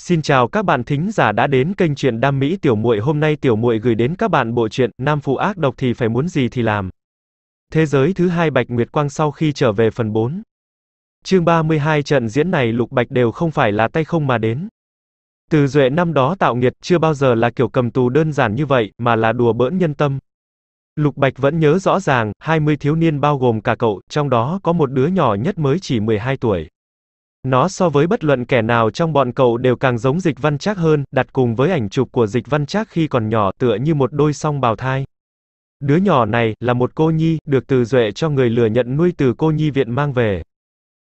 Xin chào các bạn thính giả đã đến kênh truyện đam mỹ tiểu muội. Hôm nay tiểu muội gửi đến các bạn bộ truyện Nam phụ ác độc thì phải muốn gì thì làm. Thế giới thứ hai Bạch Nguyệt Quang sau khi trở về phần 4. Chương 32 trận diễn này Lục Bạch đều không phải là tay không mà đến. Từ Duệ năm đó tạo nghiệt chưa bao giờ là kiểu cầm tù đơn giản như vậy, mà là đùa bỡn nhân tâm. Lục Bạch vẫn nhớ rõ ràng, 20 thiếu niên bao gồm cả cậu, trong đó có một đứa nhỏ nhất mới chỉ 12 tuổi. Nó so với bất luận kẻ nào trong bọn cậu đều càng giống Dịch Văn Trác hơn, đặt cùng với ảnh chụp của Dịch Văn Trác khi còn nhỏ, tựa như một đôi song bào thai. Đứa nhỏ này là một cô nhi, được Từ Duệ cho người lừa nhận nuôi từ cô nhi viện mang về.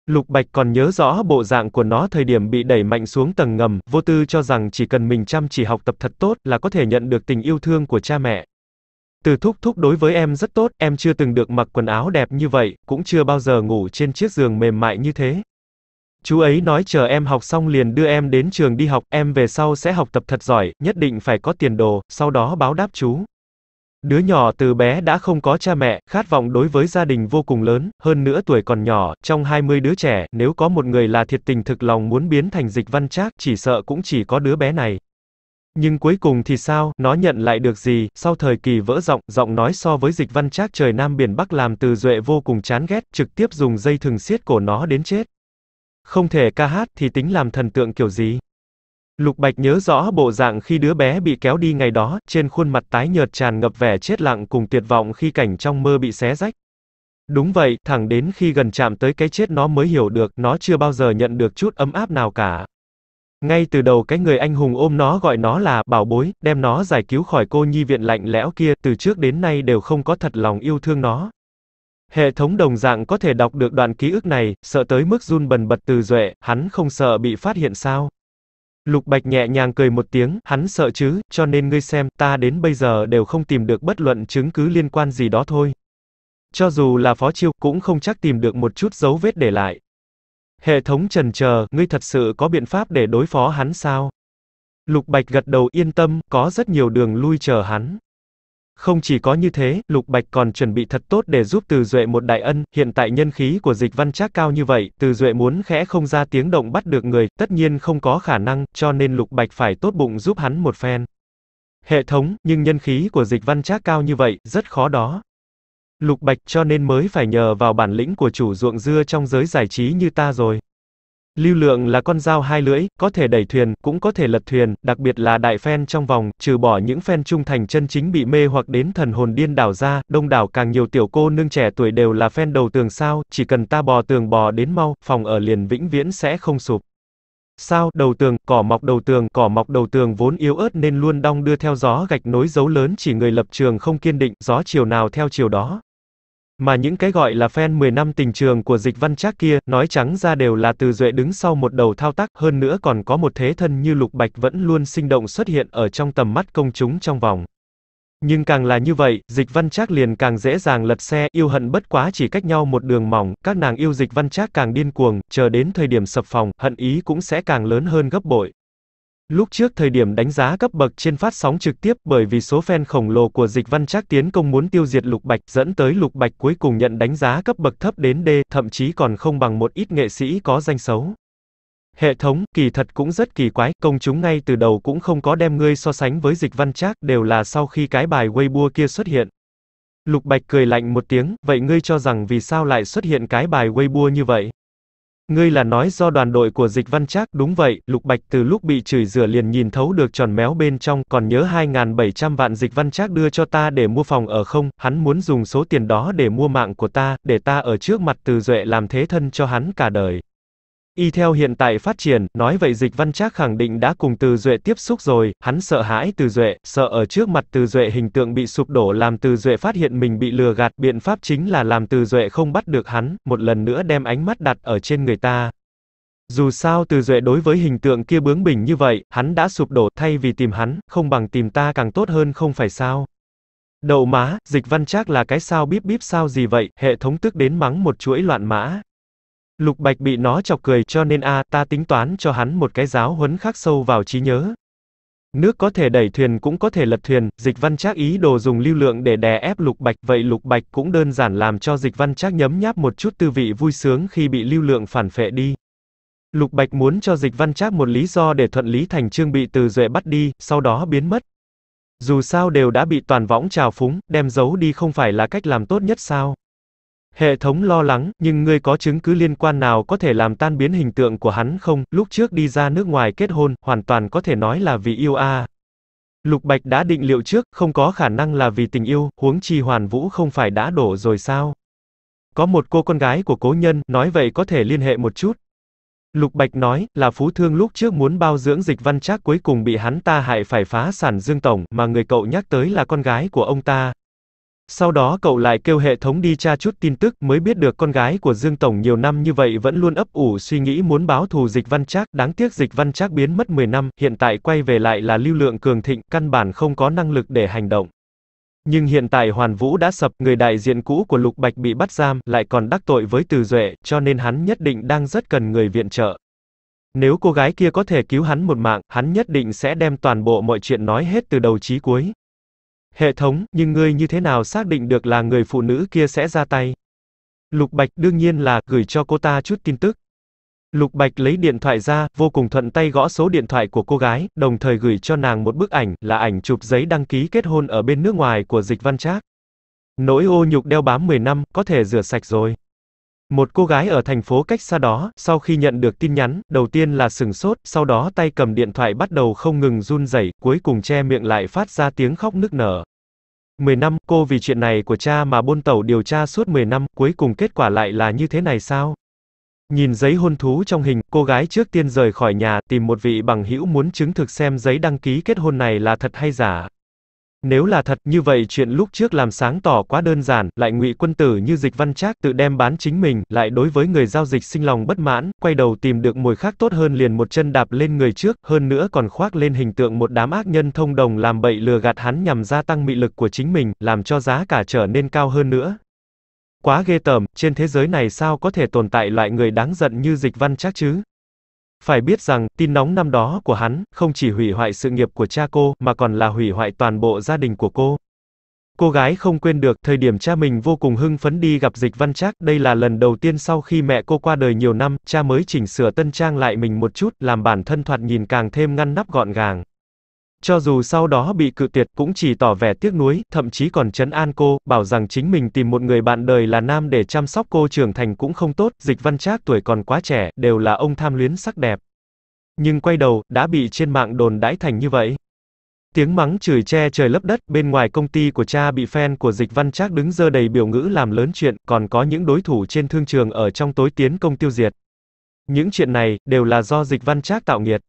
Lục Bạch còn nhớ rõ bộ dạng của nó thời điểm bị đẩy mạnh xuống tầng ngầm, vô tư cho rằng chỉ cần mình chăm chỉ học tập thật tốt là có thể nhận được tình yêu thương của cha mẹ. Từ thúc thúc đối với em rất tốt, em chưa từng được mặc quần áo đẹp như vậy, cũng chưa bao giờ ngủ trên chiếc giường mềm mại như thế. Chú ấy nói chờ em học xong liền đưa em đến trường đi học, em về sau sẽ học tập thật giỏi, nhất định phải có tiền đồ, sau đó báo đáp chú. Đứa nhỏ từ bé đã không có cha mẹ, khát vọng đối với gia đình vô cùng lớn, hơn nữa tuổi còn nhỏ, trong 20 đứa trẻ, nếu có một người là thiệt tình thực lòng muốn biến thành dịch văn trác, chỉ sợ cũng chỉ có đứa bé này. Nhưng cuối cùng thì sao, nó nhận lại được gì, sau thời kỳ vỡ giọng, giọng nói so với dịch văn trác trời Nam Biển Bắc làm từ duệ vô cùng chán ghét, trực tiếp dùng dây thừng siết cổ nó đến chết. Không thể ca hát thì tính làm thần tượng kiểu gì? Lục Bạch nhớ rõ bộ dạng khi đứa bé bị kéo đi ngày đó, trên khuôn mặt tái nhợt tràn ngập vẻ chết lặng cùng tuyệt vọng khi cảnh trong mơ bị xé rách. Đúng vậy, thẳng đến khi gần chạm tới cái chết nó mới hiểu được, nó chưa bao giờ nhận được chút ấm áp nào cả. Ngay từ đầu cái người anh hùng ôm nó gọi nó là bảo bối, đem nó giải cứu khỏi cô nhi viện lạnh lẽo kia, từ trước đến nay đều không có thật lòng yêu thương nó. Hệ thống đồng dạng có thể đọc được đoạn ký ức này, sợ tới mức run bần bật từ duệ, hắn không sợ bị phát hiện sao? Lục Bạch nhẹ nhàng cười một tiếng, hắn sợ chứ, cho nên ngươi xem, ta đến bây giờ đều không tìm được bất luận chứng cứ liên quan gì đó thôi. Cho dù là phó chiêu, cũng không chắc tìm được một chút dấu vết để lại. Hệ thống trần chờ, ngươi thật sự có biện pháp để đối phó hắn sao? Lục Bạch gật đầu yên tâm, có rất nhiều đường lui chờ hắn. Không chỉ có như thế, Lục Bạch còn chuẩn bị thật tốt để giúp Từ Duệ một đại ân, hiện tại nhân khí của Dịch Văn Trác cao như vậy, Từ Duệ muốn khẽ không ra tiếng động bắt được người, tất nhiên không có khả năng, cho nên Lục Bạch phải tốt bụng giúp hắn một phen. Hệ thống, nhưng nhân khí của Dịch Văn Trác cao như vậy, rất khó đó. Lục Bạch cho nên mới phải nhờ vào bản lĩnh của chủ ruộng dưa trong giới giải trí như ta rồi. Lưu lượng là con dao hai lưỡi, có thể đẩy thuyền, cũng có thể lật thuyền, đặc biệt là đại phen trong vòng, trừ bỏ những phen trung thành chân chính bị mê hoặc đến thần hồn điên đảo ra, đông đảo càng nhiều tiểu cô nương trẻ tuổi đều là phen đầu tường sao, chỉ cần ta bò tường bò đến mau, phòng ở liền vĩnh viễn sẽ không sụp. Sao, đầu tường, cỏ mọc đầu tường, cỏ mọc đầu tường vốn yếu ớt nên luôn đong đưa theo gió gạch nối dấu lớn chỉ người lập trường không kiên định, gió chiều nào theo chiều đó. Mà những cái gọi là fan 10 năm tình trường của dịch văn trác kia, nói trắng ra đều là từ duệ đứng sau một đầu thao tác, hơn nữa còn có một thế thân như lục bạch vẫn luôn sinh động xuất hiện ở trong tầm mắt công chúng trong vòng. Nhưng càng là như vậy, dịch văn trác liền càng dễ dàng lật xe, yêu hận bất quá chỉ cách nhau một đường mỏng, các nàng yêu dịch văn trác càng điên cuồng, chờ đến thời điểm sập phòng, hận ý cũng sẽ càng lớn hơn gấp bội. Lúc trước thời điểm đánh giá cấp bậc trên phát sóng trực tiếp bởi vì số fan khổng lồ của dịch văn trác tiến công muốn tiêu diệt Lục Bạch dẫn tới Lục Bạch cuối cùng nhận đánh giá cấp bậc thấp đến D, thậm chí còn không bằng một ít nghệ sĩ có danh xấu. Hệ thống, kỳ thật cũng rất kỳ quái, công chúng ngay từ đầu cũng không có đem ngươi so sánh với dịch văn trác đều là sau khi cái bài Weibo kia xuất hiện. Lục Bạch cười lạnh một tiếng, vậy ngươi cho rằng vì sao lại xuất hiện cái bài Weibo như vậy? Ngươi là nói do đoàn đội của Dịch Văn Trác, đúng vậy, Lục Bạch từ lúc bị chửi rửa liền nhìn thấu được tròn méo bên trong, còn nhớ 2700 vạn Dịch Văn Trác đưa cho ta để mua phòng ở không? Hắn muốn dùng số tiền đó để mua mạng của ta, để ta ở trước mặt Từ Duệ làm thế thân cho hắn cả đời. Y theo hiện tại phát triển, nói vậy Dịch Văn Trác khẳng định đã cùng Từ Duệ tiếp xúc rồi, hắn sợ hãi Từ Duệ, sợ ở trước mặt Từ Duệ hình tượng bị sụp đổ làm Từ Duệ phát hiện mình bị lừa gạt, biện pháp chính là làm Từ Duệ không bắt được hắn, một lần nữa đem ánh mắt đặt ở trên người ta. Dù sao Từ Duệ đối với hình tượng kia bướng bỉnh như vậy, hắn đã sụp đổ, thay vì tìm hắn, không bằng tìm ta càng tốt hơn không phải sao? Đậu má, Dịch Văn Trác là cái sao bíp bíp sao gì vậy, hệ thống tức đến mắng một chuỗi loạn mã. Lục Bạch bị nó chọc cười cho nên a ta tính toán cho hắn một cái giáo huấn khắc sâu vào trí nhớ. Nước có thể đẩy thuyền cũng có thể lật thuyền, dịch văn trác ý đồ dùng lưu lượng để đè ép lục bạch, vậy lục bạch cũng đơn giản làm cho dịch văn trác nhấm nháp một chút tư vị vui sướng khi bị lưu lượng phản phệ đi. Lục bạch muốn cho dịch văn trác một lý do để thuận lý thành trương bị từ duệ bắt đi, sau đó biến mất. Dù sao đều đã bị toàn võng trào phúng, đem giấu đi không phải là cách làm tốt nhất sao. Hệ thống lo lắng, nhưng ngươi có chứng cứ liên quan nào có thể làm tan biến hình tượng của hắn không? Lúc trước đi ra nước ngoài kết hôn, hoàn toàn có thể nói là vì yêu a. Lục Bạch đã định liệu trước, không có khả năng là vì tình yêu, huống chi Hoàn Vũ không phải đã đổ rồi sao? Có một cô con gái của cố nhân, nói vậy có thể liên hệ một chút. Lục Bạch nói, là Phú Thương lúc trước muốn bao dưỡng dịch văn trác cuối cùng bị hắn ta hại phải phá sản Dương Tổng, mà người cậu nhắc tới là con gái của ông ta. Sau đó cậu lại kêu hệ thống đi tra chút tin tức mới biết được con gái của Dương Tổng nhiều năm như vậy vẫn luôn ấp ủ suy nghĩ muốn báo thù dịch văn trác. Đáng tiếc dịch văn trác biến mất 10 năm, hiện tại quay về lại là lưu lượng cường thịnh, căn bản không có năng lực để hành động. Nhưng hiện tại Hoàn Vũ đã sập, người đại diện cũ của Lục Bạch bị bắt giam, lại còn đắc tội với Từ Duệ, cho nên hắn nhất định đang rất cần người viện trợ. Nếu cô gái kia có thể cứu hắn một mạng, hắn nhất định sẽ đem toàn bộ mọi chuyện nói hết từ đầu chí cuối. Hệ thống, nhưng ngươi như thế nào xác định được là người phụ nữ kia sẽ ra tay? Lục Bạch đương nhiên là gửi cho cô ta chút tin tức. Lục Bạch lấy điện thoại ra, vô cùng thuận tay gõ số điện thoại của cô gái, đồng thời gửi cho nàng một bức ảnh, là ảnh chụp giấy đăng ký kết hôn ở bên nước ngoài của Dịch Văn Trác. Nỗi ô nhục đeo bám 10 năm, có thể rửa sạch rồi. Một cô gái ở thành phố cách xa đó, sau khi nhận được tin nhắn, đầu tiên là sừng sốt, sau đó tay cầm điện thoại bắt đầu không ngừng run rẩy, cuối cùng che miệng lại phát ra tiếng khóc nức nở. 10 năm, cô vì chuyện này của cha mà buôn tẩu điều tra suốt 10 năm, cuối cùng kết quả lại là như thế này sao? Nhìn giấy hôn thú trong hình, cô gái trước tiên rời khỏi nhà, tìm một vị bằng hữu muốn chứng thực xem giấy đăng ký kết hôn này là thật hay giả. Nếu là thật như vậy chuyện lúc trước làm sáng tỏ quá đơn giản, lại ngụy quân tử như dịch văn trác tự đem bán chính mình, lại đối với người giao dịch sinh lòng bất mãn, quay đầu tìm được mùi khác tốt hơn liền một chân đạp lên người trước, hơn nữa còn khoác lên hình tượng một đám ác nhân thông đồng làm bậy lừa gạt hắn nhằm gia tăng mị lực của chính mình, làm cho giá cả trở nên cao hơn nữa. Quá ghê tởm, trên thế giới này sao có thể tồn tại loại người đáng giận như dịch văn trác chứ? Phải biết rằng, tin nóng năm đó của hắn, không chỉ hủy hoại sự nghiệp của cha cô, mà còn là hủy hoại toàn bộ gia đình của cô. Cô gái không quên được, thời điểm cha mình vô cùng hưng phấn đi gặp dịch văn trác, đây là lần đầu tiên sau khi mẹ cô qua đời nhiều năm, cha mới chỉnh sửa tân trang lại mình một chút, làm bản thân thoạt nhìn càng thêm ngăn nắp gọn gàng. Cho dù sau đó bị cự tuyệt cũng chỉ tỏ vẻ tiếc nuối, thậm chí còn chấn an cô, bảo rằng chính mình tìm một người bạn đời là nam để chăm sóc cô trưởng thành cũng không tốt, dịch văn trác tuổi còn quá trẻ, đều là ông tham luyến sắc đẹp. Nhưng quay đầu, đã bị trên mạng đồn đãi thành như vậy. Tiếng mắng chửi che trời lấp đất, bên ngoài công ty của cha bị fan của dịch văn trác đứng dơ đầy biểu ngữ làm lớn chuyện, còn có những đối thủ trên thương trường ở trong tối tiến công tiêu diệt. Những chuyện này, đều là do dịch văn trác tạo nghiệt.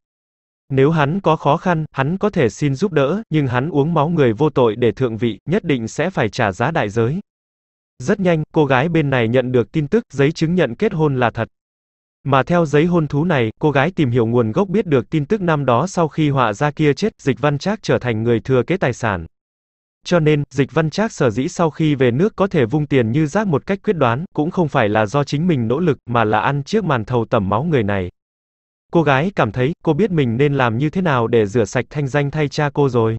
Nếu hắn có khó khăn, hắn có thể xin giúp đỡ, nhưng hắn uống máu người vô tội để thượng vị, nhất định sẽ phải trả giá đại giới. Rất nhanh, cô gái bên này nhận được tin tức, giấy chứng nhận kết hôn là thật. Mà theo giấy hôn thú này, cô gái tìm hiểu nguồn gốc biết được tin tức năm đó sau khi họa gia kia chết, Dịch Văn Trác trở thành người thừa kế tài sản. Cho nên, Dịch Văn Trác sở dĩ sau khi về nước có thể vung tiền như rác một cách quyết đoán, cũng không phải là do chính mình nỗ lực, mà là ăn chiếc màn thầu tẩm máu người này. Cô gái cảm thấy, cô biết mình nên làm như thế nào để rửa sạch thanh danh thay cha cô rồi.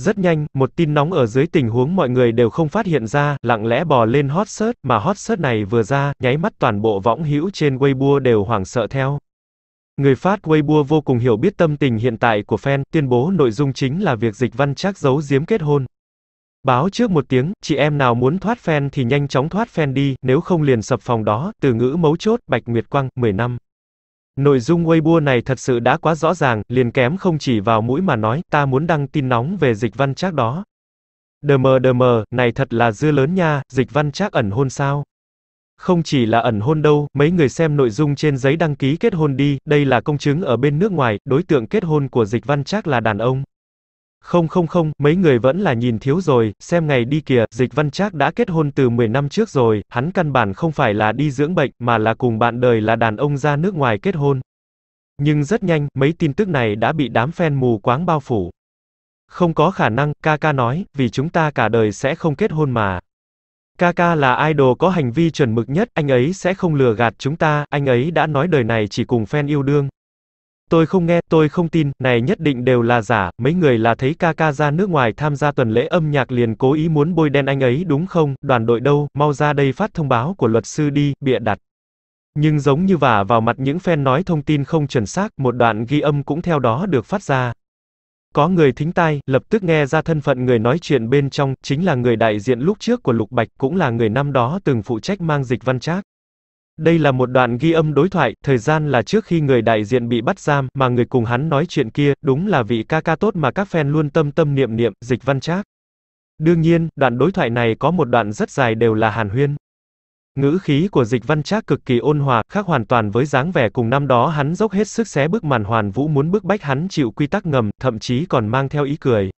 Rất nhanh, một tin nóng ở dưới tình huống mọi người đều không phát hiện ra, lặng lẽ bò lên hot search, mà hot search này vừa ra, nháy mắt toàn bộ võng hữu trên Weibo đều hoảng sợ theo. Người phát Weibo vô cùng hiểu biết tâm tình hiện tại của fan, tuyên bố nội dung chính là việc dịch văn chắc giấu giếm kết hôn. Báo trước một tiếng, chị em nào muốn thoát fan thì nhanh chóng thoát fan đi, nếu không liền sập phòng đó, từ ngữ mấu chốt, Bạch Nguyệt Quang, 10 năm. Nội dung Weibo này thật sự đã quá rõ ràng, liền kém không chỉ vào mũi mà nói, ta muốn đăng tin nóng về dịch văn chắc đó. Đờ đờ mờ, này thật là dưa lớn nha, dịch văn chắc ẩn hôn sao? Không chỉ là ẩn hôn đâu, mấy người xem nội dung trên giấy đăng ký kết hôn đi, đây là công chứng ở bên nước ngoài, đối tượng kết hôn của dịch văn chắc là đàn ông. Không không không, mấy người vẫn là nhìn thiếu rồi, xem ngày đi kìa, dịch văn trác đã kết hôn từ 10 năm trước rồi, hắn căn bản không phải là đi dưỡng bệnh, mà là cùng bạn đời là đàn ông ra nước ngoài kết hôn. Nhưng rất nhanh, mấy tin tức này đã bị đám fan mù quáng bao phủ. Không có khả năng, Kaka nói, vì chúng ta cả đời sẽ không kết hôn mà. Kaka là idol có hành vi chuẩn mực nhất, anh ấy sẽ không lừa gạt chúng ta, anh ấy đã nói đời này chỉ cùng fan yêu đương. Tôi không nghe, tôi không tin, này nhất định đều là giả, mấy người là thấy ca ca ra nước ngoài tham gia tuần lễ âm nhạc liền cố ý muốn bôi đen anh ấy đúng không, đoàn đội đâu, mau ra đây phát thông báo của luật sư đi, bịa đặt. Nhưng giống như vả vào mặt những fan nói thông tin không chuẩn xác, một đoạn ghi âm cũng theo đó được phát ra. Có người thính tai, lập tức nghe ra thân phận người nói chuyện bên trong, chính là người đại diện lúc trước của Lục Bạch, cũng là người năm đó từng phụ trách mang dịch văn trác. Đây là một đoạn ghi âm đối thoại, thời gian là trước khi người đại diện bị bắt giam, mà người cùng hắn nói chuyện kia, đúng là vị ca ca tốt mà các fan luôn tâm tâm niệm niệm, dịch văn trác. Đương nhiên, đoạn đối thoại này có một đoạn rất dài đều là hàn huyên. Ngữ khí của dịch văn trác cực kỳ ôn hòa, khác hoàn toàn với dáng vẻ cùng năm đó hắn dốc hết sức xé bước màn hoàn vũ muốn bức bách hắn chịu quy tắc ngầm, thậm chí còn mang theo ý cười.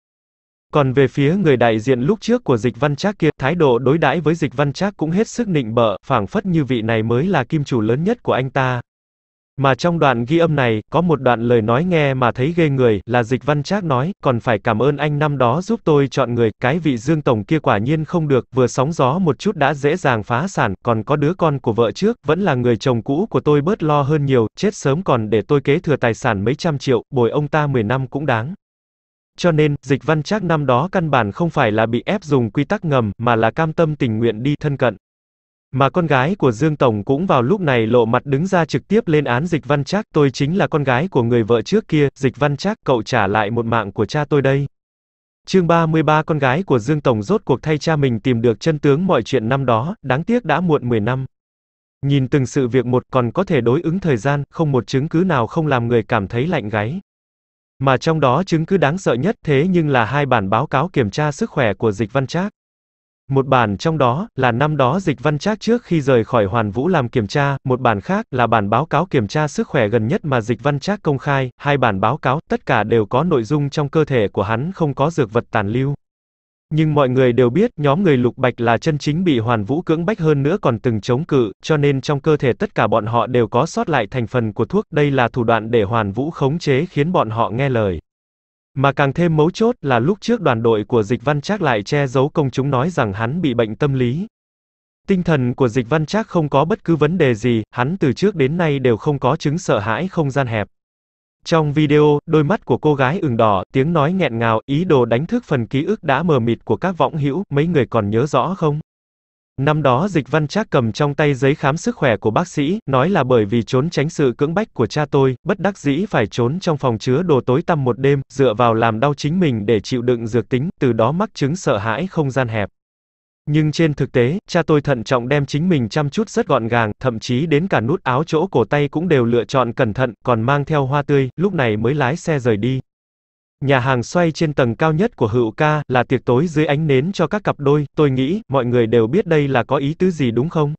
Còn về phía người đại diện lúc trước của Dịch Văn Trác kia, thái độ đối đãi với Dịch Văn Trác cũng hết sức nịnh bợ, phảng phất như vị này mới là kim chủ lớn nhất của anh ta. Mà trong đoạn ghi âm này, có một đoạn lời nói nghe mà thấy ghê người, là Dịch Văn Trác nói, còn phải cảm ơn anh năm đó giúp tôi chọn người, cái vị Dương Tổng kia quả nhiên không được, vừa sóng gió một chút đã dễ dàng phá sản, còn có đứa con của vợ trước, vẫn là người chồng cũ của tôi bớt lo hơn nhiều, chết sớm còn để tôi kế thừa tài sản mấy trăm triệu, bồi ông ta 10 năm cũng đáng. Cho nên, dịch văn trác năm đó căn bản không phải là bị ép dùng quy tắc ngầm, mà là cam tâm tình nguyện đi thân cận. Mà con gái của Dương Tổng cũng vào lúc này lộ mặt đứng ra trực tiếp lên án dịch văn trác, tôi chính là con gái của người vợ trước kia, dịch văn trác, cậu trả lại một mạng của cha tôi đây. Chương 33 con gái của Dương Tổng rốt cuộc thay cha mình tìm được chân tướng mọi chuyện năm đó, đáng tiếc đã muộn 10 năm. Nhìn từng sự việc một còn có thể đối ứng thời gian, không một chứng cứ nào không làm người cảm thấy lạnh gáy. Mà trong đó chứng cứ đáng sợ nhất thế nhưng là hai bản báo cáo kiểm tra sức khỏe của Dịch Văn Trác. Một bản trong đó là năm đó Dịch Văn Trác trước khi rời khỏi Hoàn Vũ làm kiểm tra, một bản khác là bản báo cáo kiểm tra sức khỏe gần nhất mà Dịch Văn Trác công khai, hai bản báo cáo tất cả đều có nội dung trong cơ thể của hắn không có dược vật tàn lưu. Nhưng mọi người đều biết, nhóm người lục bạch là chân chính bị hoàn vũ cưỡng bách hơn nữa còn từng chống cự, cho nên trong cơ thể tất cả bọn họ đều có sót lại thành phần của thuốc, đây là thủ đoạn để hoàn vũ khống chế khiến bọn họ nghe lời. Mà càng thêm mấu chốt là lúc trước đoàn đội của dịch văn chắc lại che giấu công chúng nói rằng hắn bị bệnh tâm lý. Tinh thần của dịch văn chắc không có bất cứ vấn đề gì, hắn từ trước đến nay đều không có chứng sợ hãi không gian hẹp. Trong video, đôi mắt của cô gái ửng đỏ, tiếng nói nghẹn ngào, ý đồ đánh thức phần ký ức đã mờ mịt của các võng hữu, mấy người còn nhớ rõ không? Năm đó Dịch Văn Trác cầm trong tay giấy khám sức khỏe của bác sĩ, nói là bởi vì trốn tránh sự cưỡng bách của cha tôi, bất đắc dĩ phải trốn trong phòng chứa đồ tối tăm một đêm, dựa vào làm đau chính mình để chịu đựng dược tính, từ đó mắc chứng sợ hãi không gian hẹp. Nhưng trên thực tế, cha tôi thận trọng đem chính mình chăm chút rất gọn gàng, thậm chí đến cả nút áo chỗ cổ tay cũng đều lựa chọn cẩn thận, còn mang theo hoa tươi, lúc này mới lái xe rời đi. Nhà hàng xoay trên tầng cao nhất của Hữu Ca là tiệc tối dưới ánh nến cho các cặp đôi, tôi nghĩ mọi người đều biết đây là có ý tứ gì đúng không?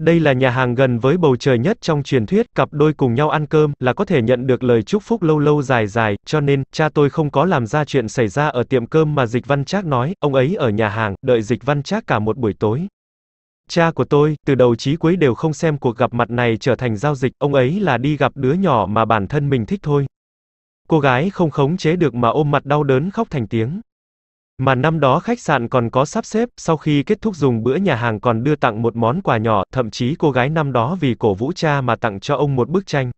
Đây là nhà hàng gần với bầu trời nhất trong truyền thuyết, cặp đôi cùng nhau ăn cơm là có thể nhận được lời chúc phúc lâu lâu dài dài, cho nên cha tôi không có làm ra chuyện xảy ra ở tiệm cơm mà Dịch Văn Trác nói, ông ấy ở nhà hàng đợi Dịch Văn Trác cả một buổi tối. Cha của tôi, từ đầu chí cuối đều không xem cuộc gặp mặt này trở thành giao dịch, ông ấy là đi gặp đứa nhỏ mà bản thân mình thích thôi. Cô gái không khống chế được mà ôm mặt đau đớn khóc thành tiếng. Mà năm đó khách sạn còn có sắp xếp, sau khi kết thúc dùng bữa nhà hàng còn đưa tặng một món quà nhỏ, thậm chí cô gái năm đó vì cổ vũ cha mà tặng cho ông một bức tranh.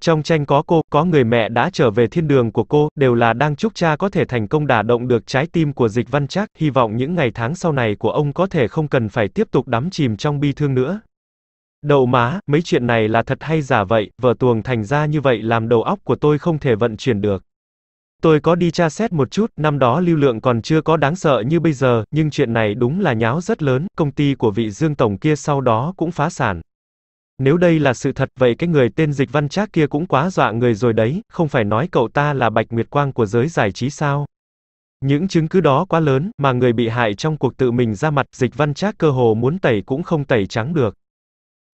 Trong tranh có cô, có người mẹ đã trở về thiên đường của cô, đều là đang chúc cha có thể thành công đả động được trái tim của dịch văn chắc hy vọng những ngày tháng sau này của ông có thể không cần phải tiếp tục đắm chìm trong bi thương nữa. Đậu má, mấy chuyện này là thật hay giả vậy, vợ tuồng thành ra như vậy làm đầu óc của tôi không thể vận chuyển được. Tôi có đi tra xét một chút, năm đó lưu lượng còn chưa có đáng sợ như bây giờ, nhưng chuyện này đúng là nháo rất lớn, công ty của vị Dương Tổng kia sau đó cũng phá sản. Nếu đây là sự thật vậy cái người tên Dịch Văn Trác kia cũng quá dọa người rồi đấy, không phải nói cậu ta là Bạch Nguyệt Quang của giới giải trí sao? Những chứng cứ đó quá lớn, mà người bị hại trong cuộc tự mình ra mặt, Dịch Văn Trác cơ hồ muốn tẩy cũng không tẩy trắng được.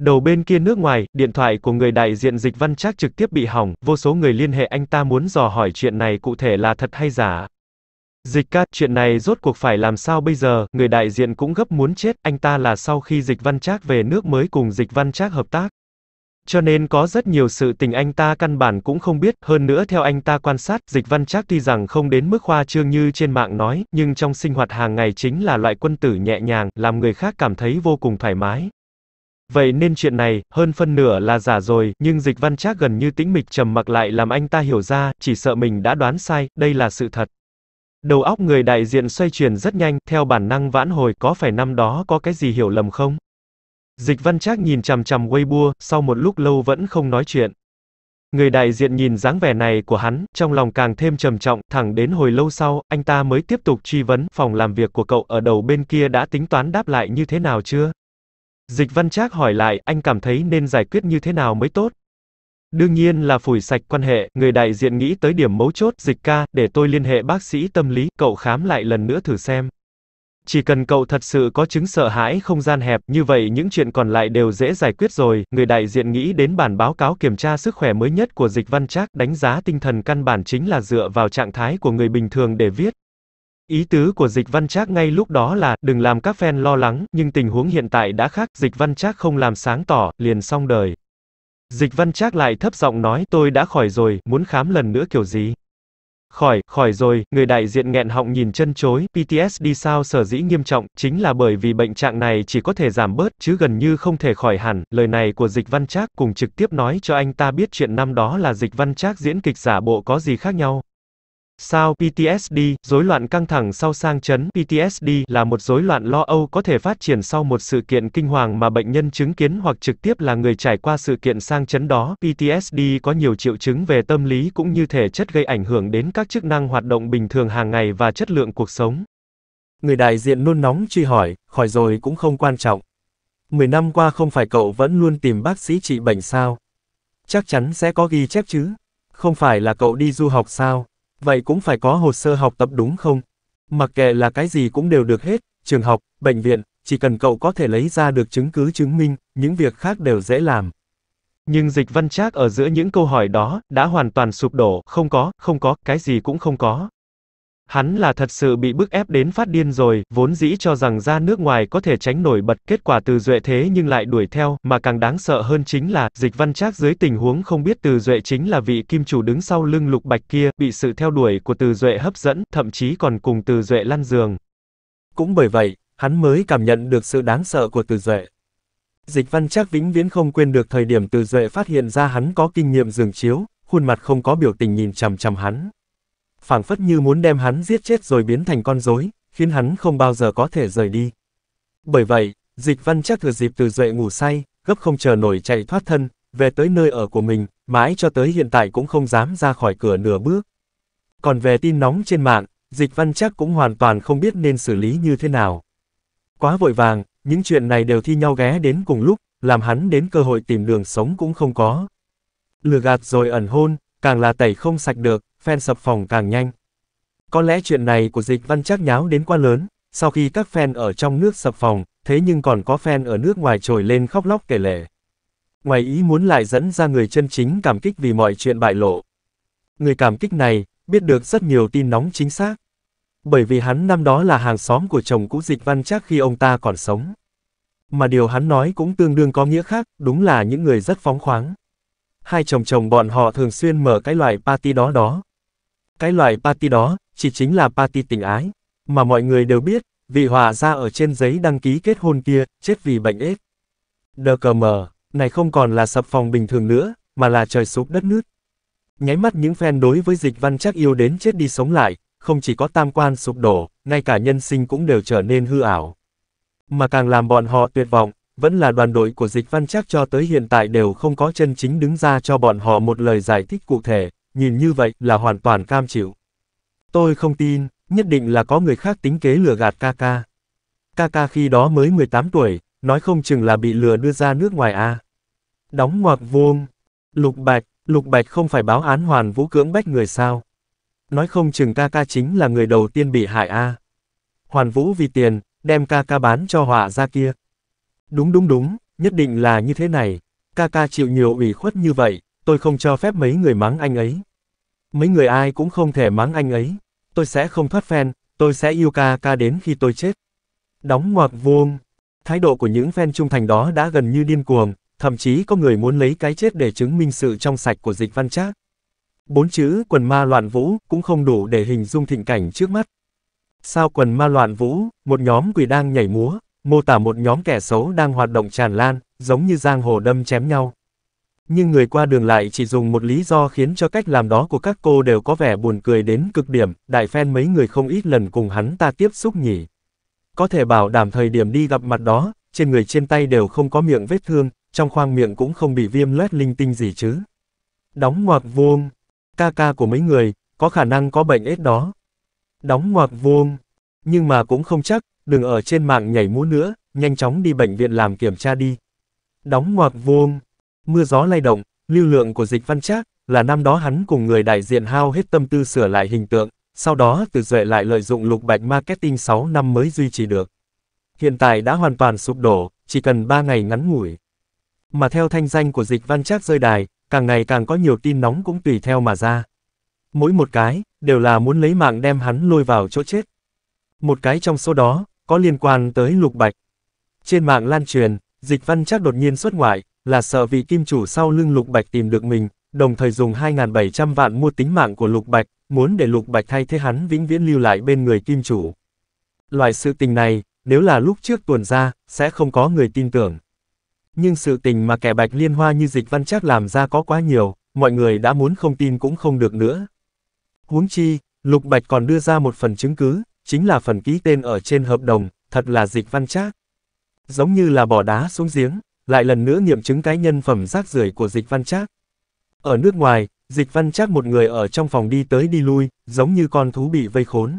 Đầu bên kia nước ngoài, điện thoại của người đại diện Dịch Văn Trác trực tiếp bị hỏng, vô số người liên hệ anh ta muốn dò hỏi chuyện này cụ thể là thật hay giả. Dịch ca, chuyện này rốt cuộc phải làm sao bây giờ, người đại diện cũng gấp muốn chết, anh ta là sau khi Dịch Văn Trác về nước mới cùng Dịch Văn Trác hợp tác. Cho nên có rất nhiều sự tình anh ta căn bản cũng không biết, hơn nữa theo anh ta quan sát, Dịch Văn Trác tuy rằng không đến mức khoa trương như trên mạng nói, nhưng trong sinh hoạt hàng ngày chính là loại quân tử nhẹ nhàng, làm người khác cảm thấy vô cùng thoải mái. Vậy nên chuyện này, hơn phân nửa là giả rồi, nhưng dịch văn trác gần như tĩnh mịch trầm mặc lại làm anh ta hiểu ra, chỉ sợ mình đã đoán sai, đây là sự thật. Đầu óc người đại diện xoay chuyển rất nhanh, theo bản năng vãn hồi có phải năm đó có cái gì hiểu lầm không? Dịch văn trác nhìn chằm chằm Weibo, sau một lúc lâu vẫn không nói chuyện. Người đại diện nhìn dáng vẻ này của hắn, trong lòng càng thêm trầm trọng, thẳng đến hồi lâu sau, anh ta mới tiếp tục truy vấn, phòng làm việc của cậu ở đầu bên kia đã tính toán đáp lại như thế nào chưa? Dịch Văn Trác hỏi lại, anh cảm thấy nên giải quyết như thế nào mới tốt? Đương nhiên là phủi sạch quan hệ, người đại diện nghĩ tới điểm mấu chốt, dịch ca, để tôi liên hệ bác sĩ tâm lý, cậu khám lại lần nữa thử xem. Chỉ cần cậu thật sự có chứng sợ hãi không gian hẹp, như vậy những chuyện còn lại đều dễ giải quyết rồi, người đại diện nghĩ đến bản báo cáo kiểm tra sức khỏe mới nhất của dịch văn trác, đánh giá tinh thần căn bản chính là dựa vào trạng thái của người bình thường để viết. Ý tứ của Dịch Văn Trác ngay lúc đó là, đừng làm các fan lo lắng, nhưng tình huống hiện tại đã khác, Dịch Văn Trác không làm sáng tỏ, liền xong đời. Dịch Văn Trác lại thấp giọng nói, tôi đã khỏi rồi, muốn khám lần nữa kiểu gì? Khỏi, khỏi rồi, người đại diện nghẹn họng nhìn chân chối, PTSD sao sở dĩ nghiêm trọng, chính là bởi vì bệnh trạng này chỉ có thể giảm bớt, chứ gần như không thể khỏi hẳn, lời này của Dịch Văn Trác cùng trực tiếp nói cho anh ta biết chuyện năm đó là Dịch Văn Trác diễn kịch giả bộ có gì khác nhau. Sao PTSD, rối loạn căng thẳng sau sang chấn PTSD là một rối loạn lo âu có thể phát triển sau một sự kiện kinh hoàng mà bệnh nhân chứng kiến hoặc trực tiếp là người trải qua sự kiện sang chấn đó. PTSD có nhiều triệu chứng về tâm lý cũng như thể chất gây ảnh hưởng đến các chức năng hoạt động bình thường hàng ngày và chất lượng cuộc sống. Người đại diện nôn nóng truy hỏi, khỏi rồi cũng không quan trọng. mười năm qua không phải cậu vẫn luôn tìm bác sĩ trị bệnh sao? Chắc chắn sẽ có ghi chép chứ? Không phải là cậu đi du học sao? vậy cũng phải có hồ sơ học tập đúng không? Mặc kệ là cái gì cũng đều được hết, trường học, bệnh viện, chỉ cần cậu có thể lấy ra được chứng cứ chứng minh, những việc khác đều dễ làm. Nhưng dịch văn trác ở giữa những câu hỏi đó, đã hoàn toàn sụp đổ, không có, không có, cái gì cũng không có. Hắn là thật sự bị bức ép đến phát điên rồi, vốn dĩ cho rằng ra nước ngoài có thể tránh nổi bật, kết quả từ duệ thế nhưng lại đuổi theo, mà càng đáng sợ hơn chính là, dịch văn trác dưới tình huống không biết từ duệ chính là vị kim chủ đứng sau lưng lục bạch kia, bị sự theo đuổi của từ duệ hấp dẫn, thậm chí còn cùng từ duệ lăn giường. Cũng bởi vậy, hắn mới cảm nhận được sự đáng sợ của từ duệ. Dịch văn trác vĩnh viễn không quên được thời điểm từ duệ phát hiện ra hắn có kinh nghiệm giường chiếu, khuôn mặt không có biểu tình nhìn chằm chằm hắn phảng phất như muốn đem hắn giết chết rồi biến thành con rối, khiến hắn không bao giờ có thể rời đi. Bởi vậy, dịch văn chắc thừa dịp từ duệ ngủ say, gấp không chờ nổi chạy thoát thân, về tới nơi ở của mình, mãi cho tới hiện tại cũng không dám ra khỏi cửa nửa bước. Còn về tin nóng trên mạng, dịch văn chắc cũng hoàn toàn không biết nên xử lý như thế nào. Quá vội vàng, những chuyện này đều thi nhau ghé đến cùng lúc, làm hắn đến cơ hội tìm đường sống cũng không có. Lừa gạt rồi ẩn hôn, càng là tẩy không sạch được, fan sập phòng càng nhanh. Có lẽ chuyện này của dịch văn chắc nháo đến quá lớn, sau khi các fan ở trong nước sập phòng, thế nhưng còn có fan ở nước ngoài trồi lên khóc lóc kể lể. Ngoài ý muốn lại dẫn ra người chân chính cảm kích vì mọi chuyện bại lộ. Người cảm kích này, biết được rất nhiều tin nóng chính xác. Bởi vì hắn năm đó là hàng xóm của chồng cũ dịch văn chắc khi ông ta còn sống. Mà điều hắn nói cũng tương đương có nghĩa khác, đúng là những người rất phóng khoáng. Hai chồng chồng bọn họ thường xuyên mở cái loại party đó đó, cái loại party đó, chỉ chính là party tình ái. Mà mọi người đều biết, vị hòa ra ở trên giấy đăng ký kết hôn kia, chết vì bệnh ếch. Đờ cờ mờ, này không còn là sập phòng bình thường nữa, mà là trời sụp đất nước. Nháy mắt những fan đối với dịch văn chắc yêu đến chết đi sống lại, không chỉ có tam quan sụp đổ, ngay cả nhân sinh cũng đều trở nên hư ảo. Mà càng làm bọn họ tuyệt vọng, vẫn là đoàn đội của dịch văn chắc cho tới hiện tại đều không có chân chính đứng ra cho bọn họ một lời giải thích cụ thể, nhìn như vậy là hoàn toàn cam chịu. Tôi không tin, nhất định là có người khác tính kế lừa gạt ca ca. Ca ca khi đó mới 18 tuổi, nói không chừng là bị lừa đưa ra nước ngoài a. À. Đóng ngoặc vuông. Lục Bạch, Lục Bạch không phải báo án hoàn vũ cưỡng bách người sao? Nói không chừng ca ca chính là người đầu tiên bị hại a. À. Hoàn Vũ vì tiền, đem ca ca bán cho họa ra kia. Đúng đúng đúng, nhất định là như thế này, ca ca chịu nhiều ủy khuất như vậy, tôi không cho phép mấy người mắng anh ấy. Mấy người ai cũng không thể mắng anh ấy. Tôi sẽ không thoát fan, tôi sẽ yêu ca ca đến khi tôi chết. Đóng ngoặc vuông. Thái độ của những fan trung thành đó đã gần như điên cuồng, thậm chí có người muốn lấy cái chết để chứng minh sự trong sạch của dịch văn trác. Bốn chữ quần ma loạn vũ cũng không đủ để hình dung thịnh cảnh trước mắt. Sao quần ma loạn vũ, một nhóm quỷ đang nhảy múa, mô tả một nhóm kẻ xấu đang hoạt động tràn lan, giống như giang hồ đâm chém nhau nhưng người qua đường lại chỉ dùng một lý do khiến cho cách làm đó của các cô đều có vẻ buồn cười đến cực điểm, đại fan mấy người không ít lần cùng hắn ta tiếp xúc nhỉ. Có thể bảo đảm thời điểm đi gặp mặt đó, trên người trên tay đều không có miệng vết thương, trong khoang miệng cũng không bị viêm loét linh tinh gì chứ. Đóng ngoặc vuông, ca ca của mấy người, có khả năng có bệnh ếch đó. Đóng ngoặc vuông, nhưng mà cũng không chắc, đừng ở trên mạng nhảy múa nữa, nhanh chóng đi bệnh viện làm kiểm tra đi. Đóng ngoặc vuông mưa gió lay động, lưu lượng của dịch văn trác, là năm đó hắn cùng người đại diện hao hết tâm tư sửa lại hình tượng, sau đó từ duệ lại lợi dụng lục bạch marketing 6 năm mới duy trì được. Hiện tại đã hoàn toàn sụp đổ, chỉ cần 3 ngày ngắn ngủi. Mà theo thanh danh của dịch văn trác rơi đài, càng ngày càng có nhiều tin nóng cũng tùy theo mà ra. Mỗi một cái, đều là muốn lấy mạng đem hắn lôi vào chỗ chết. Một cái trong số đó, có liên quan tới lục bạch. Trên mạng lan truyền, dịch văn chắc đột nhiên xuất ngoại, là sợ vị kim chủ sau lưng Lục Bạch tìm được mình, đồng thời dùng 2.700 vạn mua tính mạng của Lục Bạch, muốn để Lục Bạch thay thế hắn vĩnh viễn lưu lại bên người kim chủ. Loại sự tình này, nếu là lúc trước tuần ra, sẽ không có người tin tưởng. Nhưng sự tình mà kẻ Bạch Liên Hoa như Dịch Văn chắc làm ra có quá nhiều, mọi người đã muốn không tin cũng không được nữa. Huống chi, Lục Bạch còn đưa ra một phần chứng cứ, chính là phần ký tên ở trên hợp đồng, thật là Dịch Văn chắc, Giống như là bỏ đá xuống giếng lại lần nữa nghiệm chứng cái nhân phẩm rác rưởi của dịch văn trác. Ở nước ngoài, dịch văn trác một người ở trong phòng đi tới đi lui, giống như con thú bị vây khốn.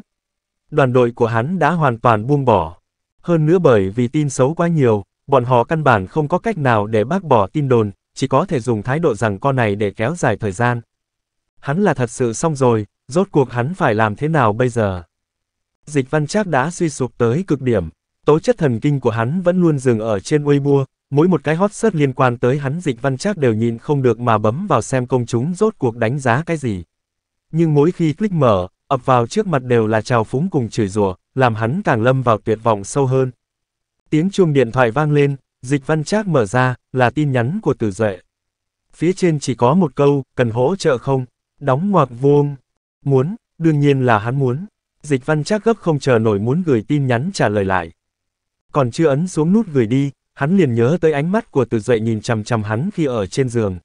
Đoàn đội của hắn đã hoàn toàn buông bỏ. Hơn nữa bởi vì tin xấu quá nhiều, bọn họ căn bản không có cách nào để bác bỏ tin đồn, chỉ có thể dùng thái độ rằng con này để kéo dài thời gian. Hắn là thật sự xong rồi, rốt cuộc hắn phải làm thế nào bây giờ? Dịch văn trác đã suy sụp tới cực điểm, tố chất thần kinh của hắn vẫn luôn dừng ở trên uây bua Mỗi một cái hot search liên quan tới hắn dịch văn chắc đều nhìn không được mà bấm vào xem công chúng rốt cuộc đánh giá cái gì. Nhưng mỗi khi click mở, ập vào trước mặt đều là trào phúng cùng chửi rủa, làm hắn càng lâm vào tuyệt vọng sâu hơn. Tiếng chuông điện thoại vang lên, dịch văn trác mở ra, là tin nhắn của tử duệ. Phía trên chỉ có một câu, cần hỗ trợ không? Đóng ngoặc vuông. Muốn, đương nhiên là hắn muốn. Dịch văn trác gấp không chờ nổi muốn gửi tin nhắn trả lời lại. Còn chưa ấn xuống nút gửi đi, hắn liền nhớ tới ánh mắt của Từ Duệ nhìn chằm chằm hắn khi ở trên giường.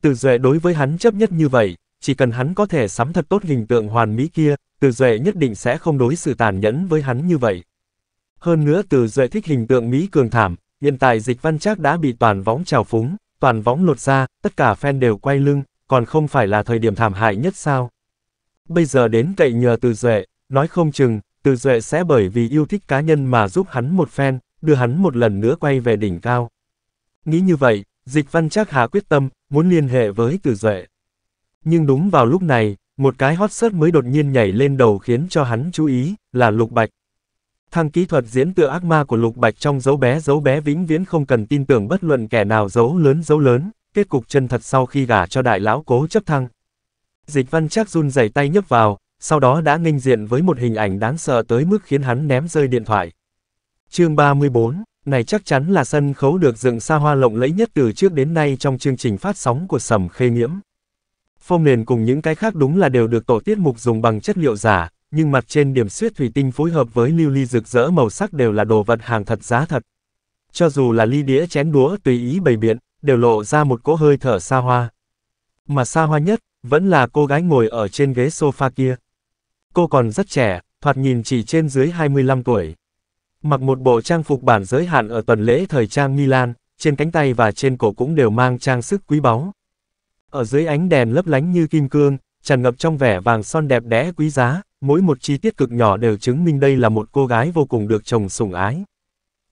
Từ Duệ đối với hắn chấp nhất như vậy, chỉ cần hắn có thể sắm thật tốt hình tượng hoàn mỹ kia, Từ Duệ nhất định sẽ không đối xử tàn nhẫn với hắn như vậy. Hơn nữa Từ Duệ thích hình tượng mỹ cường thảm, hiện tại Dịch Văn Trác đã bị toàn võng trào phúng, toàn võng lột ra, tất cả fan đều quay lưng, còn không phải là thời điểm thảm hại nhất sao? Bây giờ đến cậy nhờ Từ Duệ, nói không chừng Từ Duệ sẽ bởi vì yêu thích cá nhân mà giúp hắn một phen, đưa hắn một lần nữa quay về đỉnh cao. Nghĩ như vậy, dịch văn chắc hà quyết tâm, muốn liên hệ với từ duệ. Nhưng đúng vào lúc này, một cái hot search mới đột nhiên nhảy lên đầu khiến cho hắn chú ý, là Lục Bạch. Thằng kỹ thuật diễn tựa ác ma của Lục Bạch trong dấu bé dấu bé vĩnh viễn không cần tin tưởng bất luận kẻ nào dấu lớn dấu lớn, kết cục chân thật sau khi gả cho đại lão cố chấp thăng. Dịch văn chắc run rẩy tay nhấp vào, sau đó đã nghênh diện với một hình ảnh đáng sợ tới mức khiến hắn ném rơi điện thoại. Chương 34, này chắc chắn là sân khấu được dựng xa hoa lộng lẫy nhất từ trước đến nay trong chương trình phát sóng của Sầm Khê Nghiễm. Phong nền cùng những cái khác đúng là đều được tổ tiết mục dùng bằng chất liệu giả, nhưng mặt trên điểm suyết thủy tinh phối hợp với lưu ly rực rỡ màu sắc đều là đồ vật hàng thật giá thật. Cho dù là ly đĩa chén đũa tùy ý bày biện, đều lộ ra một cỗ hơi thở xa hoa. Mà xa hoa nhất, vẫn là cô gái ngồi ở trên ghế sofa kia. Cô còn rất trẻ, thoạt nhìn chỉ trên dưới 25 tuổi, Mặc một bộ trang phục bản giới hạn ở tuần lễ thời trang Milan, trên cánh tay và trên cổ cũng đều mang trang sức quý báu. Ở dưới ánh đèn lấp lánh như kim cương, tràn ngập trong vẻ vàng son đẹp đẽ quý giá, mỗi một chi tiết cực nhỏ đều chứng minh đây là một cô gái vô cùng được chồng sủng ái.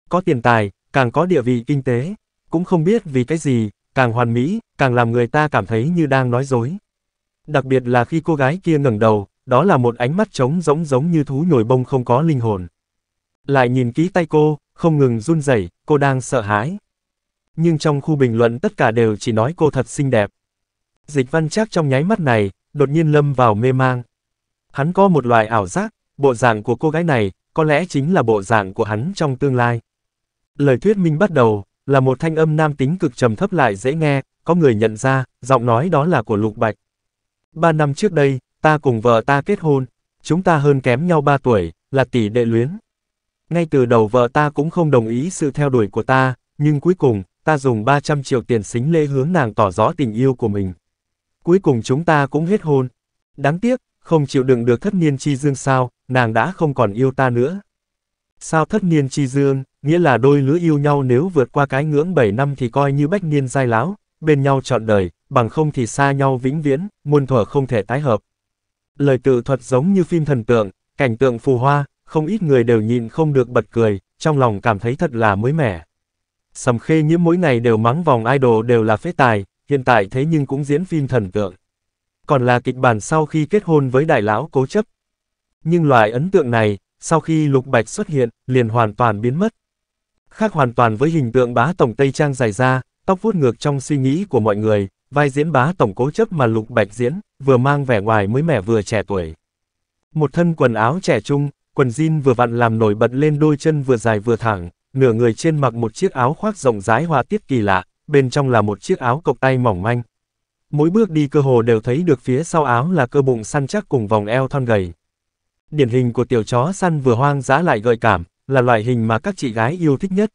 Có tiền tài, càng có địa vị kinh tế, cũng không biết vì cái gì, càng hoàn mỹ, càng làm người ta cảm thấy như đang nói dối. Đặc biệt là khi cô gái kia ngẩng đầu, đó là một ánh mắt trống rỗng giống như thú nhồi bông không có linh hồn lại nhìn kỹ tay cô, không ngừng run rẩy, cô đang sợ hãi. Nhưng trong khu bình luận tất cả đều chỉ nói cô thật xinh đẹp. Dịch văn chắc trong nháy mắt này, đột nhiên lâm vào mê mang. Hắn có một loại ảo giác, bộ dạng của cô gái này, có lẽ chính là bộ dạng của hắn trong tương lai. Lời thuyết minh bắt đầu, là một thanh âm nam tính cực trầm thấp lại dễ nghe, có người nhận ra, giọng nói đó là của Lục Bạch. Ba năm trước đây, ta cùng vợ ta kết hôn, chúng ta hơn kém nhau ba tuổi, là tỷ đệ luyến. Ngay từ đầu vợ ta cũng không đồng ý sự theo đuổi của ta, nhưng cuối cùng, ta dùng 300 triệu tiền xính lễ hướng nàng tỏ rõ tình yêu của mình. Cuối cùng chúng ta cũng hết hôn. Đáng tiếc, không chịu đựng được thất niên chi dương sao, nàng đã không còn yêu ta nữa. Sao thất niên chi dương, nghĩa là đôi lứa yêu nhau nếu vượt qua cái ngưỡng 7 năm thì coi như bách niên dai láo, bên nhau trọn đời, bằng không thì xa nhau vĩnh viễn, muôn thuở không thể tái hợp. Lời tự thuật giống như phim thần tượng, cảnh tượng phù hoa, không ít người đều nhịn không được bật cười, trong lòng cảm thấy thật là mới mẻ. Sầm khê nhiễm mỗi ngày đều mắng vòng idol đều là phế tài, hiện tại thế nhưng cũng diễn phim thần tượng. Còn là kịch bản sau khi kết hôn với đại lão cố chấp. Nhưng loại ấn tượng này, sau khi lục bạch xuất hiện, liền hoàn toàn biến mất. Khác hoàn toàn với hình tượng bá tổng Tây Trang dài ra, tóc vuốt ngược trong suy nghĩ của mọi người, vai diễn bá tổng cố chấp mà lục bạch diễn, vừa mang vẻ ngoài mới mẻ vừa trẻ tuổi. Một thân quần áo trẻ trung, Quần jean vừa vặn làm nổi bật lên đôi chân vừa dài vừa thẳng, nửa người trên mặc một chiếc áo khoác rộng rãi hoa tiết kỳ lạ, bên trong là một chiếc áo cộc tay mỏng manh. Mỗi bước đi cơ hồ đều thấy được phía sau áo là cơ bụng săn chắc cùng vòng eo thon gầy. Điển hình của tiểu chó săn vừa hoang dã lại gợi cảm, là loại hình mà các chị gái yêu thích nhất.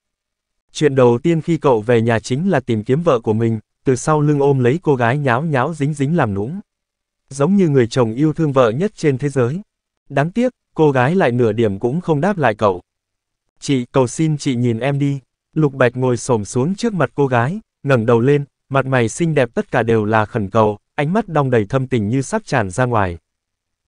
Chuyện đầu tiên khi cậu về nhà chính là tìm kiếm vợ của mình, từ sau lưng ôm lấy cô gái nháo nháo dính dính làm nũng. Giống như người chồng yêu thương vợ nhất trên thế giới. Đáng tiếc, Cô gái lại nửa điểm cũng không đáp lại cậu. Chị, cầu xin chị nhìn em đi. Lục Bạch ngồi xổm xuống trước mặt cô gái, ngẩng đầu lên, mặt mày xinh đẹp tất cả đều là khẩn cầu, ánh mắt đong đầy thâm tình như sắp tràn ra ngoài.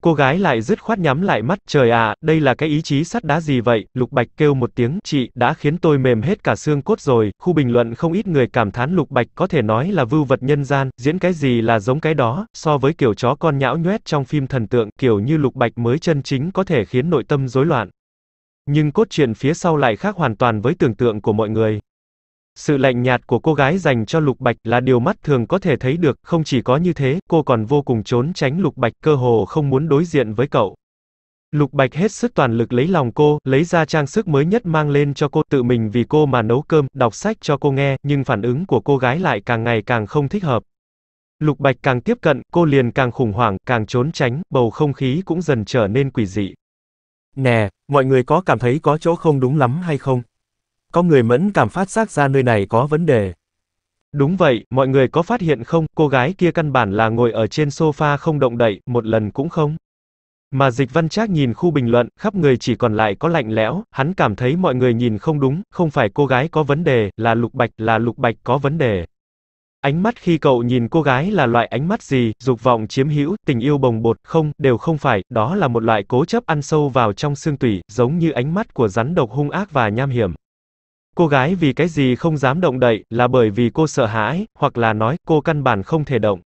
Cô gái lại dứt khoát nhắm lại mắt, trời ạ đây là cái ý chí sắt đá gì vậy, Lục Bạch kêu một tiếng, chị, đã khiến tôi mềm hết cả xương cốt rồi, khu bình luận không ít người cảm thán Lục Bạch có thể nói là vưu vật nhân gian, diễn cái gì là giống cái đó, so với kiểu chó con nhão nhoét trong phim thần tượng, kiểu như Lục Bạch mới chân chính có thể khiến nội tâm rối loạn. Nhưng cốt truyện phía sau lại khác hoàn toàn với tưởng tượng của mọi người. Sự lạnh nhạt của cô gái dành cho Lục Bạch là điều mắt thường có thể thấy được, không chỉ có như thế, cô còn vô cùng trốn tránh Lục Bạch cơ hồ không muốn đối diện với cậu. Lục Bạch hết sức toàn lực lấy lòng cô, lấy ra trang sức mới nhất mang lên cho cô, tự mình vì cô mà nấu cơm, đọc sách cho cô nghe, nhưng phản ứng của cô gái lại càng ngày càng không thích hợp. Lục Bạch càng tiếp cận, cô liền càng khủng hoảng, càng trốn tránh, bầu không khí cũng dần trở nên quỷ dị. Nè, mọi người có cảm thấy có chỗ không đúng lắm hay không? có người mẫn cảm phát giác ra nơi này có vấn đề. Đúng vậy, mọi người có phát hiện không, cô gái kia căn bản là ngồi ở trên sofa không động đậy, một lần cũng không. Mà dịch văn trác nhìn khu bình luận, khắp người chỉ còn lại có lạnh lẽo, hắn cảm thấy mọi người nhìn không đúng, không phải cô gái có vấn đề, là lục bạch, là lục bạch có vấn đề. Ánh mắt khi cậu nhìn cô gái là loại ánh mắt gì, dục vọng chiếm hữu, tình yêu bồng bột, không, đều không phải, đó là một loại cố chấp ăn sâu vào trong xương tủy, giống như ánh mắt của rắn độc hung ác và nham hiểm. Cô gái vì cái gì không dám động đậy, là bởi vì cô sợ hãi, hoặc là nói, cô căn bản không thể động.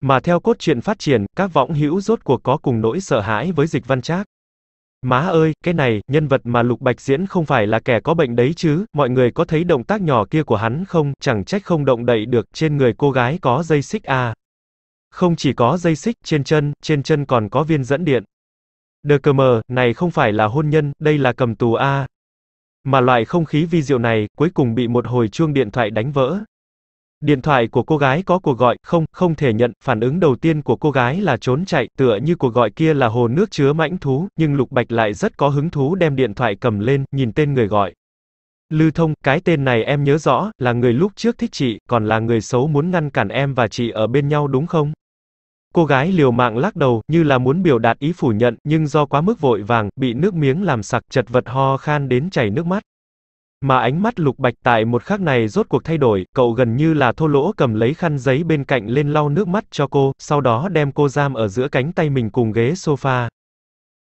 Mà theo cốt truyện phát triển, các võng hữu rốt cuộc có cùng nỗi sợ hãi với dịch văn trác. Má ơi, cái này, nhân vật mà Lục Bạch diễn không phải là kẻ có bệnh đấy chứ, mọi người có thấy động tác nhỏ kia của hắn không, chẳng trách không động đậy được, trên người cô gái có dây xích à. Không chỉ có dây xích, trên chân, trên chân còn có viên dẫn điện. Đờ cờ mờ, này không phải là hôn nhân, đây là cầm tù a, mà loại không khí vi diệu này, cuối cùng bị một hồi chuông điện thoại đánh vỡ. Điện thoại của cô gái có cuộc gọi, không, không thể nhận, phản ứng đầu tiên của cô gái là trốn chạy, tựa như cuộc gọi kia là hồ nước chứa mãnh thú, nhưng Lục Bạch lại rất có hứng thú đem điện thoại cầm lên, nhìn tên người gọi. Lư Thông, cái tên này em nhớ rõ, là người lúc trước thích chị, còn là người xấu muốn ngăn cản em và chị ở bên nhau đúng không? Cô gái liều mạng lắc đầu, như là muốn biểu đạt ý phủ nhận, nhưng do quá mức vội vàng, bị nước miếng làm sặc, chật vật ho khan đến chảy nước mắt. Mà ánh mắt lục bạch tại một khắc này rốt cuộc thay đổi, cậu gần như là thô lỗ cầm lấy khăn giấy bên cạnh lên lau nước mắt cho cô, sau đó đem cô giam ở giữa cánh tay mình cùng ghế sofa.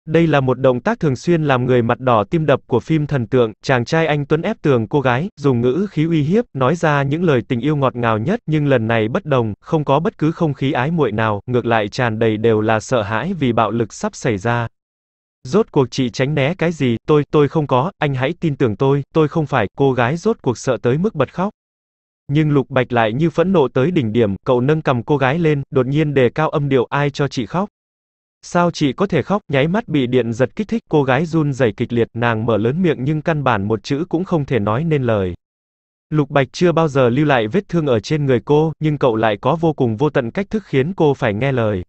Đây là một động tác thường xuyên làm người mặt đỏ tim đập của phim thần tượng, chàng trai anh Tuấn ép tường cô gái, dùng ngữ khí uy hiếp, nói ra những lời tình yêu ngọt ngào nhất, nhưng lần này bất đồng, không có bất cứ không khí ái muội nào, ngược lại tràn đầy đều là sợ hãi vì bạo lực sắp xảy ra. Rốt cuộc chị tránh né cái gì, tôi, tôi không có, anh hãy tin tưởng tôi, tôi không phải, cô gái rốt cuộc sợ tới mức bật khóc. Nhưng Lục Bạch lại như phẫn nộ tới đỉnh điểm, cậu nâng cầm cô gái lên, đột nhiên đề cao âm điệu ai cho chị khóc. Sao chị có thể khóc, nháy mắt bị điện giật kích thích, cô gái run rẩy kịch liệt, nàng mở lớn miệng nhưng căn bản một chữ cũng không thể nói nên lời. Lục Bạch chưa bao giờ lưu lại vết thương ở trên người cô, nhưng cậu lại có vô cùng vô tận cách thức khiến cô phải nghe lời.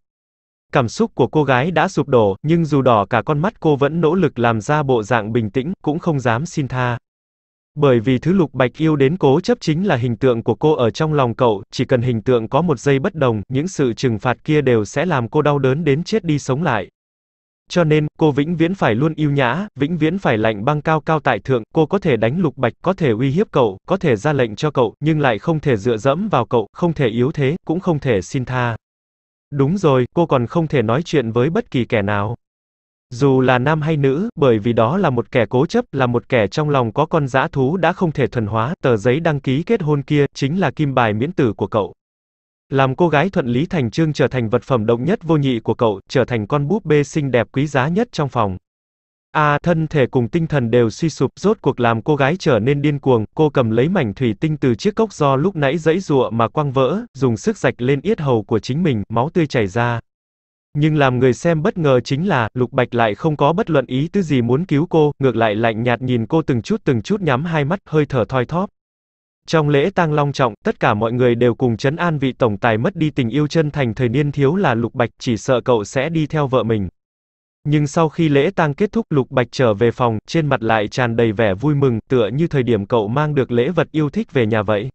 Cảm xúc của cô gái đã sụp đổ, nhưng dù đỏ cả con mắt cô vẫn nỗ lực làm ra bộ dạng bình tĩnh, cũng không dám xin tha. Bởi vì thứ lục bạch yêu đến cố chấp chính là hình tượng của cô ở trong lòng cậu, chỉ cần hình tượng có một giây bất đồng, những sự trừng phạt kia đều sẽ làm cô đau đớn đến chết đi sống lại. Cho nên, cô vĩnh viễn phải luôn yêu nhã, vĩnh viễn phải lạnh băng cao cao tại thượng, cô có thể đánh lục bạch, có thể uy hiếp cậu, có thể ra lệnh cho cậu, nhưng lại không thể dựa dẫm vào cậu, không thể yếu thế, cũng không thể xin tha. Đúng rồi, cô còn không thể nói chuyện với bất kỳ kẻ nào. Dù là nam hay nữ, bởi vì đó là một kẻ cố chấp, là một kẻ trong lòng có con dã thú đã không thể thuần hóa, tờ giấy đăng ký kết hôn kia, chính là kim bài miễn tử của cậu. Làm cô gái thuận lý thành trương trở thành vật phẩm động nhất vô nhị của cậu, trở thành con búp bê xinh đẹp quý giá nhất trong phòng. A, à, thân thể cùng tinh thần đều suy sụp, rốt cuộc làm cô gái trở nên điên cuồng, cô cầm lấy mảnh thủy tinh từ chiếc cốc do lúc nãy dẫy dụa mà quăng vỡ, dùng sức rạch lên yết hầu của chính mình, máu tươi chảy ra. Nhưng làm người xem bất ngờ chính là, Lục Bạch lại không có bất luận ý tư gì muốn cứu cô, ngược lại lạnh nhạt nhìn cô từng chút từng chút nhắm hai mắt, hơi thở thoi thóp. Trong lễ tang long trọng, tất cả mọi người đều cùng chấn an vị tổng tài mất đi tình yêu chân thành thời niên thiếu là Lục Bạch, chỉ sợ cậu sẽ đi theo vợ mình. Nhưng sau khi lễ tang kết thúc, Lục Bạch trở về phòng, trên mặt lại tràn đầy vẻ vui mừng, tựa như thời điểm cậu mang được lễ vật yêu thích về nhà vậy.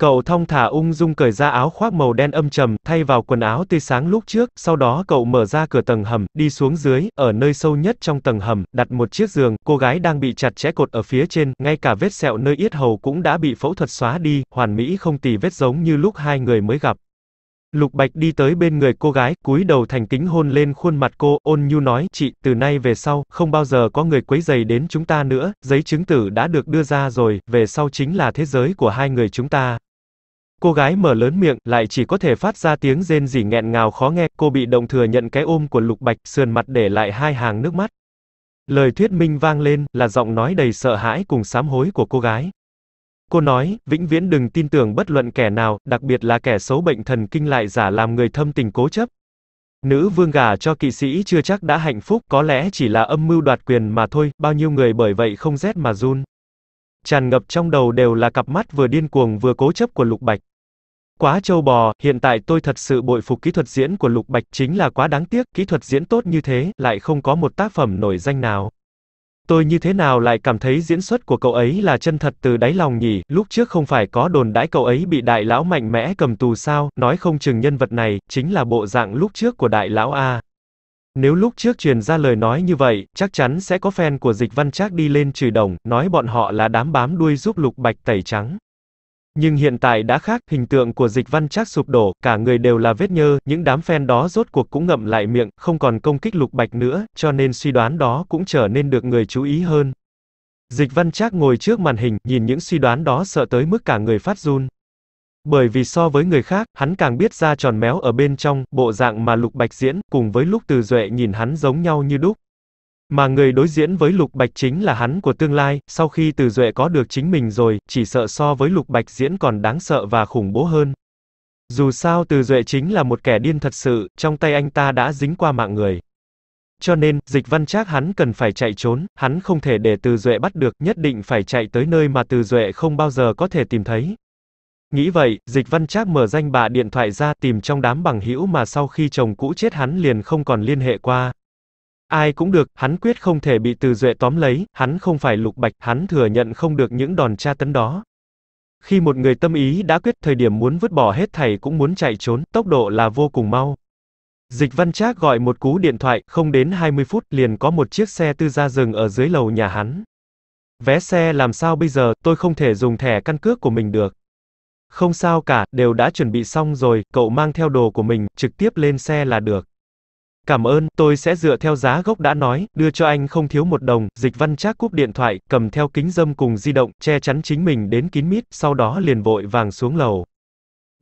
Cậu thong thả ung dung cởi ra áo khoác màu đen âm trầm, thay vào quần áo tươi sáng lúc trước, sau đó cậu mở ra cửa tầng hầm, đi xuống dưới, ở nơi sâu nhất trong tầng hầm, đặt một chiếc giường, cô gái đang bị chặt chẽ cột ở phía trên, ngay cả vết sẹo nơi yết hầu cũng đã bị phẫu thuật xóa đi, hoàn mỹ không tì vết giống như lúc hai người mới gặp. Lục Bạch đi tới bên người cô gái, cúi đầu thành kính hôn lên khuôn mặt cô, ôn nhu nói, chị, từ nay về sau, không bao giờ có người quấy giày đến chúng ta nữa, giấy chứng tử đã được đưa ra rồi, về sau chính là thế giới của hai người chúng ta. Cô gái mở lớn miệng, lại chỉ có thể phát ra tiếng rên rỉ nghẹn ngào khó nghe, cô bị động thừa nhận cái ôm của Lục Bạch, sườn mặt để lại hai hàng nước mắt. Lời thuyết minh vang lên, là giọng nói đầy sợ hãi cùng sám hối của cô gái. Cô nói, vĩnh viễn đừng tin tưởng bất luận kẻ nào, đặc biệt là kẻ xấu bệnh thần kinh lại giả làm người thâm tình cố chấp. Nữ vương gà cho kỵ sĩ chưa chắc đã hạnh phúc, có lẽ chỉ là âm mưu đoạt quyền mà thôi, bao nhiêu người bởi vậy không rét mà run tràn ngập trong đầu đều là cặp mắt vừa điên cuồng vừa cố chấp của Lục Bạch. Quá châu bò, hiện tại tôi thật sự bội phục kỹ thuật diễn của Lục Bạch chính là quá đáng tiếc, kỹ thuật diễn tốt như thế, lại không có một tác phẩm nổi danh nào. Tôi như thế nào lại cảm thấy diễn xuất của cậu ấy là chân thật từ đáy lòng nhỉ, lúc trước không phải có đồn đãi cậu ấy bị đại lão mạnh mẽ cầm tù sao, nói không chừng nhân vật này, chính là bộ dạng lúc trước của đại lão A. Nếu lúc trước truyền ra lời nói như vậy, chắc chắn sẽ có fan của dịch văn trác đi lên chửi đồng, nói bọn họ là đám bám đuôi giúp lục bạch tẩy trắng. Nhưng hiện tại đã khác, hình tượng của dịch văn trác sụp đổ, cả người đều là vết nhơ, những đám fan đó rốt cuộc cũng ngậm lại miệng, không còn công kích lục bạch nữa, cho nên suy đoán đó cũng trở nên được người chú ý hơn. Dịch văn trác ngồi trước màn hình, nhìn những suy đoán đó sợ tới mức cả người phát run. Bởi vì so với người khác, hắn càng biết ra tròn méo ở bên trong, bộ dạng mà Lục Bạch diễn, cùng với lúc Từ Duệ nhìn hắn giống nhau như đúc. Mà người đối diễn với Lục Bạch chính là hắn của tương lai, sau khi Từ Duệ có được chính mình rồi, chỉ sợ so với Lục Bạch diễn còn đáng sợ và khủng bố hơn. Dù sao Từ Duệ chính là một kẻ điên thật sự, trong tay anh ta đã dính qua mạng người. Cho nên, dịch văn chắc hắn cần phải chạy trốn, hắn không thể để Từ Duệ bắt được, nhất định phải chạy tới nơi mà Từ Duệ không bao giờ có thể tìm thấy. Nghĩ vậy, Dịch Văn Trác mở danh bạ điện thoại ra tìm trong đám bằng hữu mà sau khi chồng cũ chết hắn liền không còn liên hệ qua. Ai cũng được, hắn quyết không thể bị Từ Duệ tóm lấy, hắn không phải lục bạch, hắn thừa nhận không được những đòn tra tấn đó. Khi một người tâm ý đã quyết thời điểm muốn vứt bỏ hết thảy cũng muốn chạy trốn, tốc độ là vô cùng mau. Dịch Văn Trác gọi một cú điện thoại, không đến 20 phút liền có một chiếc xe tư gia dừng ở dưới lầu nhà hắn. Vé xe làm sao bây giờ, tôi không thể dùng thẻ căn cước của mình được. Không sao cả, đều đã chuẩn bị xong rồi, cậu mang theo đồ của mình, trực tiếp lên xe là được. Cảm ơn, tôi sẽ dựa theo giá gốc đã nói, đưa cho anh không thiếu một đồng, dịch văn trác cúp điện thoại, cầm theo kính dâm cùng di động, che chắn chính mình đến kín mít, sau đó liền vội vàng xuống lầu.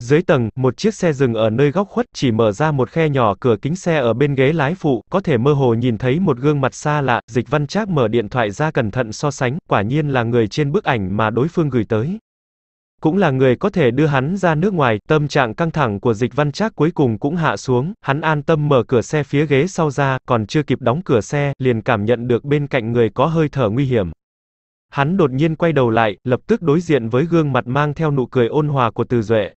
Dưới tầng, một chiếc xe dừng ở nơi góc khuất, chỉ mở ra một khe nhỏ cửa kính xe ở bên ghế lái phụ, có thể mơ hồ nhìn thấy một gương mặt xa lạ, dịch văn trác mở điện thoại ra cẩn thận so sánh, quả nhiên là người trên bức ảnh mà đối phương gửi tới cũng là người có thể đưa hắn ra nước ngoài, tâm trạng căng thẳng của Dịch Văn Trác cuối cùng cũng hạ xuống, hắn an tâm mở cửa xe phía ghế sau ra, còn chưa kịp đóng cửa xe, liền cảm nhận được bên cạnh người có hơi thở nguy hiểm. Hắn đột nhiên quay đầu lại, lập tức đối diện với gương mặt mang theo nụ cười ôn hòa của Từ Duệ.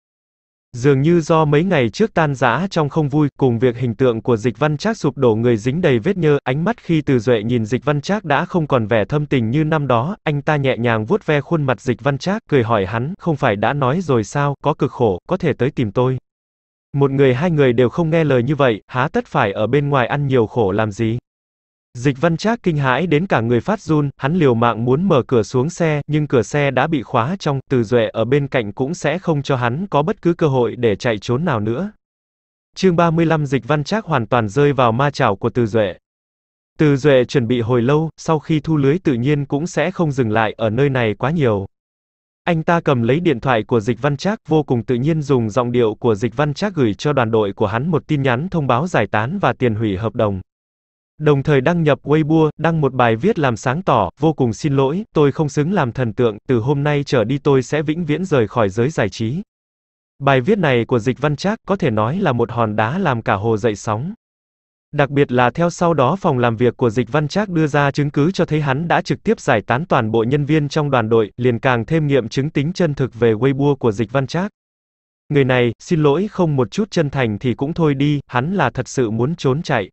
Dường như do mấy ngày trước tan rã trong không vui, cùng việc hình tượng của dịch văn trác sụp đổ người dính đầy vết nhơ, ánh mắt khi từ duệ nhìn dịch văn trác đã không còn vẻ thâm tình như năm đó, anh ta nhẹ nhàng vuốt ve khuôn mặt dịch văn trác, cười hỏi hắn, không phải đã nói rồi sao, có cực khổ, có thể tới tìm tôi. Một người hai người đều không nghe lời như vậy, há tất phải ở bên ngoài ăn nhiều khổ làm gì. Dịch văn trác kinh hãi đến cả người phát run, hắn liều mạng muốn mở cửa xuống xe, nhưng cửa xe đã bị khóa trong, từ duệ ở bên cạnh cũng sẽ không cho hắn có bất cứ cơ hội để chạy trốn nào nữa. Chương 35 dịch văn trác hoàn toàn rơi vào ma chảo của từ duệ. Từ duệ chuẩn bị hồi lâu, sau khi thu lưới tự nhiên cũng sẽ không dừng lại ở nơi này quá nhiều. Anh ta cầm lấy điện thoại của Dịch Văn Trác, vô cùng tự nhiên dùng giọng điệu của Dịch Văn Trác gửi cho đoàn đội của hắn một tin nhắn thông báo giải tán và tiền hủy hợp đồng. Đồng thời đăng nhập Weibo, đăng một bài viết làm sáng tỏ, vô cùng xin lỗi, tôi không xứng làm thần tượng, từ hôm nay trở đi tôi sẽ vĩnh viễn rời khỏi giới giải trí. Bài viết này của Dịch Văn Trác có thể nói là một hòn đá làm cả hồ dậy sóng. Đặc biệt là theo sau đó phòng làm việc của Dịch Văn Trác đưa ra chứng cứ cho thấy hắn đã trực tiếp giải tán toàn bộ nhân viên trong đoàn đội, liền càng thêm nghiệm chứng tính chân thực về Weibo của Dịch Văn Trác. Người này, xin lỗi không một chút chân thành thì cũng thôi đi, hắn là thật sự muốn trốn chạy.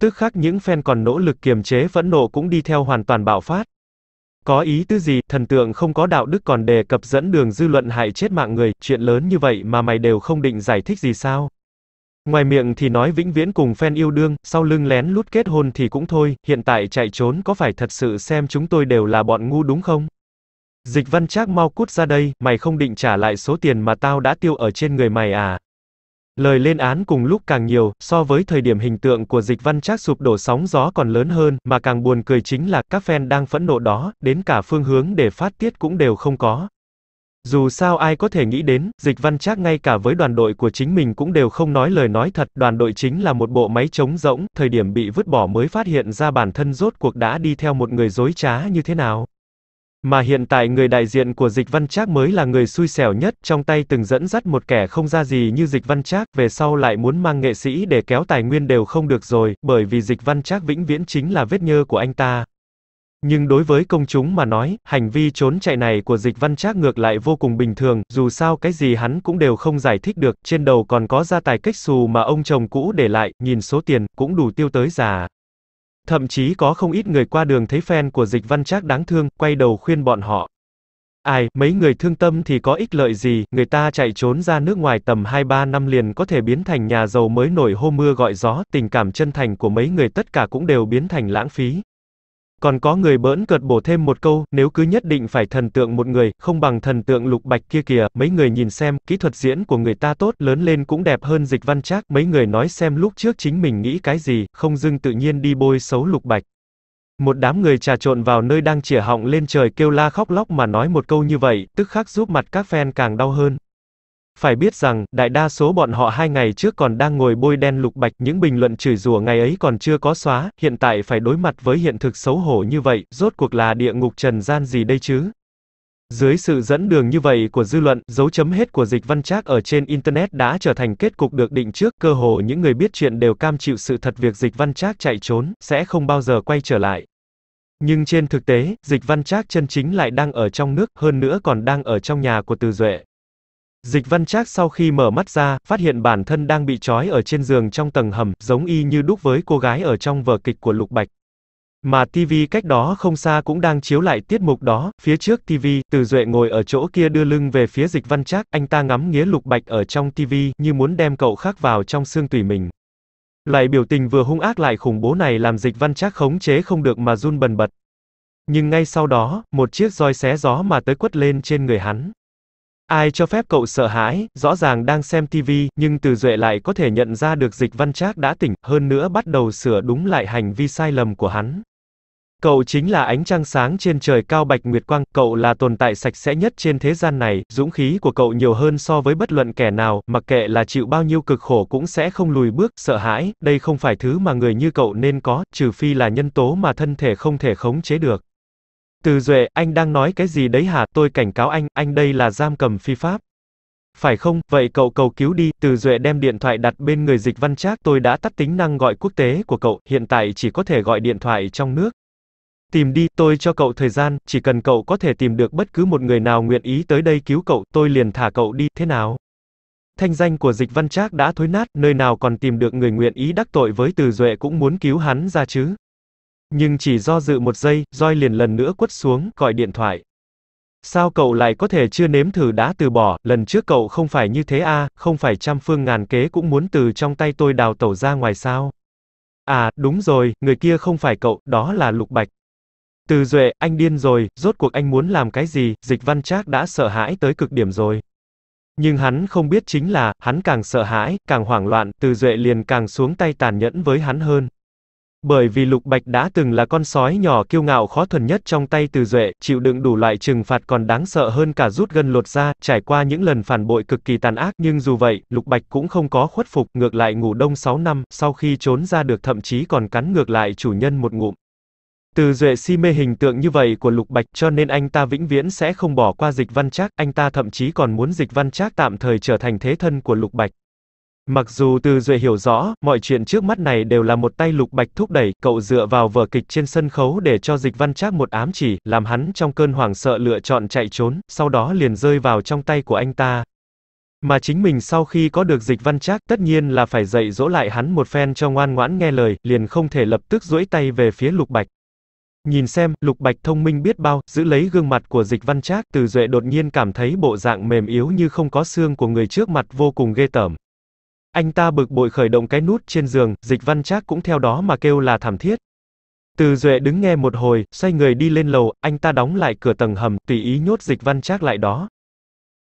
Tức khắc những fan còn nỗ lực kiềm chế phẫn nộ cũng đi theo hoàn toàn bạo phát. Có ý tư gì, thần tượng không có đạo đức còn đề cập dẫn đường dư luận hại chết mạng người, chuyện lớn như vậy mà mày đều không định giải thích gì sao? Ngoài miệng thì nói vĩnh viễn cùng fan yêu đương, sau lưng lén lút kết hôn thì cũng thôi, hiện tại chạy trốn có phải thật sự xem chúng tôi đều là bọn ngu đúng không? Dịch văn trác mau cút ra đây, mày không định trả lại số tiền mà tao đã tiêu ở trên người mày à? Lời lên án cùng lúc càng nhiều, so với thời điểm hình tượng của dịch văn trác sụp đổ sóng gió còn lớn hơn, mà càng buồn cười chính là các fan đang phẫn nộ đó, đến cả phương hướng để phát tiết cũng đều không có. Dù sao ai có thể nghĩ đến, dịch văn trác ngay cả với đoàn đội của chính mình cũng đều không nói lời nói thật, đoàn đội chính là một bộ máy trống rỗng, thời điểm bị vứt bỏ mới phát hiện ra bản thân rốt cuộc đã đi theo một người dối trá như thế nào. Mà hiện tại người đại diện của Dịch Văn Trác mới là người xui xẻo nhất, trong tay từng dẫn dắt một kẻ không ra gì như Dịch Văn Trác, về sau lại muốn mang nghệ sĩ để kéo tài nguyên đều không được rồi, bởi vì Dịch Văn Trác vĩnh viễn chính là vết nhơ của anh ta. Nhưng đối với công chúng mà nói, hành vi trốn chạy này của Dịch Văn Trác ngược lại vô cùng bình thường, dù sao cái gì hắn cũng đều không giải thích được, trên đầu còn có gia tài cách xù mà ông chồng cũ để lại, nhìn số tiền, cũng đủ tiêu tới già. Thậm chí có không ít người qua đường thấy fan của Dịch Văn Trác đáng thương, quay đầu khuyên bọn họ. Ai, mấy người thương tâm thì có ích lợi gì, người ta chạy trốn ra nước ngoài tầm 2-3 năm liền có thể biến thành nhà giàu mới nổi hô mưa gọi gió, tình cảm chân thành của mấy người tất cả cũng đều biến thành lãng phí. Còn có người bỡn cợt bổ thêm một câu, nếu cứ nhất định phải thần tượng một người, không bằng thần tượng lục bạch kia kìa, mấy người nhìn xem, kỹ thuật diễn của người ta tốt, lớn lên cũng đẹp hơn dịch văn trác, mấy người nói xem lúc trước chính mình nghĩ cái gì, không dưng tự nhiên đi bôi xấu lục bạch. Một đám người trà trộn vào nơi đang chỉa họng lên trời kêu la khóc lóc mà nói một câu như vậy, tức khắc giúp mặt các fan càng đau hơn. Phải biết rằng, đại đa số bọn họ hai ngày trước còn đang ngồi bôi đen lục bạch, những bình luận chửi rủa ngày ấy còn chưa có xóa, hiện tại phải đối mặt với hiện thực xấu hổ như vậy, rốt cuộc là địa ngục trần gian gì đây chứ? Dưới sự dẫn đường như vậy của dư luận, dấu chấm hết của dịch văn trác ở trên Internet đã trở thành kết cục được định trước, cơ hồ những người biết chuyện đều cam chịu sự thật việc dịch văn trác chạy trốn, sẽ không bao giờ quay trở lại. Nhưng trên thực tế, dịch văn trác chân chính lại đang ở trong nước, hơn nữa còn đang ở trong nhà của Từ Duệ. Dịch Văn Trác sau khi mở mắt ra, phát hiện bản thân đang bị trói ở trên giường trong tầng hầm, giống y như đúc với cô gái ở trong vở kịch của Lục Bạch. Mà TV cách đó không xa cũng đang chiếu lại tiết mục đó, phía trước TV, Từ Duệ ngồi ở chỗ kia đưa lưng về phía Dịch Văn Trác, anh ta ngắm nghía Lục Bạch ở trong TV như muốn đem cậu khác vào trong xương tủy mình. Loại biểu tình vừa hung ác lại khủng bố này làm Dịch Văn Trác khống chế không được mà run bần bật. Nhưng ngay sau đó, một chiếc roi xé gió mà tới quất lên trên người hắn. Ai cho phép cậu sợ hãi, rõ ràng đang xem TV, nhưng Từ Duệ lại có thể nhận ra được Dịch Văn Trác đã tỉnh, hơn nữa bắt đầu sửa đúng lại hành vi sai lầm của hắn. Cậu chính là ánh trăng sáng trên trời cao bạch nguyệt quang, cậu là tồn tại sạch sẽ nhất trên thế gian này, dũng khí của cậu nhiều hơn so với bất luận kẻ nào, mặc kệ là chịu bao nhiêu cực khổ cũng sẽ không lùi bước, sợ hãi, đây không phải thứ mà người như cậu nên có, trừ phi là nhân tố mà thân thể không thể khống chế được. Từ Duệ, anh đang nói cái gì đấy hả? Tôi cảnh cáo anh, anh đây là giam cầm phi pháp. Phải không? Vậy cậu cầu cứu đi. Từ Duệ đem điện thoại đặt bên người dịch văn trác. Tôi đã tắt tính năng gọi quốc tế của cậu, hiện tại chỉ có thể gọi điện thoại trong nước. Tìm đi, tôi cho cậu thời gian, chỉ cần cậu có thể tìm được bất cứ một người nào nguyện ý tới đây cứu cậu, tôi liền thả cậu đi, thế nào? Thanh danh của dịch văn trác đã thối nát, nơi nào còn tìm được người nguyện ý đắc tội với từ duệ cũng muốn cứu hắn ra chứ. Nhưng chỉ do dự một giây, roi liền lần nữa quất xuống, gọi điện thoại. Sao cậu lại có thể chưa nếm thử đã từ bỏ, lần trước cậu không phải như thế à, không phải trăm phương ngàn kế cũng muốn từ trong tay tôi đào tẩu ra ngoài sao? À, đúng rồi, người kia không phải cậu, đó là Lục Bạch. Từ Duệ, anh điên rồi, rốt cuộc anh muốn làm cái gì, dịch văn trác đã sợ hãi tới cực điểm rồi. Nhưng hắn không biết chính là, hắn càng sợ hãi, càng hoảng loạn, Từ Duệ liền càng xuống tay tàn nhẫn với hắn hơn. Bởi vì Lục Bạch đã từng là con sói nhỏ kiêu ngạo khó thuần nhất trong tay Từ Duệ, chịu đựng đủ loại trừng phạt còn đáng sợ hơn cả rút gân lột da trải qua những lần phản bội cực kỳ tàn ác, nhưng dù vậy, Lục Bạch cũng không có khuất phục, ngược lại ngủ đông 6 năm, sau khi trốn ra được thậm chí còn cắn ngược lại chủ nhân một ngụm. Từ Duệ si mê hình tượng như vậy của Lục Bạch cho nên anh ta vĩnh viễn sẽ không bỏ qua dịch văn trác, anh ta thậm chí còn muốn dịch văn trác tạm thời trở thành thế thân của Lục Bạch. Mặc dù Từ Duệ hiểu rõ, mọi chuyện trước mắt này đều là một tay Lục Bạch thúc đẩy, cậu dựa vào vở kịch trên sân khấu để cho Dịch Văn Trác một ám chỉ, làm hắn trong cơn hoảng sợ lựa chọn chạy trốn, sau đó liền rơi vào trong tay của anh ta. Mà chính mình sau khi có được Dịch Văn Trác, tất nhiên là phải dạy dỗ lại hắn một phen cho ngoan ngoãn nghe lời, liền không thể lập tức duỗi tay về phía Lục Bạch. Nhìn xem, Lục Bạch thông minh biết bao, giữ lấy gương mặt của Dịch Văn Trác, Từ Duệ đột nhiên cảm thấy bộ dạng mềm yếu như không có xương của người trước mặt vô cùng ghê tởm. Anh ta bực bội khởi động cái nút trên giường, dịch văn trác cũng theo đó mà kêu là thảm thiết. Từ Duệ đứng nghe một hồi, xoay người đi lên lầu, anh ta đóng lại cửa tầng hầm, tùy ý nhốt dịch văn trác lại đó.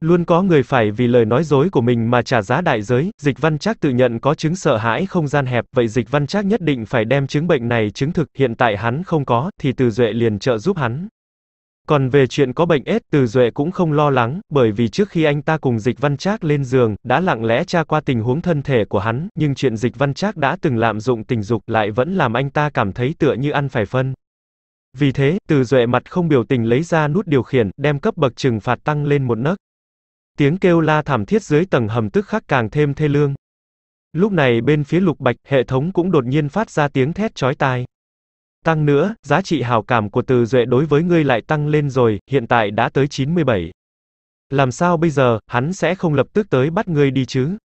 Luôn có người phải vì lời nói dối của mình mà trả giá đại giới, dịch văn trác tự nhận có chứng sợ hãi không gian hẹp, vậy dịch văn trác nhất định phải đem chứng bệnh này chứng thực, hiện tại hắn không có, thì từ Duệ liền trợ giúp hắn. Còn về chuyện có bệnh ết, Từ Duệ cũng không lo lắng, bởi vì trước khi anh ta cùng Dịch Văn Trác lên giường, đã lặng lẽ tra qua tình huống thân thể của hắn, nhưng chuyện Dịch Văn Trác đã từng lạm dụng tình dục lại vẫn làm anh ta cảm thấy tựa như ăn phải phân. Vì thế, Từ Duệ mặt không biểu tình lấy ra nút điều khiển, đem cấp bậc trừng phạt tăng lên một nấc. Tiếng kêu la thảm thiết dưới tầng hầm tức khắc càng thêm thê lương. Lúc này bên phía Lục Bạch, hệ thống cũng đột nhiên phát ra tiếng thét chói tai. Tăng nữa, giá trị hào cảm của Từ Duệ đối với ngươi lại tăng lên rồi, hiện tại đã tới 97. Làm sao bây giờ, hắn sẽ không lập tức tới bắt ngươi đi chứ?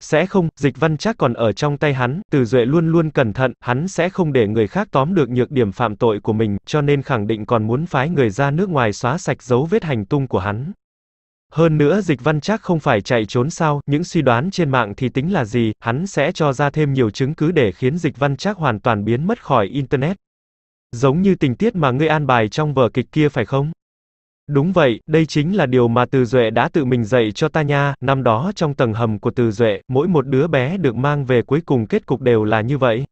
Sẽ không, dịch văn chắc còn ở trong tay hắn, Từ Duệ luôn luôn cẩn thận, hắn sẽ không để người khác tóm được nhược điểm phạm tội của mình, cho nên khẳng định còn muốn phái người ra nước ngoài xóa sạch dấu vết hành tung của hắn. Hơn nữa dịch văn chắc không phải chạy trốn sao, những suy đoán trên mạng thì tính là gì, hắn sẽ cho ra thêm nhiều chứng cứ để khiến dịch văn chắc hoàn toàn biến mất khỏi Internet. Giống như tình tiết mà ngươi an bài trong vở kịch kia phải không? Đúng vậy, đây chính là điều mà Từ Duệ đã tự mình dạy cho ta nha, năm đó trong tầng hầm của Từ Duệ, mỗi một đứa bé được mang về cuối cùng kết cục đều là như vậy.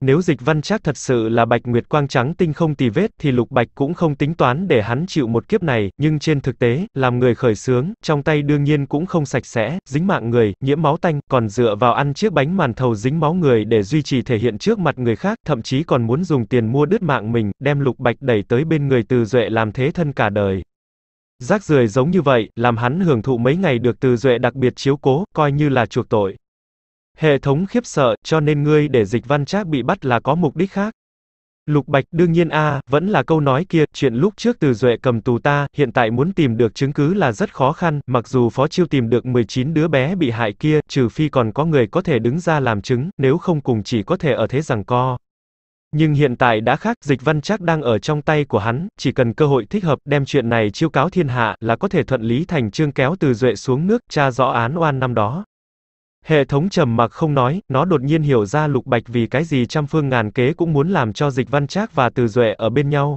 Nếu dịch văn trác thật sự là bạch nguyệt quang trắng tinh không tì vết thì lục bạch cũng không tính toán để hắn chịu một kiếp này, nhưng trên thực tế, làm người khởi sướng, trong tay đương nhiên cũng không sạch sẽ, dính mạng người, nhiễm máu tanh, còn dựa vào ăn chiếc bánh màn thầu dính máu người để duy trì thể hiện trước mặt người khác, thậm chí còn muốn dùng tiền mua đứt mạng mình, đem lục bạch đẩy tới bên người từ duệ làm thế thân cả đời. Rác rưởi giống như vậy, làm hắn hưởng thụ mấy ngày được từ duệ đặc biệt chiếu cố, coi như là chuộc tội. Hệ thống khiếp sợ, cho nên ngươi để dịch văn trác bị bắt là có mục đích khác. Lục Bạch đương nhiên a, vẫn là câu nói kia, chuyện lúc trước từ Duệ cầm tù ta, hiện tại muốn tìm được chứng cứ là rất khó khăn, mặc dù Phó Chiêu tìm được 19 đứa bé bị hại kia, trừ phi còn có người có thể đứng ra làm chứng, nếu không cùng chỉ có thể ở thế rằng co. Nhưng hiện tại đã khác, dịch văn chắc đang ở trong tay của hắn, chỉ cần cơ hội thích hợp đem chuyện này chiêu cáo thiên hạ là có thể thuận lý thành trương kéo từ Duệ xuống nước, tra rõ án oan năm đó. Hệ thống trầm mặc không nói, nó đột nhiên hiểu ra Lục Bạch vì cái gì trăm phương ngàn kế cũng muốn làm cho Dịch Văn Trác và Từ Duệ ở bên nhau.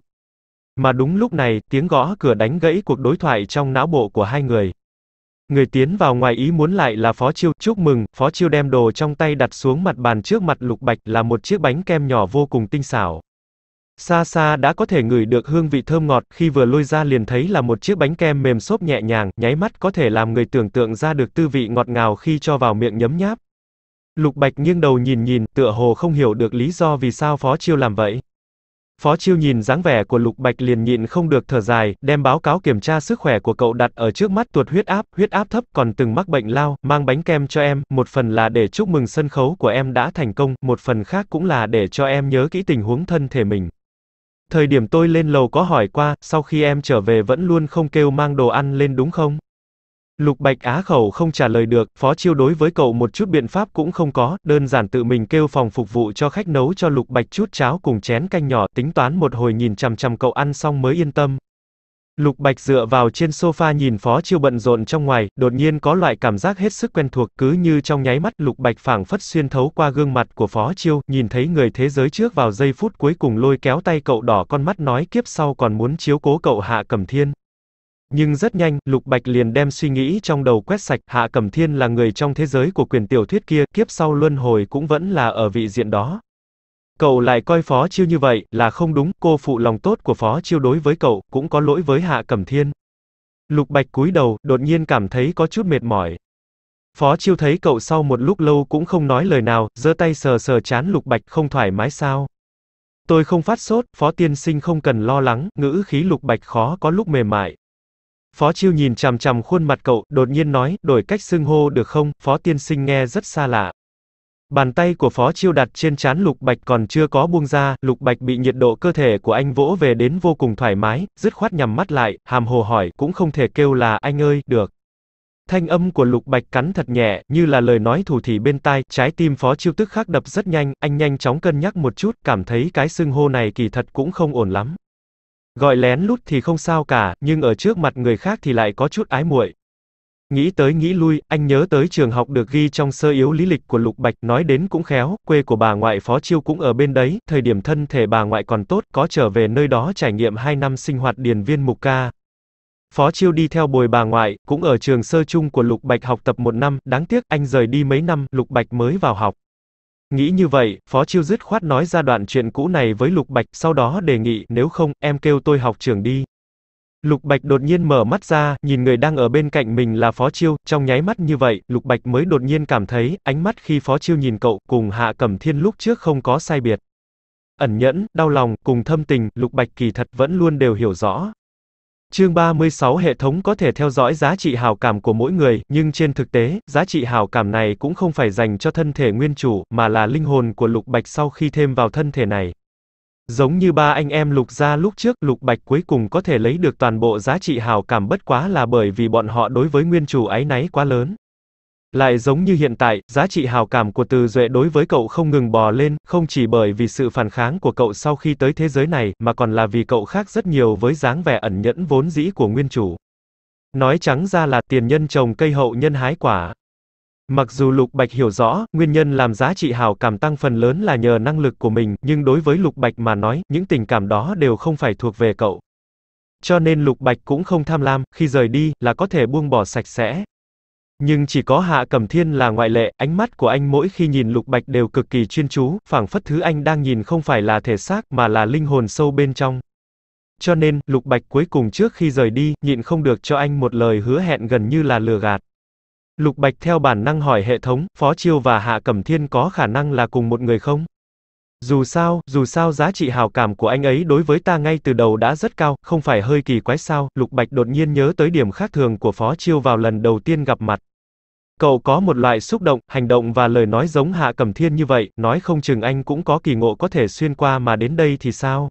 Mà đúng lúc này, tiếng gõ cửa đánh gãy cuộc đối thoại trong não bộ của hai người. Người tiến vào ngoài ý muốn lại là Phó Chiêu, chúc mừng, Phó Chiêu đem đồ trong tay đặt xuống mặt bàn trước mặt Lục Bạch là một chiếc bánh kem nhỏ vô cùng tinh xảo. Xa xa đã có thể ngửi được hương vị thơm ngọt, khi vừa lôi ra liền thấy là một chiếc bánh kem mềm xốp nhẹ nhàng, nháy mắt có thể làm người tưởng tượng ra được tư vị ngọt ngào khi cho vào miệng nhấm nháp. Lục Bạch nghiêng đầu nhìn nhìn, tựa hồ không hiểu được lý do vì sao Phó Chiêu làm vậy. Phó Chiêu nhìn dáng vẻ của Lục Bạch liền nhịn không được thở dài, đem báo cáo kiểm tra sức khỏe của cậu đặt ở trước mắt tuột huyết áp, huyết áp thấp còn từng mắc bệnh lao, mang bánh kem cho em, một phần là để chúc mừng sân khấu của em đã thành công, một phần khác cũng là để cho em nhớ kỹ tình huống thân thể mình. Thời điểm tôi lên lầu có hỏi qua, sau khi em trở về vẫn luôn không kêu mang đồ ăn lên đúng không? Lục Bạch Á khẩu không trả lời được, phó chiêu đối với cậu một chút biện pháp cũng không có, đơn giản tự mình kêu phòng phục vụ cho khách nấu cho Lục Bạch chút cháo cùng chén canh nhỏ, tính toán một hồi nhìn chằm chằm cậu ăn xong mới yên tâm. Lục Bạch dựa vào trên sofa nhìn Phó Chiêu bận rộn trong ngoài, đột nhiên có loại cảm giác hết sức quen thuộc, cứ như trong nháy mắt Lục Bạch phảng phất xuyên thấu qua gương mặt của Phó Chiêu, nhìn thấy người thế giới trước vào giây phút cuối cùng lôi kéo tay cậu đỏ con mắt nói kiếp sau còn muốn chiếu cố cậu Hạ Cẩm Thiên. Nhưng rất nhanh, Lục Bạch liền đem suy nghĩ trong đầu quét sạch, Hạ Cẩm Thiên là người trong thế giới của quyền tiểu thuyết kia, kiếp sau luân hồi cũng vẫn là ở vị diện đó. Cậu lại coi Phó Chiêu như vậy là không đúng, cô phụ lòng tốt của Phó Chiêu đối với cậu, cũng có lỗi với Hạ Cẩm Thiên. Lục Bạch cúi đầu, đột nhiên cảm thấy có chút mệt mỏi. Phó Chiêu thấy cậu sau một lúc lâu cũng không nói lời nào, giơ tay sờ sờ chán Lục Bạch không thoải mái sao. Tôi không phát sốt, Phó Tiên Sinh không cần lo lắng, ngữ khí Lục Bạch khó có lúc mềm mại. Phó Chiêu nhìn chằm chằm khuôn mặt cậu, đột nhiên nói, đổi cách xưng hô được không, Phó Tiên Sinh nghe rất xa lạ. Bàn tay của Phó Chiêu đặt trên chán Lục Bạch còn chưa có buông ra, Lục Bạch bị nhiệt độ cơ thể của anh vỗ về đến vô cùng thoải mái, dứt khoát nhắm mắt lại, hàm hồ hỏi, cũng không thể kêu là anh ơi, được. Thanh âm của Lục Bạch cắn thật nhẹ, như là lời nói thủ thỉ bên tai, trái tim Phó Chiêu tức khắc đập rất nhanh, anh nhanh chóng cân nhắc một chút, cảm thấy cái xưng hô này kỳ thật cũng không ổn lắm. Gọi lén lút thì không sao cả, nhưng ở trước mặt người khác thì lại có chút ái muội. Nghĩ tới nghĩ lui, anh nhớ tới trường học được ghi trong sơ yếu lý lịch của Lục Bạch, nói đến cũng khéo, quê của bà ngoại Phó Chiêu cũng ở bên đấy, thời điểm thân thể bà ngoại còn tốt, có trở về nơi đó trải nghiệm 2 năm sinh hoạt điền viên mục ca. Phó Chiêu đi theo bồi bà ngoại, cũng ở trường sơ chung của Lục Bạch học tập một năm, đáng tiếc, anh rời đi mấy năm, Lục Bạch mới vào học. Nghĩ như vậy, Phó Chiêu dứt khoát nói ra đoạn chuyện cũ này với Lục Bạch, sau đó đề nghị, nếu không, em kêu tôi học trường đi. Lục Bạch đột nhiên mở mắt ra, nhìn người đang ở bên cạnh mình là Phó Chiêu, trong nháy mắt như vậy, Lục Bạch mới đột nhiên cảm thấy, ánh mắt khi Phó Chiêu nhìn cậu, cùng Hạ Cẩm Thiên lúc trước không có sai biệt. Ẩn nhẫn, đau lòng, cùng thâm tình, Lục Bạch kỳ thật vẫn luôn đều hiểu rõ. Chương 36 hệ thống có thể theo dõi giá trị hào cảm của mỗi người, nhưng trên thực tế, giá trị hào cảm này cũng không phải dành cho thân thể nguyên chủ, mà là linh hồn của Lục Bạch sau khi thêm vào thân thể này. Giống như ba anh em Lục gia lúc trước, Lục Bạch cuối cùng có thể lấy được toàn bộ giá trị hào cảm bất quá là bởi vì bọn họ đối với nguyên chủ ái náy quá lớn. Lại giống như hiện tại, giá trị hào cảm của Từ Duệ đối với cậu không ngừng bò lên, không chỉ bởi vì sự phản kháng của cậu sau khi tới thế giới này, mà còn là vì cậu khác rất nhiều với dáng vẻ ẩn nhẫn vốn dĩ của nguyên chủ. Nói trắng ra là tiền nhân trồng cây hậu nhân hái quả. Mặc dù Lục Bạch hiểu rõ, nguyên nhân làm giá trị hào cảm tăng phần lớn là nhờ năng lực của mình, nhưng đối với Lục Bạch mà nói, những tình cảm đó đều không phải thuộc về cậu. Cho nên Lục Bạch cũng không tham lam, khi rời đi, là có thể buông bỏ sạch sẽ. Nhưng chỉ có Hạ Cẩm Thiên là ngoại lệ, ánh mắt của anh mỗi khi nhìn Lục Bạch đều cực kỳ chuyên chú, phảng phất thứ anh đang nhìn không phải là thể xác mà là linh hồn sâu bên trong. Cho nên, Lục Bạch cuối cùng trước khi rời đi, nhịn không được cho anh một lời hứa hẹn gần như là lừa gạt. Lục Bạch theo bản năng hỏi hệ thống, Phó Chiêu và Hạ Cẩm Thiên có khả năng là cùng một người không? Dù sao, dù sao giá trị hào cảm của anh ấy đối với ta ngay từ đầu đã rất cao, không phải hơi kỳ quái sao, Lục Bạch đột nhiên nhớ tới điểm khác thường của Phó Chiêu vào lần đầu tiên gặp mặt. Cậu có một loại xúc động, hành động và lời nói giống Hạ Cẩm Thiên như vậy, nói không chừng anh cũng có kỳ ngộ có thể xuyên qua mà đến đây thì sao?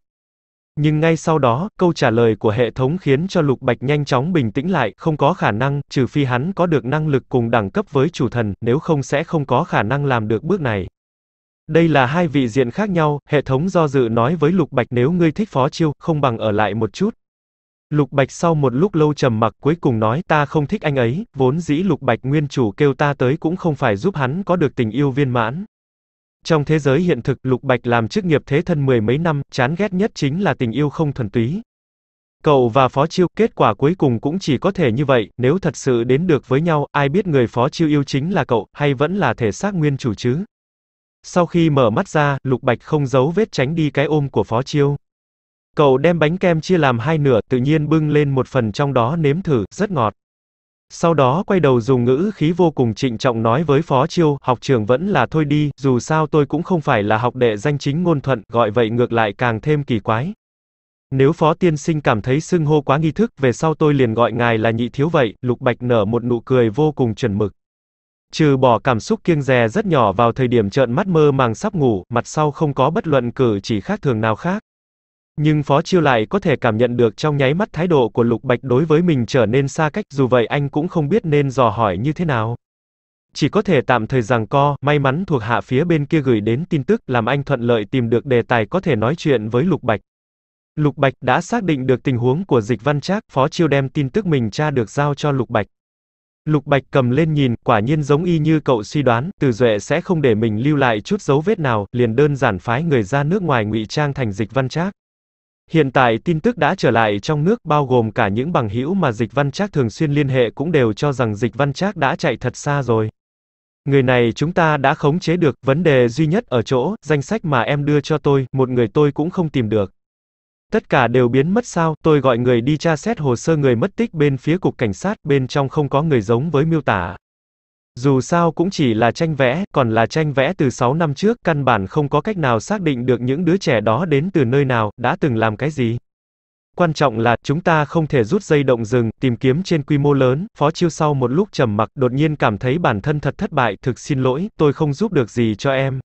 Nhưng ngay sau đó, câu trả lời của hệ thống khiến cho Lục Bạch nhanh chóng bình tĩnh lại, không có khả năng, trừ phi hắn có được năng lực cùng đẳng cấp với chủ thần, nếu không sẽ không có khả năng làm được bước này. Đây là hai vị diện khác nhau, hệ thống do dự nói với Lục Bạch nếu ngươi thích phó chiêu, không bằng ở lại một chút. Lục Bạch sau một lúc lâu trầm mặc cuối cùng nói ta không thích anh ấy, vốn dĩ Lục Bạch nguyên chủ kêu ta tới cũng không phải giúp hắn có được tình yêu viên mãn. Trong thế giới hiện thực, Lục Bạch làm chức nghiệp thế thân mười mấy năm, chán ghét nhất chính là tình yêu không thuần túy. Cậu và Phó Chiêu, kết quả cuối cùng cũng chỉ có thể như vậy, nếu thật sự đến được với nhau, ai biết người Phó Chiêu yêu chính là cậu, hay vẫn là thể xác nguyên chủ chứ? Sau khi mở mắt ra, Lục Bạch không giấu vết tránh đi cái ôm của Phó Chiêu. Cậu đem bánh kem chia làm hai nửa, tự nhiên bưng lên một phần trong đó nếm thử, rất ngọt. Sau đó quay đầu dùng ngữ khí vô cùng trịnh trọng nói với Phó Chiêu, học trường vẫn là thôi đi, dù sao tôi cũng không phải là học đệ danh chính ngôn thuận, gọi vậy ngược lại càng thêm kỳ quái. Nếu Phó Tiên Sinh cảm thấy xưng hô quá nghi thức, về sau tôi liền gọi ngài là nhị thiếu vậy, Lục Bạch nở một nụ cười vô cùng chuẩn mực. Trừ bỏ cảm xúc kiêng dè rất nhỏ vào thời điểm trợn mắt mơ màng sắp ngủ, mặt sau không có bất luận cử chỉ khác thường nào khác. Nhưng Phó Chiêu lại có thể cảm nhận được trong nháy mắt thái độ của Lục Bạch đối với mình trở nên xa cách, dù vậy anh cũng không biết nên dò hỏi như thế nào. Chỉ có thể tạm thời rằng co, may mắn thuộc hạ phía bên kia gửi đến tin tức, làm anh thuận lợi tìm được đề tài có thể nói chuyện với Lục Bạch. Lục Bạch đã xác định được tình huống của dịch văn trác, Phó Chiêu đem tin tức mình tra được giao cho Lục Bạch. Lục Bạch cầm lên nhìn, quả nhiên giống y như cậu suy đoán, Từ Duệ sẽ không để mình lưu lại chút dấu vết nào, liền đơn giản phái người ra nước ngoài ngụy trang thành dịch văn trác. Hiện tại tin tức đã trở lại trong nước bao gồm cả những bằng hữu mà Dịch Văn Trác thường xuyên liên hệ cũng đều cho rằng Dịch Văn Trác đã chạy thật xa rồi. Người này chúng ta đã khống chế được, vấn đề duy nhất ở chỗ, danh sách mà em đưa cho tôi, một người tôi cũng không tìm được. Tất cả đều biến mất sao, tôi gọi người đi tra xét hồ sơ người mất tích bên phía cục cảnh sát, bên trong không có người giống với miêu tả. Dù sao cũng chỉ là tranh vẽ, còn là tranh vẽ từ 6 năm trước, căn bản không có cách nào xác định được những đứa trẻ đó đến từ nơi nào, đã từng làm cái gì. Quan trọng là, chúng ta không thể rút dây động rừng, tìm kiếm trên quy mô lớn, Phó Chiêu sau một lúc trầm mặc, đột nhiên cảm thấy bản thân thật thất bại, thực xin lỗi, tôi không giúp được gì cho em.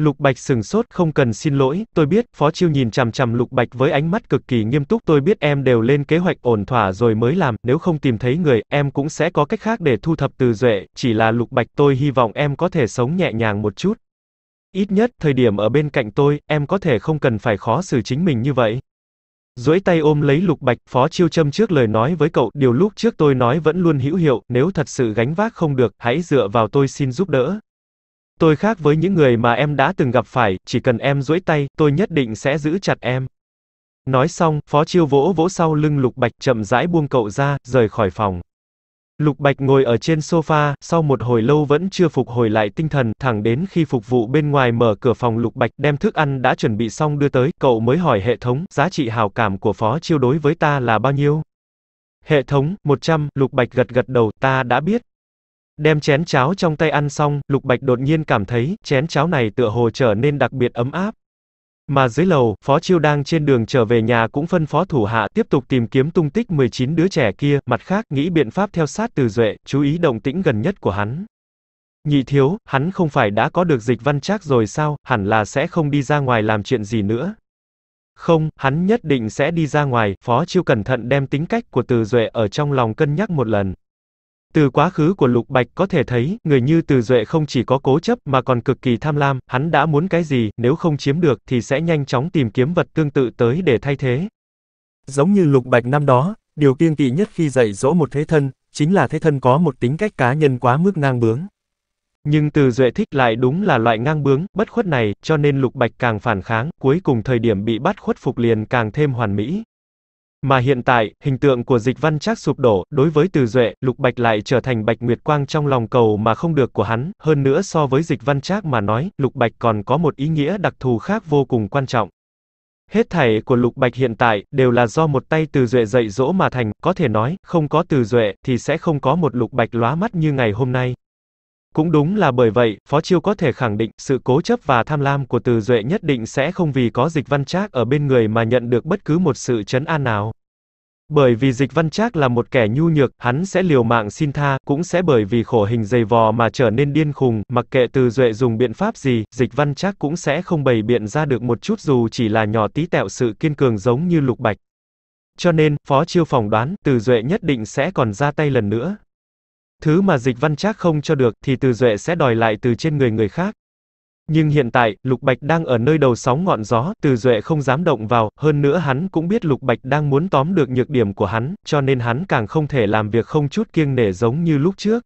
Lục Bạch sừng sốt không cần xin lỗi, tôi biết, Phó Chiêu nhìn chằm chằm Lục Bạch với ánh mắt cực kỳ nghiêm túc, tôi biết em đều lên kế hoạch ổn thỏa rồi mới làm, nếu không tìm thấy người, em cũng sẽ có cách khác để thu thập từ duệ, chỉ là Lục Bạch tôi hy vọng em có thể sống nhẹ nhàng một chút. Ít nhất, thời điểm ở bên cạnh tôi, em có thể không cần phải khó xử chính mình như vậy. Duỗi tay ôm lấy Lục Bạch, Phó Chiêu châm trước lời nói với cậu, điều lúc trước tôi nói vẫn luôn hữu hiệu, nếu thật sự gánh vác không được, hãy dựa vào tôi xin giúp đỡ. Tôi khác với những người mà em đã từng gặp phải, chỉ cần em duỗi tay, tôi nhất định sẽ giữ chặt em. Nói xong, Phó Chiêu vỗ vỗ sau lưng Lục Bạch chậm rãi buông cậu ra, rời khỏi phòng. Lục Bạch ngồi ở trên sofa, sau một hồi lâu vẫn chưa phục hồi lại tinh thần, thẳng đến khi phục vụ bên ngoài mở cửa phòng Lục Bạch đem thức ăn đã chuẩn bị xong đưa tới, cậu mới hỏi hệ thống, giá trị hào cảm của Phó Chiêu đối với ta là bao nhiêu? Hệ thống, 100, Lục Bạch gật gật đầu, ta đã biết. Đem chén cháo trong tay ăn xong, Lục Bạch đột nhiên cảm thấy, chén cháo này tựa hồ trở nên đặc biệt ấm áp. Mà dưới lầu, Phó Chiêu đang trên đường trở về nhà cũng phân phó thủ hạ tiếp tục tìm kiếm tung tích 19 đứa trẻ kia, mặt khác nghĩ biện pháp theo sát từ duệ, chú ý động tĩnh gần nhất của hắn. Nhị thiếu, hắn không phải đã có được dịch văn trác rồi sao, hẳn là sẽ không đi ra ngoài làm chuyện gì nữa. Không, hắn nhất định sẽ đi ra ngoài, Phó Chiêu cẩn thận đem tính cách của từ duệ ở trong lòng cân nhắc một lần. Từ quá khứ của Lục Bạch có thể thấy, người như Từ Duệ không chỉ có cố chấp mà còn cực kỳ tham lam, hắn đã muốn cái gì, nếu không chiếm được thì sẽ nhanh chóng tìm kiếm vật tương tự tới để thay thế. Giống như Lục Bạch năm đó, điều kiêng kỵ nhất khi dạy dỗ một thế thân, chính là thế thân có một tính cách cá nhân quá mức ngang bướng. Nhưng Từ Duệ thích lại đúng là loại ngang bướng, bất khuất này, cho nên Lục Bạch càng phản kháng, cuối cùng thời điểm bị bắt khuất phục liền càng thêm hoàn mỹ. Mà hiện tại, hình tượng của dịch văn trác sụp đổ, đối với Từ Duệ, Lục Bạch lại trở thành bạch nguyệt quang trong lòng cầu mà không được của hắn, hơn nữa so với dịch văn trác mà nói, Lục Bạch còn có một ý nghĩa đặc thù khác vô cùng quan trọng. Hết thảy của Lục Bạch hiện tại đều là do một tay Từ Duệ dạy dỗ mà thành, có thể nói, không có Từ Duệ thì sẽ không có một Lục Bạch lóa mắt như ngày hôm nay. Cũng đúng là bởi vậy, Phó Chiêu có thể khẳng định, sự cố chấp và tham lam của Từ Duệ nhất định sẽ không vì có Dịch Văn Trác ở bên người mà nhận được bất cứ một sự chấn an nào. Bởi vì Dịch Văn Trác là một kẻ nhu nhược, hắn sẽ liều mạng xin tha, cũng sẽ bởi vì khổ hình dày vò mà trở nên điên khùng, mặc kệ Từ Duệ dùng biện pháp gì, Dịch Văn Trác cũng sẽ không bày biện ra được một chút dù chỉ là nhỏ tí tẹo sự kiên cường giống như Lục Bạch. Cho nên, Phó Chiêu phỏng đoán, Từ Duệ nhất định sẽ còn ra tay lần nữa. Thứ mà dịch văn trác không cho được thì từ duệ sẽ đòi lại từ trên người người khác. Nhưng hiện tại, Lục Bạch đang ở nơi đầu sóng ngọn gió, Từ Duệ không dám động vào, hơn nữa hắn cũng biết Lục Bạch đang muốn tóm được nhược điểm của hắn, cho nên hắn càng không thể làm việc không chút kiêng nể giống như lúc trước.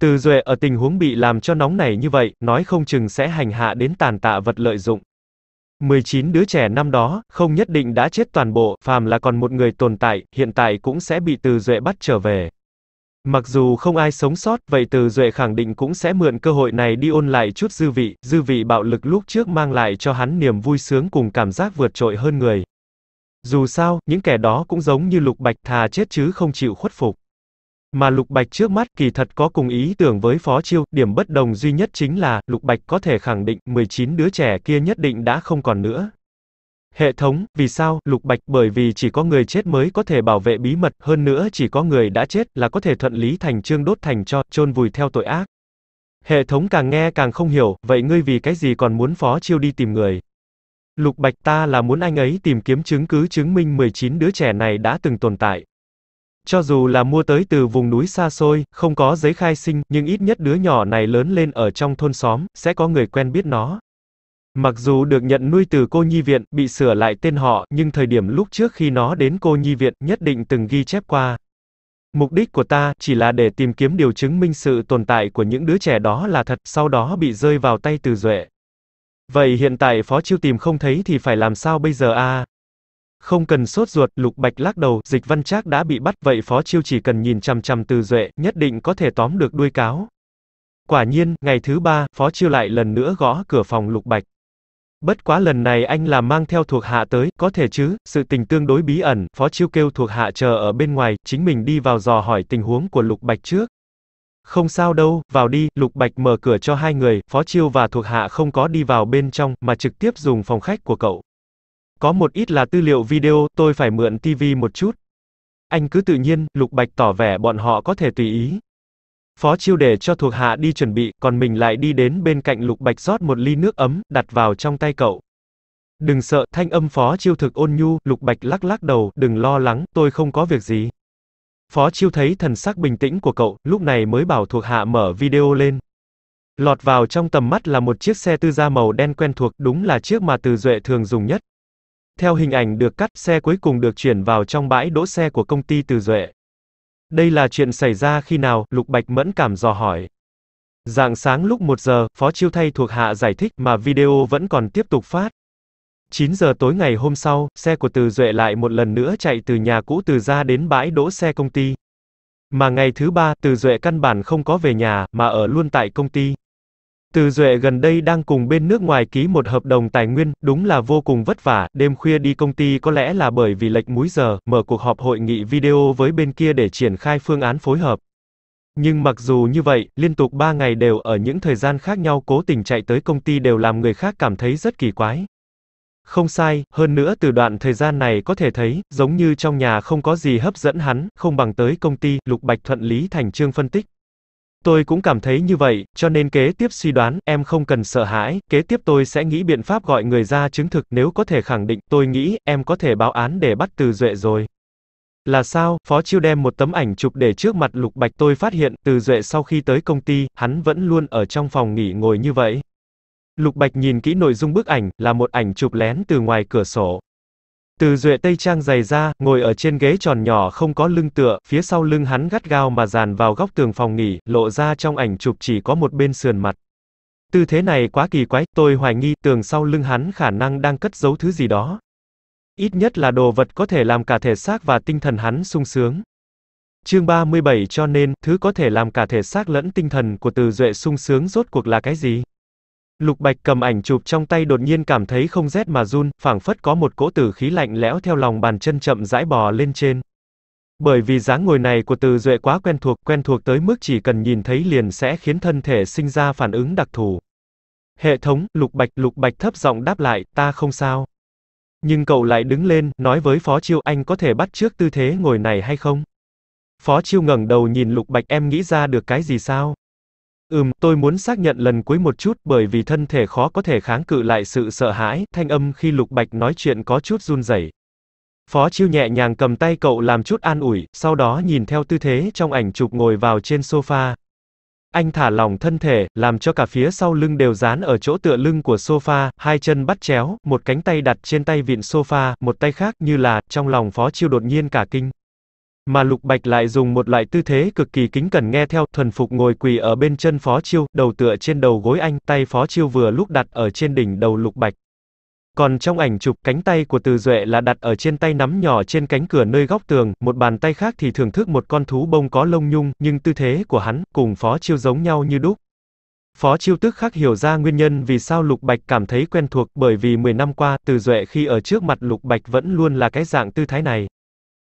Từ Duệ ở tình huống bị làm cho nóng này như vậy, nói không chừng sẽ hành hạ đến tàn tạ vật lợi dụng. 19 đứa trẻ năm đó, không nhất định đã chết toàn bộ, phàm là còn một người tồn tại, hiện tại cũng sẽ bị Từ Duệ bắt trở về. Mặc dù không ai sống sót, vậy Từ Duệ khẳng định cũng sẽ mượn cơ hội này đi ôn lại chút dư vị, dư vị bạo lực lúc trước mang lại cho hắn niềm vui sướng cùng cảm giác vượt trội hơn người. Dù sao, những kẻ đó cũng giống như Lục Bạch thà chết chứ không chịu khuất phục. Mà Lục Bạch trước mắt kỳ thật có cùng ý tưởng với Phó Chiêu, điểm bất đồng duy nhất chính là Lục Bạch có thể khẳng định 19 đứa trẻ kia nhất định đã không còn nữa. Hệ thống, vì sao, lục bạch, bởi vì chỉ có người chết mới có thể bảo vệ bí mật, hơn nữa chỉ có người đã chết là có thể thuận lý thành trương đốt thành cho, chôn vùi theo tội ác. Hệ thống càng nghe càng không hiểu, vậy ngươi vì cái gì còn muốn phó chiêu đi tìm người? Lục bạch ta là muốn anh ấy tìm kiếm chứng cứ chứng minh 19 đứa trẻ này đã từng tồn tại. Cho dù là mua tới từ vùng núi xa xôi, không có giấy khai sinh, nhưng ít nhất đứa nhỏ này lớn lên ở trong thôn xóm, sẽ có người quen biết nó. Mặc dù được nhận nuôi từ cô nhi viện, bị sửa lại tên họ, nhưng thời điểm lúc trước khi nó đến cô nhi viện, nhất định từng ghi chép qua. Mục đích của ta chỉ là để tìm kiếm điều chứng minh sự tồn tại của những đứa trẻ đó là thật, sau đó bị rơi vào tay từ duệ. Vậy hiện tại phó chiêu tìm không thấy thì phải làm sao bây giờ a? Không cần sốt ruột, Lục Bạch lắc đầu, Dịch Văn Trác đã bị bắt, vậy Phó Chiêu chỉ cần nhìn chằm chằm Từ Duệ, nhất định có thể tóm được đuôi cáo. Quả nhiên, ngày thứ ba, Phó Chiêu lại lần nữa gõ cửa phòng Lục Bạch. Bất quá lần này anh là mang theo thuộc hạ tới, có thể chứ, sự tình tương đối bí ẩn, phó chiêu kêu thuộc hạ chờ ở bên ngoài, chính mình đi vào dò hỏi tình huống của Lục Bạch trước. Không sao đâu, vào đi, Lục Bạch mở cửa cho hai người, phó chiêu và thuộc hạ không có đi vào bên trong, mà trực tiếp dùng phòng khách của cậu. Có một ít là tư liệu video, tôi phải mượn TV một chút. Anh cứ tự nhiên, Lục Bạch tỏ vẻ bọn họ có thể tùy ý. Phó chiêu để cho thuộc hạ đi chuẩn bị, còn mình lại đi đến bên cạnh Lục Bạch rót một ly nước ấm, đặt vào trong tay cậu. Đừng sợ, thanh âm phó chiêu thực ôn nhu, Lục Bạch lắc lắc đầu, đừng lo lắng, tôi không có việc gì. Phó chiêu thấy thần sắc bình tĩnh của cậu, lúc này mới bảo thuộc hạ mở video lên. Lọt vào trong tầm mắt là một chiếc xe tư gia màu đen quen thuộc, đúng là chiếc mà Từ Duệ thường dùng nhất. Theo hình ảnh được cắt, xe cuối cùng được chuyển vào trong bãi đỗ xe của công ty Từ Duệ. Đây là chuyện xảy ra khi nào, Lục Bạch mẫn cảm dò hỏi. Dạng sáng lúc 1 giờ, Phó Chiêu thay thuộc hạ giải thích mà video vẫn còn tiếp tục phát. 9 giờ tối ngày hôm sau, xe của Từ Duệ lại một lần nữa chạy từ nhà cũ Từ ra đến bãi đỗ xe công ty. Mà ngày thứ ba, Từ Duệ căn bản không có về nhà, mà ở luôn tại công ty. Từ Duệ gần đây đang cùng bên nước ngoài ký một hợp đồng tài nguyên, đúng là vô cùng vất vả, đêm khuya đi công ty có lẽ là bởi vì lệch múi giờ, mở cuộc họp hội nghị video với bên kia để triển khai phương án phối hợp. Nhưng mặc dù như vậy, liên tục 3 ngày đều ở những thời gian khác nhau cố tình chạy tới công ty đều làm người khác cảm thấy rất kỳ quái. Không sai, hơn nữa từ đoạn thời gian này có thể thấy, giống như trong nhà không có gì hấp dẫn hắn, không bằng tới công ty, Lục Bạch thuận lý thành trương phân tích. Tôi cũng cảm thấy như vậy, cho nên kế tiếp suy đoán, em không cần sợ hãi, kế tiếp tôi sẽ nghĩ biện pháp gọi người ra chứng thực, nếu có thể khẳng định, tôi nghĩ, em có thể báo án để bắt Từ Duệ rồi. Là sao, Phó Chiêu đem một tấm ảnh chụp để trước mặt Lục Bạch tôi phát hiện, Từ Duệ sau khi tới công ty, hắn vẫn luôn ở trong phòng nghỉ ngồi như vậy. Lục Bạch nhìn kỹ nội dung bức ảnh, là một ảnh chụp lén từ ngoài cửa sổ. Từ Duệ tây trang dày ra, ngồi ở trên ghế tròn nhỏ không có lưng tựa, phía sau lưng hắn gắt gao mà dàn vào góc tường phòng nghỉ, lộ ra trong ảnh chụp chỉ có một bên sườn mặt. Tư thế này quá kỳ quái, tôi hoài nghi tường sau lưng hắn khả năng đang cất giấu thứ gì đó. Ít nhất là đồ vật có thể làm cả thể xác và tinh thần hắn sung sướng. Chương 37 cho nên, thứ có thể làm cả thể xác lẫn tinh thần của Từ Duệ sung sướng rốt cuộc là cái gì? Lục Bạch cầm ảnh chụp trong tay đột nhiên cảm thấy không rét mà run, phảng phất có một cỗ tử khí lạnh lẽo theo lòng bàn chân chậm rãi bò lên trên. Bởi vì dáng ngồi này của Từ Duệ quá quen thuộc, quen thuộc tới mức chỉ cần nhìn thấy liền sẽ khiến thân thể sinh ra phản ứng đặc thù. Hệ thống, Lục Bạch, Lục Bạch thấp giọng đáp lại, ta không sao. Nhưng cậu lại đứng lên, nói với Phó Chiêu, anh có thể bắt trước tư thế ngồi này hay không? Phó Chiêu ngẩng đầu nhìn Lục Bạch, em nghĩ ra được cái gì sao? Ừm, tôi muốn xác nhận lần cuối một chút bởi vì thân thể khó có thể kháng cự lại sự sợ hãi, thanh âm khi Lục Bạch nói chuyện có chút run rẩy. Phó Chiêu nhẹ nhàng cầm tay cậu làm chút an ủi, sau đó nhìn theo tư thế trong ảnh chụp ngồi vào trên sofa. Anh thả lỏng thân thể, làm cho cả phía sau lưng đều dán ở chỗ tựa lưng của sofa, hai chân bắt chéo, một cánh tay đặt trên tay vịn sofa, một tay khác như là, trong lòng Phó Chiêu đột nhiên cả kinh. Mà Lục Bạch lại dùng một loại tư thế cực kỳ kính cẩn nghe theo, thuần phục ngồi quỳ ở bên chân Phó Chiêu, đầu tựa trên đầu gối anh, tay Phó Chiêu vừa lúc đặt ở trên đỉnh đầu Lục Bạch. Còn trong ảnh chụp, cánh tay của Từ Duệ là đặt ở trên tay nắm nhỏ trên cánh cửa nơi góc tường, một bàn tay khác thì thưởng thức một con thú bông có lông nhung, nhưng tư thế của hắn cùng Phó Chiêu giống nhau như đúc. Phó Chiêu tức khắc hiểu ra nguyên nhân vì sao Lục Bạch cảm thấy quen thuộc, bởi vì 10 năm qua, Từ Duệ khi ở trước mặt Lục Bạch vẫn luôn là cái dạng tư thái này.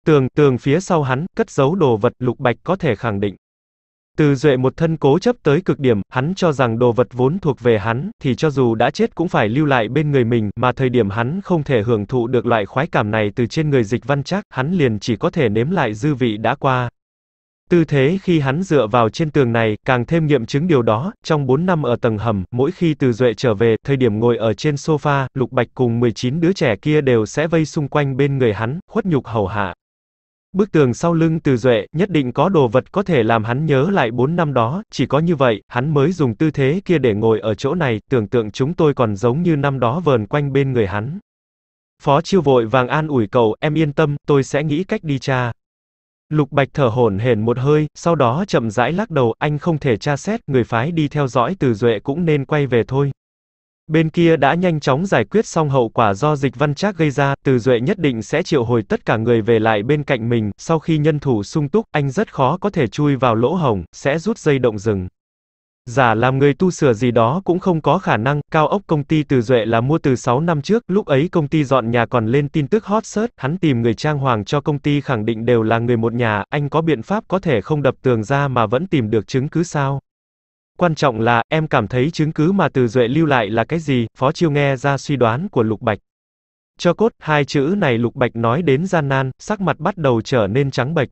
Tường, tường phía sau hắn, cất giấu đồ vật lục bạch có thể khẳng định. Từ duệ một thân cố chấp tới cực điểm, hắn cho rằng đồ vật vốn thuộc về hắn, thì cho dù đã chết cũng phải lưu lại bên người mình, mà thời điểm hắn không thể hưởng thụ được loại khoái cảm này từ trên người dịch văn chắc, hắn liền chỉ có thể nếm lại dư vị đã qua. Tư thế khi hắn dựa vào trên tường này, càng thêm nghiệm chứng điều đó, trong 4 năm ở tầng hầm, mỗi khi từ duệ trở về, thời điểm ngồi ở trên sofa, Lục Bạch cùng 19 đứa trẻ kia đều sẽ vây xung quanh bên người hắn, khuất nhục hầu hạ. Bức tường sau lưng từ Duệ, nhất định có đồ vật có thể làm hắn nhớ lại 4 năm đó, chỉ có như vậy, hắn mới dùng tư thế kia để ngồi ở chỗ này, tưởng tượng chúng tôi còn giống như năm đó vờn quanh bên người hắn. Phó chiêu vội vàng an ủi cậu, em yên tâm, tôi sẽ nghĩ cách đi tra. Lục Bạch thở hổn hển một hơi, sau đó chậm rãi lắc đầu, anh không thể tra xét, người phái đi theo dõi từ Duệ cũng nên quay về thôi. Bên kia đã nhanh chóng giải quyết xong hậu quả do dịch văn trác gây ra, Từ Duệ nhất định sẽ triệu hồi tất cả người về lại bên cạnh mình, sau khi nhân thủ sung túc, anh rất khó có thể chui vào lỗ hồng, sẽ rút dây động rừng. Giả làm người tu sửa gì đó cũng không có khả năng, cao ốc công ty Từ Duệ là mua từ 6 năm trước, lúc ấy công ty dọn nhà còn lên tin tức hot search, hắn tìm người trang hoàng cho công ty khẳng định đều là người một nhà, anh có biện pháp có thể không đập tường ra mà vẫn tìm được chứng cứ sao? Quan trọng là, em cảm thấy chứng cứ mà Từ Duệ lưu lại là cái gì, Phó Chiêu nghe ra suy đoán của Lục Bạch. Cho cốt, hai chữ này Lục Bạch nói đến gian nan, sắc mặt bắt đầu trở nên trắng bệch.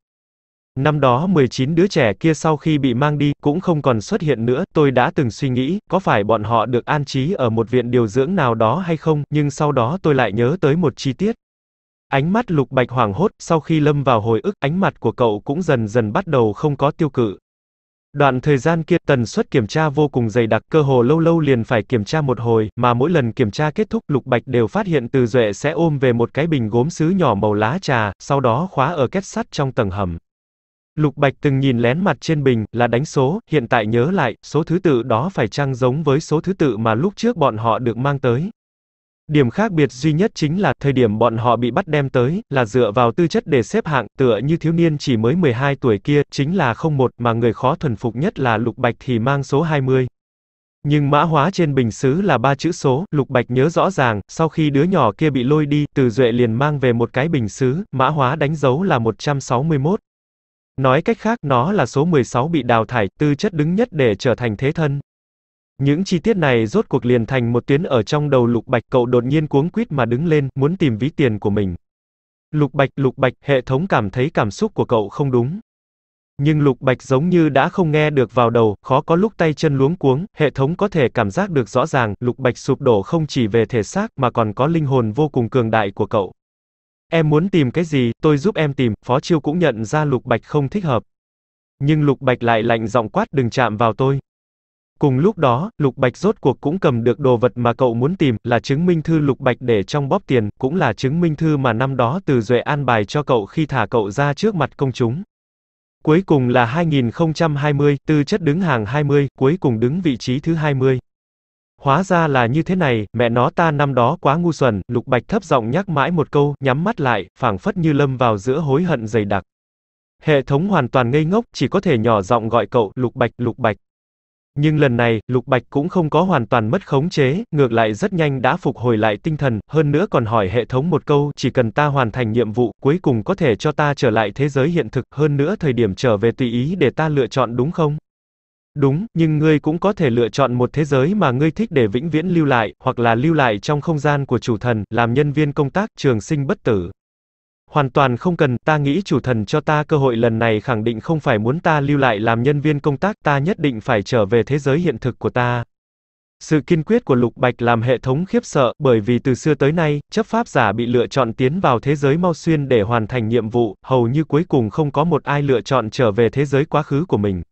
Năm đó 19 đứa trẻ kia sau khi bị mang đi, cũng không còn xuất hiện nữa, tôi đã từng suy nghĩ, có phải bọn họ được an trí ở một viện điều dưỡng nào đó hay không, nhưng sau đó tôi lại nhớ tới một chi tiết. Ánh mắt lục bạch hoảng hốt, sau khi lâm vào hồi ức, ánh mặt của cậu cũng dần dần bắt đầu không có tiêu cự. Đoạn thời gian kia, tần suất kiểm tra vô cùng dày đặc, cơ hồ lâu lâu liền phải kiểm tra một hồi, mà mỗi lần kiểm tra kết thúc, Lục Bạch đều phát hiện Từ Duệ sẽ ôm về một cái bình gốm sứ nhỏ màu lá trà, sau đó khóa ở két sắt trong tầng hầm. Lục Bạch từng nhìn lén mặt trên bình, là đánh số, hiện tại nhớ lại, số thứ tự đó phải chăng giống với số thứ tự mà lúc trước bọn họ được mang tới. Điểm khác biệt duy nhất chính là thời điểm bọn họ bị bắt đem tới là dựa vào tư chất để xếp hạng, tựa như thiếu niên chỉ mới 12 tuổi kia chính là 01 mà người khó thuần phục nhất là Lục Bạch thì mang số 20. Nhưng mã hóa trên bình xứ là ba chữ số, Lục Bạch nhớ rõ ràng, sau khi đứa nhỏ kia bị lôi đi, Từ Duệ liền mang về một cái bình xứ, mã hóa đánh dấu là 161. Nói cách khác, nó là số 16 bị đào thải, tư chất đứng nhất để trở thành thế thân. Những chi tiết này rốt cuộc liền thành một tuyến ở trong đầu Lục Bạch, cậu đột nhiên cuống quýt mà đứng lên, muốn tìm ví tiền của mình. Lục Bạch, Lục Bạch, hệ thống cảm thấy cảm xúc của cậu không đúng. Nhưng Lục Bạch giống như đã không nghe được vào đầu, khó có lúc tay chân luống cuống, hệ thống có thể cảm giác được rõ ràng, Lục Bạch sụp đổ không chỉ về thể xác mà còn có linh hồn vô cùng cường đại của cậu. Em muốn tìm cái gì, tôi giúp em tìm, Phó Chiêu cũng nhận ra Lục Bạch không thích hợp. Nhưng Lục Bạch lại lạnh giọng quát đừng chạm vào tôi. Cùng lúc đó, Lục Bạch rốt cuộc cũng cầm được đồ vật mà cậu muốn tìm, là chứng minh thư Lục Bạch để trong bóp tiền, cũng là chứng minh thư mà năm đó từ Duệ an bài cho cậu khi thả cậu ra trước mặt công chúng. Cuối cùng là 2020, tư chất đứng hàng 20, cuối cùng đứng vị trí thứ 20. Hóa ra là như thế này, mẹ nó ta năm đó quá ngu xuẩn, Lục Bạch thấp giọng nhắc mãi một câu, nhắm mắt lại, phảng phất như lâm vào giữa hối hận dày đặc. Hệ thống hoàn toàn ngây ngốc, chỉ có thể nhỏ giọng gọi cậu, Lục Bạch, Lục Bạch. Nhưng lần này, Lục Bạch cũng không có hoàn toàn mất khống chế, ngược lại rất nhanh đã phục hồi lại tinh thần, hơn nữa còn hỏi hệ thống một câu, chỉ cần ta hoàn thành nhiệm vụ, cuối cùng có thể cho ta trở lại thế giới hiện thực, hơn nữa thời điểm trở về tùy ý để ta lựa chọn đúng không? Đúng, nhưng ngươi cũng có thể lựa chọn một thế giới mà ngươi thích để vĩnh viễn lưu lại, hoặc là lưu lại trong không gian của chủ thần, làm nhân viên công tác, trường sinh bất tử. Hoàn toàn không cần, ta nghĩ chủ thần cho ta cơ hội lần này khẳng định không phải muốn ta lưu lại làm nhân viên công tác, ta nhất định phải trở về thế giới hiện thực của ta. Sự kiên quyết của Lục Bạch làm hệ thống khiếp sợ, bởi vì từ xưa tới nay, chấp pháp giả bị lựa chọn tiến vào thế giới mau xuyên để hoàn thành nhiệm vụ, hầu như cuối cùng không có một ai lựa chọn trở về thế giới quá khứ của mình.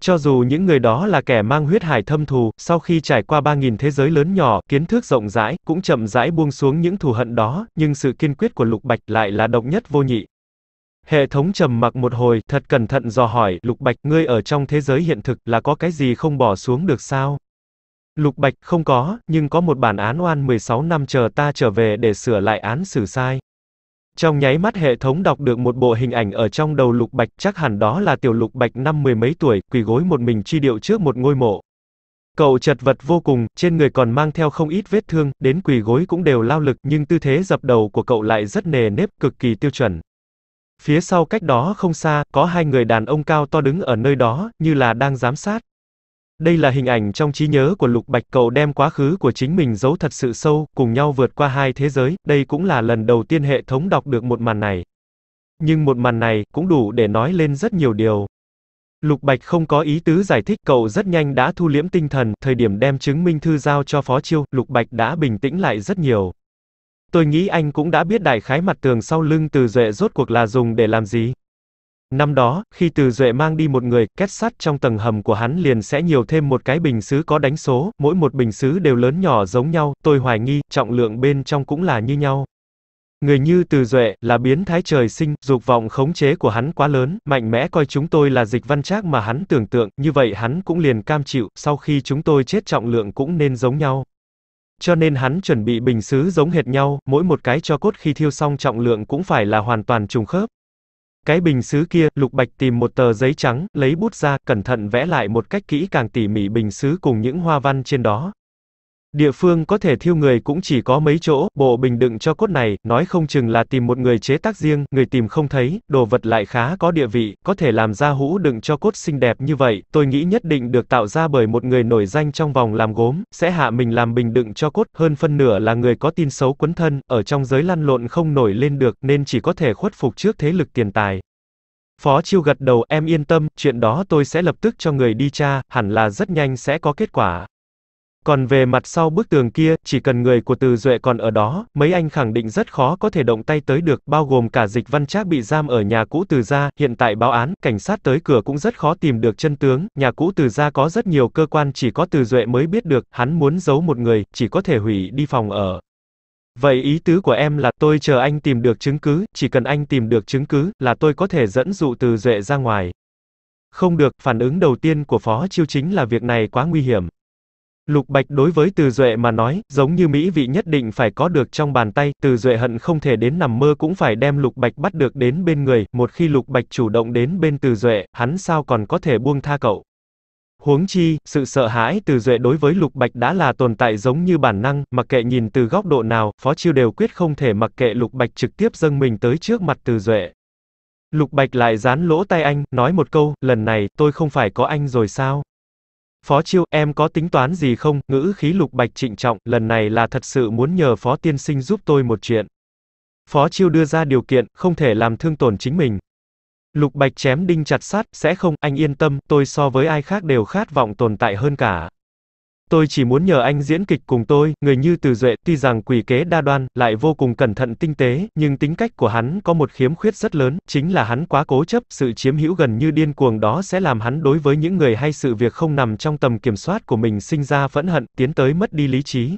Cho dù những người đó là kẻ mang huyết hải thâm thù, sau khi trải qua 3.000 thế giới lớn nhỏ, kiến thức rộng rãi, cũng chậm rãi buông xuống những thù hận đó, nhưng sự kiên quyết của Lục Bạch lại là độc nhất vô nhị. Hệ thống trầm mặc một hồi, thật cẩn thận dò hỏi, Lục Bạch, ngươi ở trong thế giới hiện thực là có cái gì không bỏ xuống được sao? Lục Bạch, không có, nhưng có một bản án oan 16 năm chờ ta trở về để sửa lại án xử sai. Trong nháy mắt hệ thống đọc được một bộ hình ảnh ở trong đầu Lục Bạch, chắc hẳn đó là tiểu Lục Bạch năm mười mấy tuổi, quỳ gối một mình chi điệu trước một ngôi mộ. Cậu chật vật vô cùng, trên người còn mang theo không ít vết thương, đến quỳ gối cũng đều lao lực, nhưng tư thế dập đầu của cậu lại rất nề nếp, cực kỳ tiêu chuẩn. Phía sau cách đó không xa, có hai người đàn ông cao to đứng ở nơi đó, như là đang giám sát. Đây là hình ảnh trong trí nhớ của Lục Bạch cậu đem quá khứ của chính mình giấu thật sự sâu, cùng nhau vượt qua hai thế giới, đây cũng là lần đầu tiên hệ thống đọc được một màn này. Nhưng một màn này cũng đủ để nói lên rất nhiều điều. Lục Bạch không có ý tứ giải thích, cậu rất nhanh đã thu liễm tinh thần, thời điểm đem chứng minh thư giao cho Phó Chiêu, Lục Bạch đã bình tĩnh lại rất nhiều. Tôi nghĩ anh cũng đã biết đại khái mặt tường sau lưng từ duệ rốt cuộc là dùng để làm gì. Năm đó, khi Từ Duệ mang đi một người, két sắt trong tầng hầm của hắn liền sẽ nhiều thêm một cái bình sứ có đánh số, mỗi một bình sứ đều lớn nhỏ giống nhau, tôi hoài nghi, trọng lượng bên trong cũng là như nhau. Người như Từ Duệ là biến thái trời sinh, dục vọng khống chế của hắn quá lớn, mạnh mẽ coi chúng tôi là dịch văn trác mà hắn tưởng tượng, như vậy hắn cũng liền cam chịu, sau khi chúng tôi chết trọng lượng cũng nên giống nhau. Cho nên hắn chuẩn bị bình sứ giống hệt nhau, mỗi một cái cho cốt khi thiêu xong trọng lượng cũng phải là hoàn toàn trùng khớp. Cái bình sứ kia, Lục Bạch tìm một tờ giấy trắng, lấy bút ra, cẩn thận vẽ lại một cách kỹ càng tỉ mỉ bình sứ cùng những hoa văn trên đó. Địa phương có thể thiêu người cũng chỉ có mấy chỗ, bộ bình đựng cho cốt này, nói không chừng là tìm một người chế tác riêng, người tìm không thấy, đồ vật lại khá có địa vị, có thể làm ra hũ đựng cho cốt xinh đẹp như vậy, tôi nghĩ nhất định được tạo ra bởi một người nổi danh trong vòng làm gốm, sẽ hạ mình làm bình đựng cho cốt, hơn phân nửa là người có tin xấu quấn thân, ở trong giới lăn lộn không nổi lên được, nên chỉ có thể khuất phục trước thế lực tiền tài. Phó Chiêu gật đầu, em yên tâm, chuyện đó tôi sẽ lập tức cho người đi tra, hẳn là rất nhanh sẽ có kết quả. Còn về mặt sau bức tường kia, chỉ cần người của Từ Duệ còn ở đó, mấy anh khẳng định rất khó có thể động tay tới được, bao gồm cả dịch văn trác bị giam ở nhà cũ Từ Gia, hiện tại báo án, cảnh sát tới cửa cũng rất khó tìm được chân tướng, nhà cũ Từ Gia có rất nhiều cơ quan chỉ có Từ Duệ mới biết được, hắn muốn giấu một người, chỉ có thể hủy đi phòng ở. Vậy ý tứ của em là tôi chờ anh tìm được chứng cứ, chỉ cần anh tìm được chứng cứ, là tôi có thể dẫn dụ Từ Duệ ra ngoài. Không được, phản ứng đầu tiên của Phó Chiêu chính là việc này quá nguy hiểm. Lục Bạch đối với Từ Duệ mà nói, giống như mỹ vị nhất định phải có được trong bàn tay, Từ Duệ hận không thể đến nằm mơ cũng phải đem Lục Bạch bắt được đến bên người, một khi Lục Bạch chủ động đến bên Từ Duệ, hắn sao còn có thể buông tha cậu. Huống chi, sự sợ hãi Từ Duệ đối với Lục Bạch đã là tồn tại giống như bản năng, mặc kệ nhìn từ góc độ nào, Phó Chiêu đều quyết không thể mặc kệ Lục Bạch trực tiếp dâng mình tới trước mặt Từ Duệ. Lục Bạch lại dán lỗ tay anh, nói một câu, lần này, tôi không phải có anh rồi sao? Phó Chiêu, em có tính toán gì không? Ngữ khí Lục Bạch trịnh trọng, lần này là thật sự muốn nhờ Phó tiên sinh giúp tôi một chuyện. Phó Chiêu đưa ra điều kiện, không thể làm thương tổn chính mình. Lục Bạch chém đinh chặt sát, sẽ không, anh yên tâm, tôi so với ai khác đều khát vọng tồn tại hơn cả. Tôi chỉ muốn nhờ anh diễn kịch cùng tôi, người như Từ Duệ, tuy rằng quỷ kế đa đoan, lại vô cùng cẩn thận tinh tế, nhưng tính cách của hắn có một khiếm khuyết rất lớn, chính là hắn quá cố chấp, sự chiếm hữu gần như điên cuồng đó sẽ làm hắn đối với những người hay sự việc không nằm trong tầm kiểm soát của mình sinh ra phẫn hận, tiến tới mất đi lý trí.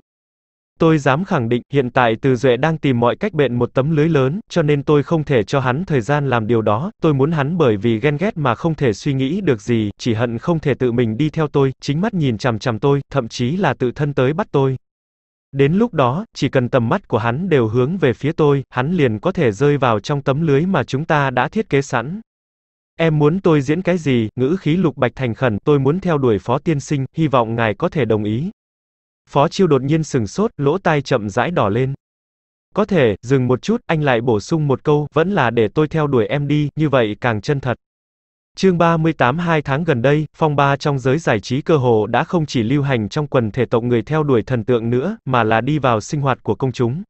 Tôi dám khẳng định, hiện tại Từ Duệ đang tìm mọi cách bện một tấm lưới lớn, cho nên tôi không thể cho hắn thời gian làm điều đó, tôi muốn hắn bởi vì ghen ghét mà không thể suy nghĩ được gì, chỉ hận không thể tự mình đi theo tôi, chính mắt nhìn chằm chằm tôi, thậm chí là tự thân tới bắt tôi. Đến lúc đó, chỉ cần tầm mắt của hắn đều hướng về phía tôi, hắn liền có thể rơi vào trong tấm lưới mà chúng ta đã thiết kế sẵn. Em muốn tôi diễn cái gì, ngữ khí lục bạch thành khẩn, tôi muốn theo đuổi phó tiên sinh, hy vọng ngài có thể đồng ý. Phó Chiêu đột nhiên sừng sốt, lỗ tai chậm rãi đỏ lên. Có thể, dừng một chút, anh lại bổ sung một câu, vẫn là để tôi theo đuổi em đi, như vậy càng chân thật. Chương 38 Hai tháng gần đây, phong ba trong giới giải trí cơ hồ đã không chỉ lưu hành trong quần thể tộc người theo đuổi thần tượng nữa, mà là đi vào sinh hoạt của công chúng.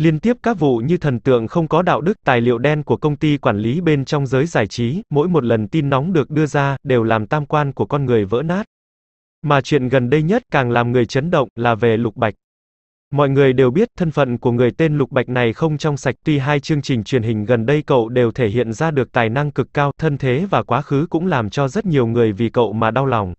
Liên tiếp các vụ như thần tượng không có đạo đức, tài liệu đen của công ty quản lý bên trong giới giải trí, mỗi một lần tin nóng được đưa ra, đều làm tam quan của con người vỡ nát. Mà chuyện gần đây nhất càng làm người chấn động là về Lục Bạch. Mọi người đều biết thân phận của người tên Lục Bạch này không trong sạch tuy hai chương trình truyền hình gần đây cậu đều thể hiện ra được tài năng cực cao, thân thế và quá khứ cũng làm cho rất nhiều người vì cậu mà đau lòng.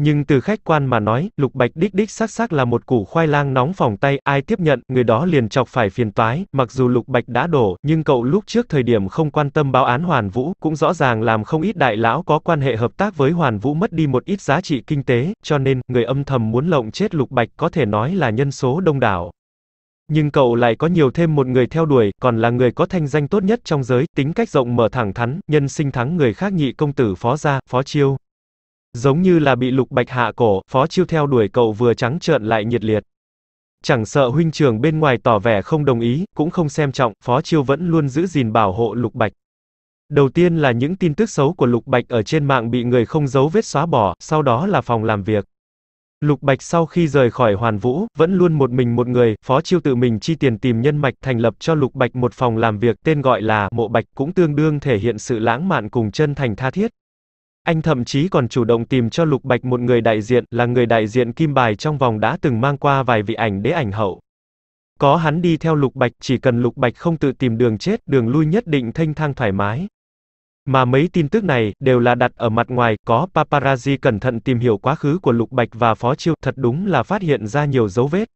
Nhưng từ khách quan mà nói, Lục Bạch đích đích xác xác là một củ khoai lang nóng phòng tay, ai tiếp nhận, người đó liền chọc phải phiền toái, mặc dù Lục Bạch đã đổ, nhưng cậu lúc trước thời điểm không quan tâm báo án Hoàn Vũ, cũng rõ ràng làm không ít đại lão có quan hệ hợp tác với Hoàn Vũ mất đi một ít giá trị kinh tế, cho nên, người âm thầm muốn lộng chết Lục Bạch có thể nói là nhân số đông đảo. Nhưng cậu lại có nhiều thêm một người theo đuổi, còn là người có thanh danh tốt nhất trong giới, tính cách rộng mở thẳng thắn, nhân sinh thắng người khác nhị công tử phó gia, phó chiêu. Giống như là bị lục bạch hạ cổ, phó chiêu theo đuổi cậu vừa trắng trợn lại nhiệt liệt. Chẳng sợ huynh trường bên ngoài tỏ vẻ không đồng ý, cũng không xem trọng, phó chiêu vẫn luôn giữ gìn bảo hộ lục bạch. Đầu tiên là những tin tức xấu của Lục Bạch ở trên mạng bị người không giấu vết xóa bỏ, sau đó là phòng làm việc. Lục Bạch sau khi rời khỏi Hoàn Vũ, vẫn luôn một mình một người, Phó Chiêu tự mình chi tiền tìm nhân mạch thành lập cho Lục Bạch một phòng làm việc tên gọi là Mộ Bạch cũng tương đương thể hiện sự lãng mạn cùng chân thành tha thiết. Anh thậm chí còn chủ động tìm cho Lục Bạch một người đại diện, là người đại diện kim bài trong vòng đã từng mang qua vài vị ảnh đế ảnh hậu. Có hắn đi theo Lục Bạch, chỉ cần Lục Bạch không tự tìm đường chết, đường lui nhất định thanh thang thoải mái. Mà mấy tin tức này, đều là đặt ở mặt ngoài, có paparazzi cẩn thận tìm hiểu quá khứ của Lục Bạch và Phó Chiêu, thật đúng là phát hiện ra nhiều dấu vết.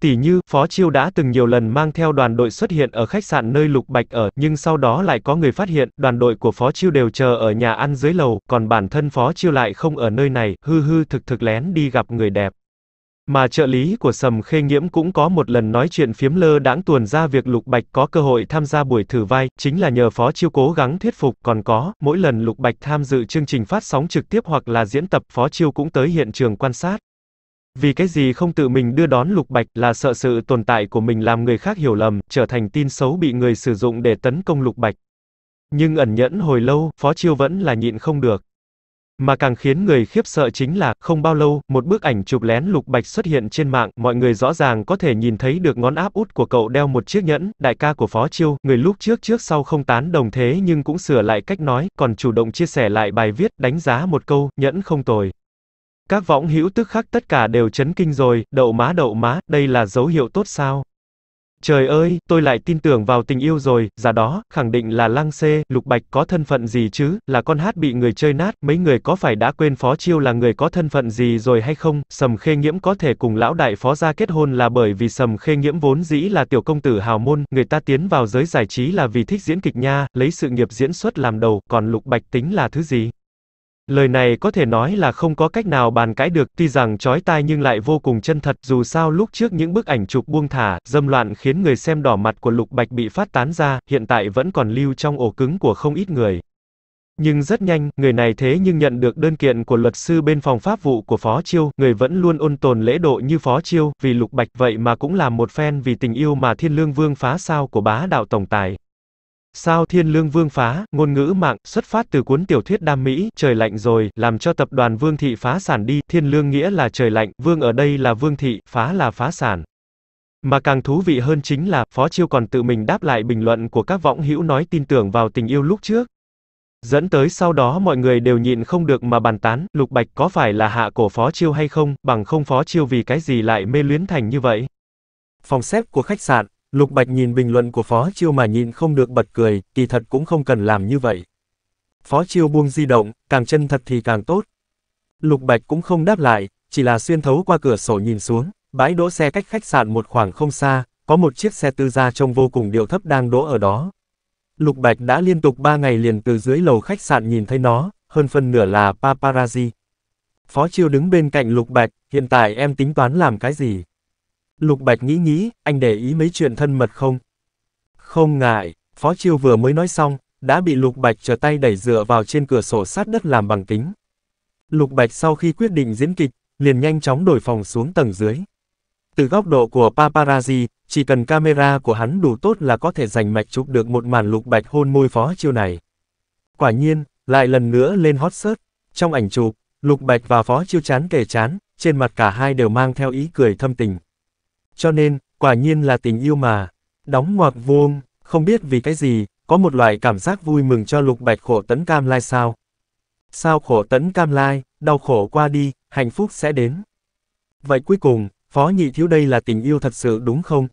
Tỷ như, Phó Chiêu đã từng nhiều lần mang theo đoàn đội xuất hiện ở khách sạn nơi Lục Bạch ở, nhưng sau đó lại có người phát hiện, đoàn đội của Phó Chiêu đều chờ ở nhà ăn dưới lầu, còn bản thân Phó Chiêu lại không ở nơi này, hư hư thực thực lén đi gặp người đẹp. Mà trợ lý của Sầm Khê Nghiễm cũng có một lần nói chuyện phiếm lơ đãng tuồn ra việc Lục Bạch có cơ hội tham gia buổi thử vai, chính là nhờ Phó Chiêu cố gắng thuyết phục, còn có, mỗi lần Lục Bạch tham dự chương trình phát sóng trực tiếp hoặc là diễn tập Phó Chiêu cũng tới hiện trường quan sát. Vì cái gì không tự mình đưa đón Lục Bạch là sợ sự tồn tại của mình làm người khác hiểu lầm, trở thành tin xấu bị người sử dụng để tấn công Lục Bạch. Nhưng ẩn nhẫn hồi lâu, Phó Chiêu vẫn là nhịn không được. Mà càng khiến người khiếp sợ chính là, không bao lâu, một bức ảnh chụp lén Lục Bạch xuất hiện trên mạng, mọi người rõ ràng có thể nhìn thấy được ngón áp út của cậu đeo một chiếc nhẫn, đại ca của Phó Chiêu, người lúc trước trước sau không tán đồng thế nhưng cũng sửa lại cách nói, còn chủ động chia sẻ lại bài viết, đánh giá một câu, nhẫn không tồi. Các võng hữu tức khắc tất cả đều chấn kinh rồi, đậu má đậu má, đây là dấu hiệu tốt sao? Trời ơi, tôi lại tin tưởng vào tình yêu rồi, giả đó, khẳng định là Lăng Xê, Lục Bạch có thân phận gì chứ, là con hát bị người chơi nát, mấy người có phải đã quên Phó Chiêu là người có thân phận gì rồi hay không, Sầm Khê Nghiễm có thể cùng lão đại Phó gia kết hôn là bởi vì Sầm Khê Nghiễm vốn dĩ là tiểu công tử hào môn, người ta tiến vào giới giải trí là vì thích diễn kịch nha, lấy sự nghiệp diễn xuất làm đầu, còn Lục Bạch tính là thứ gì? Lời này có thể nói là không có cách nào bàn cãi được, tuy rằng chói tai nhưng lại vô cùng chân thật, dù sao lúc trước những bức ảnh chụp buông thả, dâm loạn khiến người xem đỏ mặt của Lục Bạch bị phát tán ra, hiện tại vẫn còn lưu trong ổ cứng của không ít người. Nhưng rất nhanh, người này thế nhưng nhận được đơn kiện của luật sư bên phòng pháp vụ của Phó Chiêu, người vẫn luôn ôn tồn lễ độ như Phó Chiêu, vì Lục Bạch vậy mà cũng là một fan vì tình yêu mà Thiên Lương Vương phá sao của bá đạo tổng tài. Sao Thiên Lương Vương phá, ngôn ngữ mạng, xuất phát từ cuốn tiểu thuyết đam mỹ, trời lạnh rồi, làm cho tập đoàn Vương Thị phá sản đi, Thiên Lương nghĩa là trời lạnh, Vương ở đây là Vương Thị, phá là phá sản. Mà càng thú vị hơn chính là, Phó Chiêu còn tự mình đáp lại bình luận của các võng hữu nói tin tưởng vào tình yêu lúc trước. Dẫn tới sau đó mọi người đều nhịn không được mà bàn tán, Lục Bạch có phải là hạ cổ Phó Chiêu hay không, bằng không Phó Chiêu vì cái gì lại mê luyến thành như vậy. Phòng xếp của khách sạn Lục Bạch nhìn bình luận của Phó Chiêu mà nhìn không được bật cười, kỳ thật cũng không cần làm như vậy. Phó Chiêu buông di động, càng chân thật thì càng tốt. Lục Bạch cũng không đáp lại, chỉ là xuyên thấu qua cửa sổ nhìn xuống, bãi đỗ xe cách khách sạn một khoảng không xa, có một chiếc xe tư gia trông vô cùng điệu thấp đang đỗ ở đó. Lục Bạch đã liên tục ba ngày liền từ dưới lầu khách sạn nhìn thấy nó, hơn phần nửa là paparazzi. Phó Chiêu đứng bên cạnh Lục Bạch, hiện tại em tính toán làm cái gì? Lục Bạch nghĩ nghĩ, anh để ý mấy chuyện thân mật không? Không ngại, Phó Chiêu vừa mới nói xong, đã bị Lục Bạch trở tay đẩy dựa vào trên cửa sổ sát đất làm bằng kính. Lục Bạch sau khi quyết định diễn kịch, liền nhanh chóng đổi phòng xuống tầng dưới. Từ góc độ của paparazzi, chỉ cần camera của hắn đủ tốt là có thể giành mạch chụp được một màn Lục Bạch hôn môi Phó Chiêu này. Quả nhiên, lại lần nữa lên hot search, trong ảnh chụp, Lục Bạch và Phó Chiêu chán kề chán, trên mặt cả hai đều mang theo ý cười thâm tình. Cho nên, quả nhiên là tình yêu mà. Đóng ngoặc vuông, không biết vì cái gì, có một loại cảm giác vui mừng cho lục bạch khổ tấn cam lai sao. Sao khổ tấn cam lai, đau khổ qua đi, hạnh phúc sẽ đến. Vậy cuối cùng, phó nhị thiếu đây là tình yêu thật sự đúng không?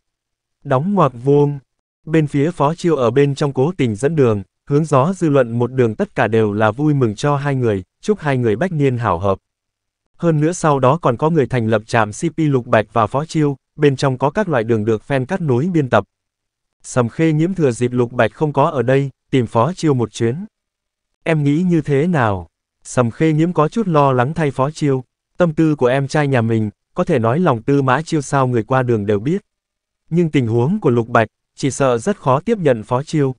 Đóng ngoặc vuông. Bên phía phó chiêu ở bên trong cố tình dẫn đường, hướng gió dư luận một đường tất cả đều là vui mừng cho hai người, chúc hai người bách niên hảo hợp. Hơn nữa sau đó còn có người thành lập trạm CP Lục Bạch và Phó Chiêu, bên trong có các loại đường được phen cắt nối biên tập. Sầm khê nhiễm thừa dịp lục bạch không có ở đây, tìm phó chiêu một chuyến. Em nghĩ như thế nào? Sầm khê nhiễm có chút lo lắng thay phó chiêu, tâm tư của em trai nhà mình, có thể nói lòng tư mã chiêu sao người qua đường đều biết. Nhưng tình huống của lục bạch, chỉ sợ rất khó tiếp nhận phó chiêu.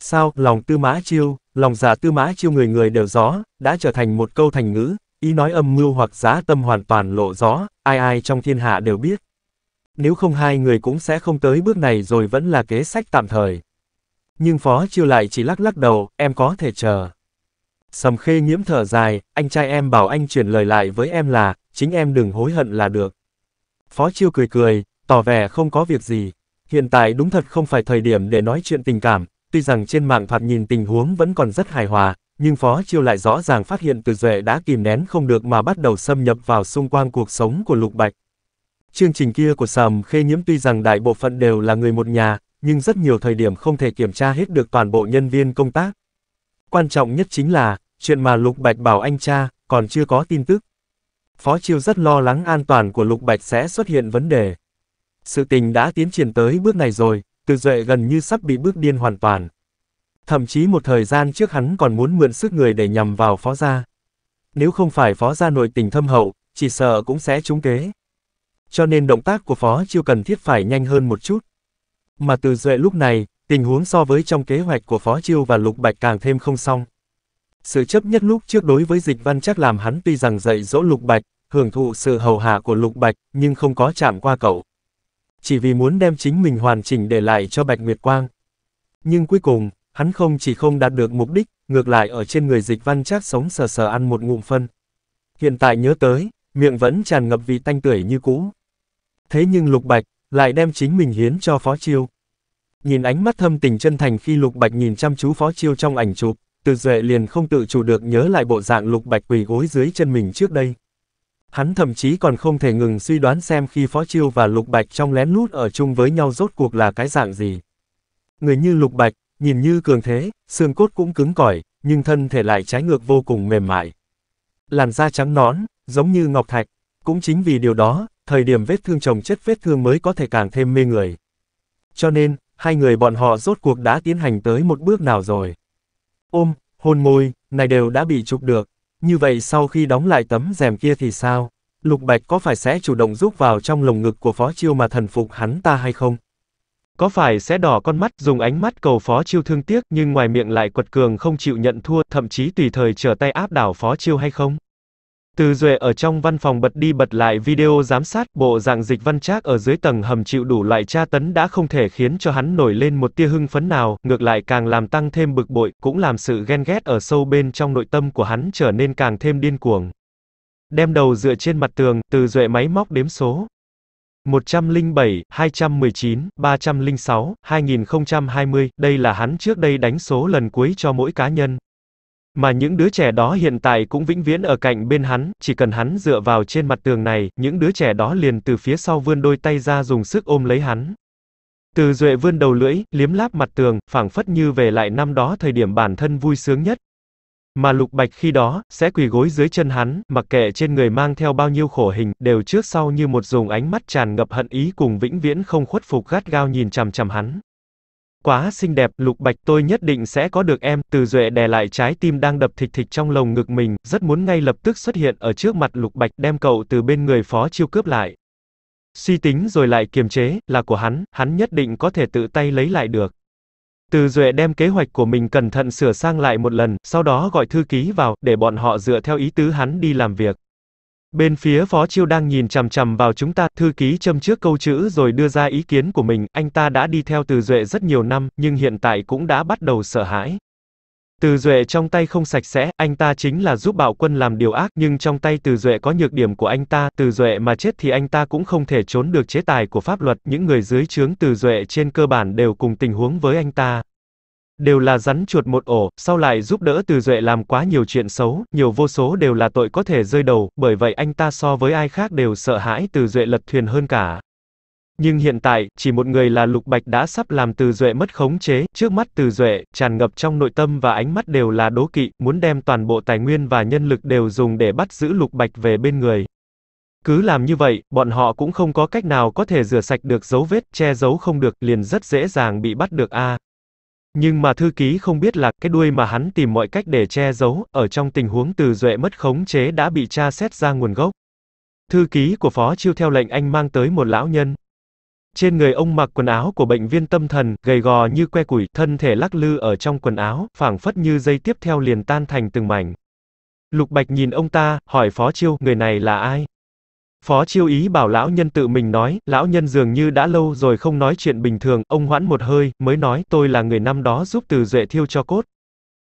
Sao, lòng tư mã chiêu, lòng giả dạ tư mã chiêu người người đều gió, đã trở thành một câu thành ngữ, ý nói âm mưu hoặc giá tâm hoàn toàn lộ gió, ai ai trong thiên hạ đều biết nếu không hai người cũng sẽ không tới bước này rồi vẫn là kế sách tạm thời. Nhưng Phó Chiêu lại chỉ lắc lắc đầu, em có thể chờ. Sầm khê nhiễm thở dài, anh trai em bảo anh chuyển lời lại với em là, chính em đừng hối hận là được. Phó Chiêu cười cười, tỏ vẻ không có việc gì. Hiện tại đúng thật không phải thời điểm để nói chuyện tình cảm, tuy rằng trên mạng thoạt nhìn tình huống vẫn còn rất hài hòa, nhưng Phó Chiêu lại rõ ràng phát hiện Từ Duệ đã kìm nén không được mà bắt đầu xâm nhập vào xung quanh cuộc sống của Lục Bạch. Chương trình kia của sầm Khê Nhiễm tuy rằng đại bộ phận đều là người một nhà, nhưng rất nhiều thời điểm không thể kiểm tra hết được toàn bộ nhân viên công tác. Quan trọng nhất chính là, chuyện mà Lục Bạch bảo anh cha, còn chưa có tin tức. Phó Chiêu rất lo lắng an toàn của Lục Bạch sẽ xuất hiện vấn đề. Sự tình đã tiến triển tới bước này rồi, từ Duệ gần như sắp bị bước điên hoàn toàn. Thậm chí một thời gian trước hắn còn muốn mượn sức người để nhằm vào phó gia. Nếu không phải phó gia nội tình thâm hậu, chỉ sợ cũng sẽ trúng kế cho nên động tác của Phó Chiêu cần thiết phải nhanh hơn một chút. Mà từ duệ lúc này, tình huống so với trong kế hoạch của Phó Chiêu và Lục Bạch càng thêm không xong. Sự chấp nhất lúc trước đối với dịch văn chắc làm hắn tuy rằng dạy dỗ Lục Bạch, hưởng thụ sự hầu hạ của Lục Bạch, nhưng không có chạm qua cậu. Chỉ vì muốn đem chính mình hoàn chỉnh để lại cho Bạch Nguyệt Quang. Nhưng cuối cùng, hắn không chỉ không đạt được mục đích, ngược lại ở trên người dịch văn chắc sống sờ sờ ăn một ngụm phân. Hiện tại nhớ tới, miệng vẫn tràn ngập vị tanh tưởi như cũ. Thế nhưng Lục Bạch, lại đem chính mình hiến cho Phó Chiêu. Nhìn ánh mắt thâm tình chân thành khi Lục Bạch nhìn chăm chú Phó Chiêu trong ảnh chụp, Từ Duệ liền không tự chủ được nhớ lại bộ dạng Lục Bạch quỳ gối dưới chân mình trước đây. Hắn thậm chí còn không thể ngừng suy đoán xem khi Phó Chiêu và Lục Bạch trong lén lút ở chung với nhau rốt cuộc là cái dạng gì. Người như Lục Bạch, nhìn như cường thế, xương cốt cũng cứng cỏi, nhưng thân thể lại trái ngược vô cùng mềm mại. Làn da trắng nón, giống như ngọc thạch, cũng chính vì điều đó, thời điểm vết thương chồng chất vết thương mới có thể càng thêm mê người. Cho nên, hai người bọn họ rốt cuộc đã tiến hành tới một bước nào rồi. Ôm, hôn môi, này đều đã bị chụp được, như vậy sau khi đóng lại tấm rèm kia thì sao? Lục Bạch có phải sẽ chủ động rút vào trong lồng ngực của Phó Chiêu mà thần phục hắn ta hay không? Có phải sẽ đỏ con mắt dùng ánh mắt cầu Phó Chiêu thương tiếc nhưng ngoài miệng lại quật cường không chịu nhận thua, thậm chí tùy thời trở tay áp đảo Phó Chiêu hay không? Từ Duệ ở trong văn phòng bật đi bật lại video giám sát, bộ dạng dịch văn trác ở dưới tầng hầm chịu đủ loại tra tấn đã không thể khiến cho hắn nổi lên một tia hưng phấn nào, ngược lại càng làm tăng thêm bực bội, cũng làm sự ghen ghét ở sâu bên trong nội tâm của hắn trở nên càng thêm điên cuồng. Đem đầu dựa trên mặt tường, Từ Duệ máy móc đếm số. 107, 219, 306, 2020, đây là hắn trước đây đánh số lần cuối cho mỗi cá nhân. Mà những đứa trẻ đó hiện tại cũng vĩnh viễn ở cạnh bên hắn, chỉ cần hắn dựa vào trên mặt tường này, những đứa trẻ đó liền từ phía sau vươn đôi tay ra dùng sức ôm lấy hắn. Từ Duệ vươn đầu lưỡi, liếm láp mặt tường, phảng phất như về lại năm đó thời điểm bản thân vui sướng nhất. Mà Lục Bạch khi đó, sẽ quỳ gối dưới chân hắn, mặc kệ trên người mang theo bao nhiêu khổ hình, đều trước sau như một dùng ánh mắt tràn ngập hận ý cùng vĩnh viễn không khuất phục gắt gao nhìn chằm chằm hắn quá xinh đẹp, Lục Bạch tôi nhất định sẽ có được em, Từ Duệ đè lại trái tim đang đập thịch thịch trong lồng ngực mình, rất muốn ngay lập tức xuất hiện ở trước mặt Lục Bạch đem cậu từ bên người phó chiêu cướp lại. Suy tính rồi lại kiềm chế, là của hắn, hắn nhất định có thể tự tay lấy lại được. Từ Duệ đem kế hoạch của mình cẩn thận sửa sang lại một lần, sau đó gọi thư ký vào, để bọn họ dựa theo ý tứ hắn đi làm việc. Bên phía Phó Chiêu đang nhìn chằm chằm vào chúng ta, thư ký châm trước câu chữ rồi đưa ra ý kiến của mình, anh ta đã đi theo Từ Duệ rất nhiều năm, nhưng hiện tại cũng đã bắt đầu sợ hãi. Từ Duệ trong tay không sạch sẽ, anh ta chính là giúp bạo quân làm điều ác, nhưng trong tay Từ Duệ có nhược điểm của anh ta, Từ Duệ mà chết thì anh ta cũng không thể trốn được chế tài của pháp luật, những người dưới trướng Từ Duệ trên cơ bản đều cùng tình huống với anh ta. Đều là rắn chuột một ổ, sau lại giúp đỡ từ duệ làm quá nhiều chuyện xấu, nhiều vô số đều là tội có thể rơi đầu, bởi vậy anh ta so với ai khác đều sợ hãi từ duệ lật thuyền hơn cả. Nhưng hiện tại, chỉ một người là Lục Bạch đã sắp làm Từ Duệ mất khống chế, trước mắt Từ Duệ, tràn ngập trong nội tâm và ánh mắt đều là đố kỵ, muốn đem toàn bộ tài nguyên và nhân lực đều dùng để bắt giữ Lục Bạch về bên người. Cứ làm như vậy, bọn họ cũng không có cách nào có thể rửa sạch được dấu vết, che giấu không được, liền rất dễ dàng bị bắt được a. Nhưng mà thư ký không biết là, cái đuôi mà hắn tìm mọi cách để che giấu, ở trong tình huống từ duệ mất khống chế đã bị tra xét ra nguồn gốc. Thư ký của phó chiêu theo lệnh anh mang tới một lão nhân. Trên người ông mặc quần áo của bệnh viên tâm thần, gầy gò như que củi, thân thể lắc lư ở trong quần áo, phảng phất như dây tiếp theo liền tan thành từng mảnh. Lục Bạch nhìn ông ta, hỏi phó chiêu, người này là ai? Phó chiêu ý bảo lão nhân tự mình nói, lão nhân dường như đã lâu rồi không nói chuyện bình thường, ông hoãn một hơi, mới nói, tôi là người năm đó giúp từ duệ thiêu cho cốt.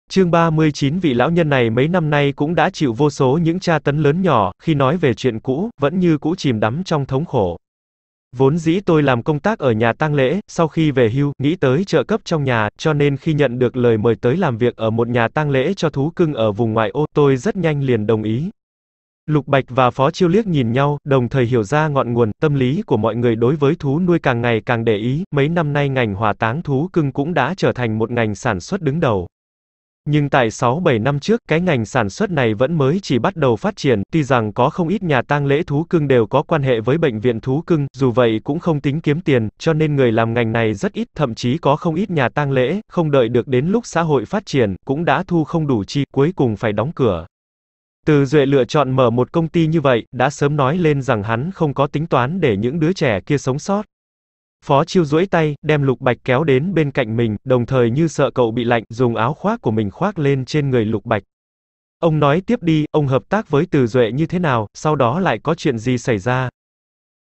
Chương 39 vị lão nhân này mấy năm nay cũng đã chịu vô số những tra tấn lớn nhỏ, khi nói về chuyện cũ, vẫn như cũ chìm đắm trong thống khổ. Vốn dĩ tôi làm công tác ở nhà tang lễ, sau khi về hưu, nghĩ tới trợ cấp trong nhà, cho nên khi nhận được lời mời tới làm việc ở một nhà tang lễ cho thú cưng ở vùng ngoại ô, tôi rất nhanh liền đồng ý. Lục Bạch và Phó Chiêu liếc nhìn nhau, đồng thời hiểu ra ngọn nguồn, tâm lý của mọi người đối với thú nuôi càng ngày càng để ý, mấy năm nay ngành hỏa táng thú cưng cũng đã trở thành một ngành sản xuất đứng đầu. Nhưng tại 6-7 năm trước, cái ngành sản xuất này vẫn mới chỉ bắt đầu phát triển, tuy rằng có không ít nhà tang lễ thú cưng đều có quan hệ với bệnh viện thú cưng, dù vậy cũng không tính kiếm tiền, cho nên người làm ngành này rất ít, thậm chí có không ít nhà tang lễ, không đợi được đến lúc xã hội phát triển, cũng đã thu không đủ chi, cuối cùng phải đóng cửa. Từ Duệ lựa chọn mở một công ty như vậy, đã sớm nói lên rằng hắn không có tính toán để những đứa trẻ kia sống sót. Phó Chiêu duỗi tay, đem Lục Bạch kéo đến bên cạnh mình, đồng thời như sợ cậu bị lạnh, dùng áo khoác của mình khoác lên trên người Lục Bạch. Ông nói tiếp đi, ông hợp tác với Từ Duệ như thế nào, sau đó lại có chuyện gì xảy ra,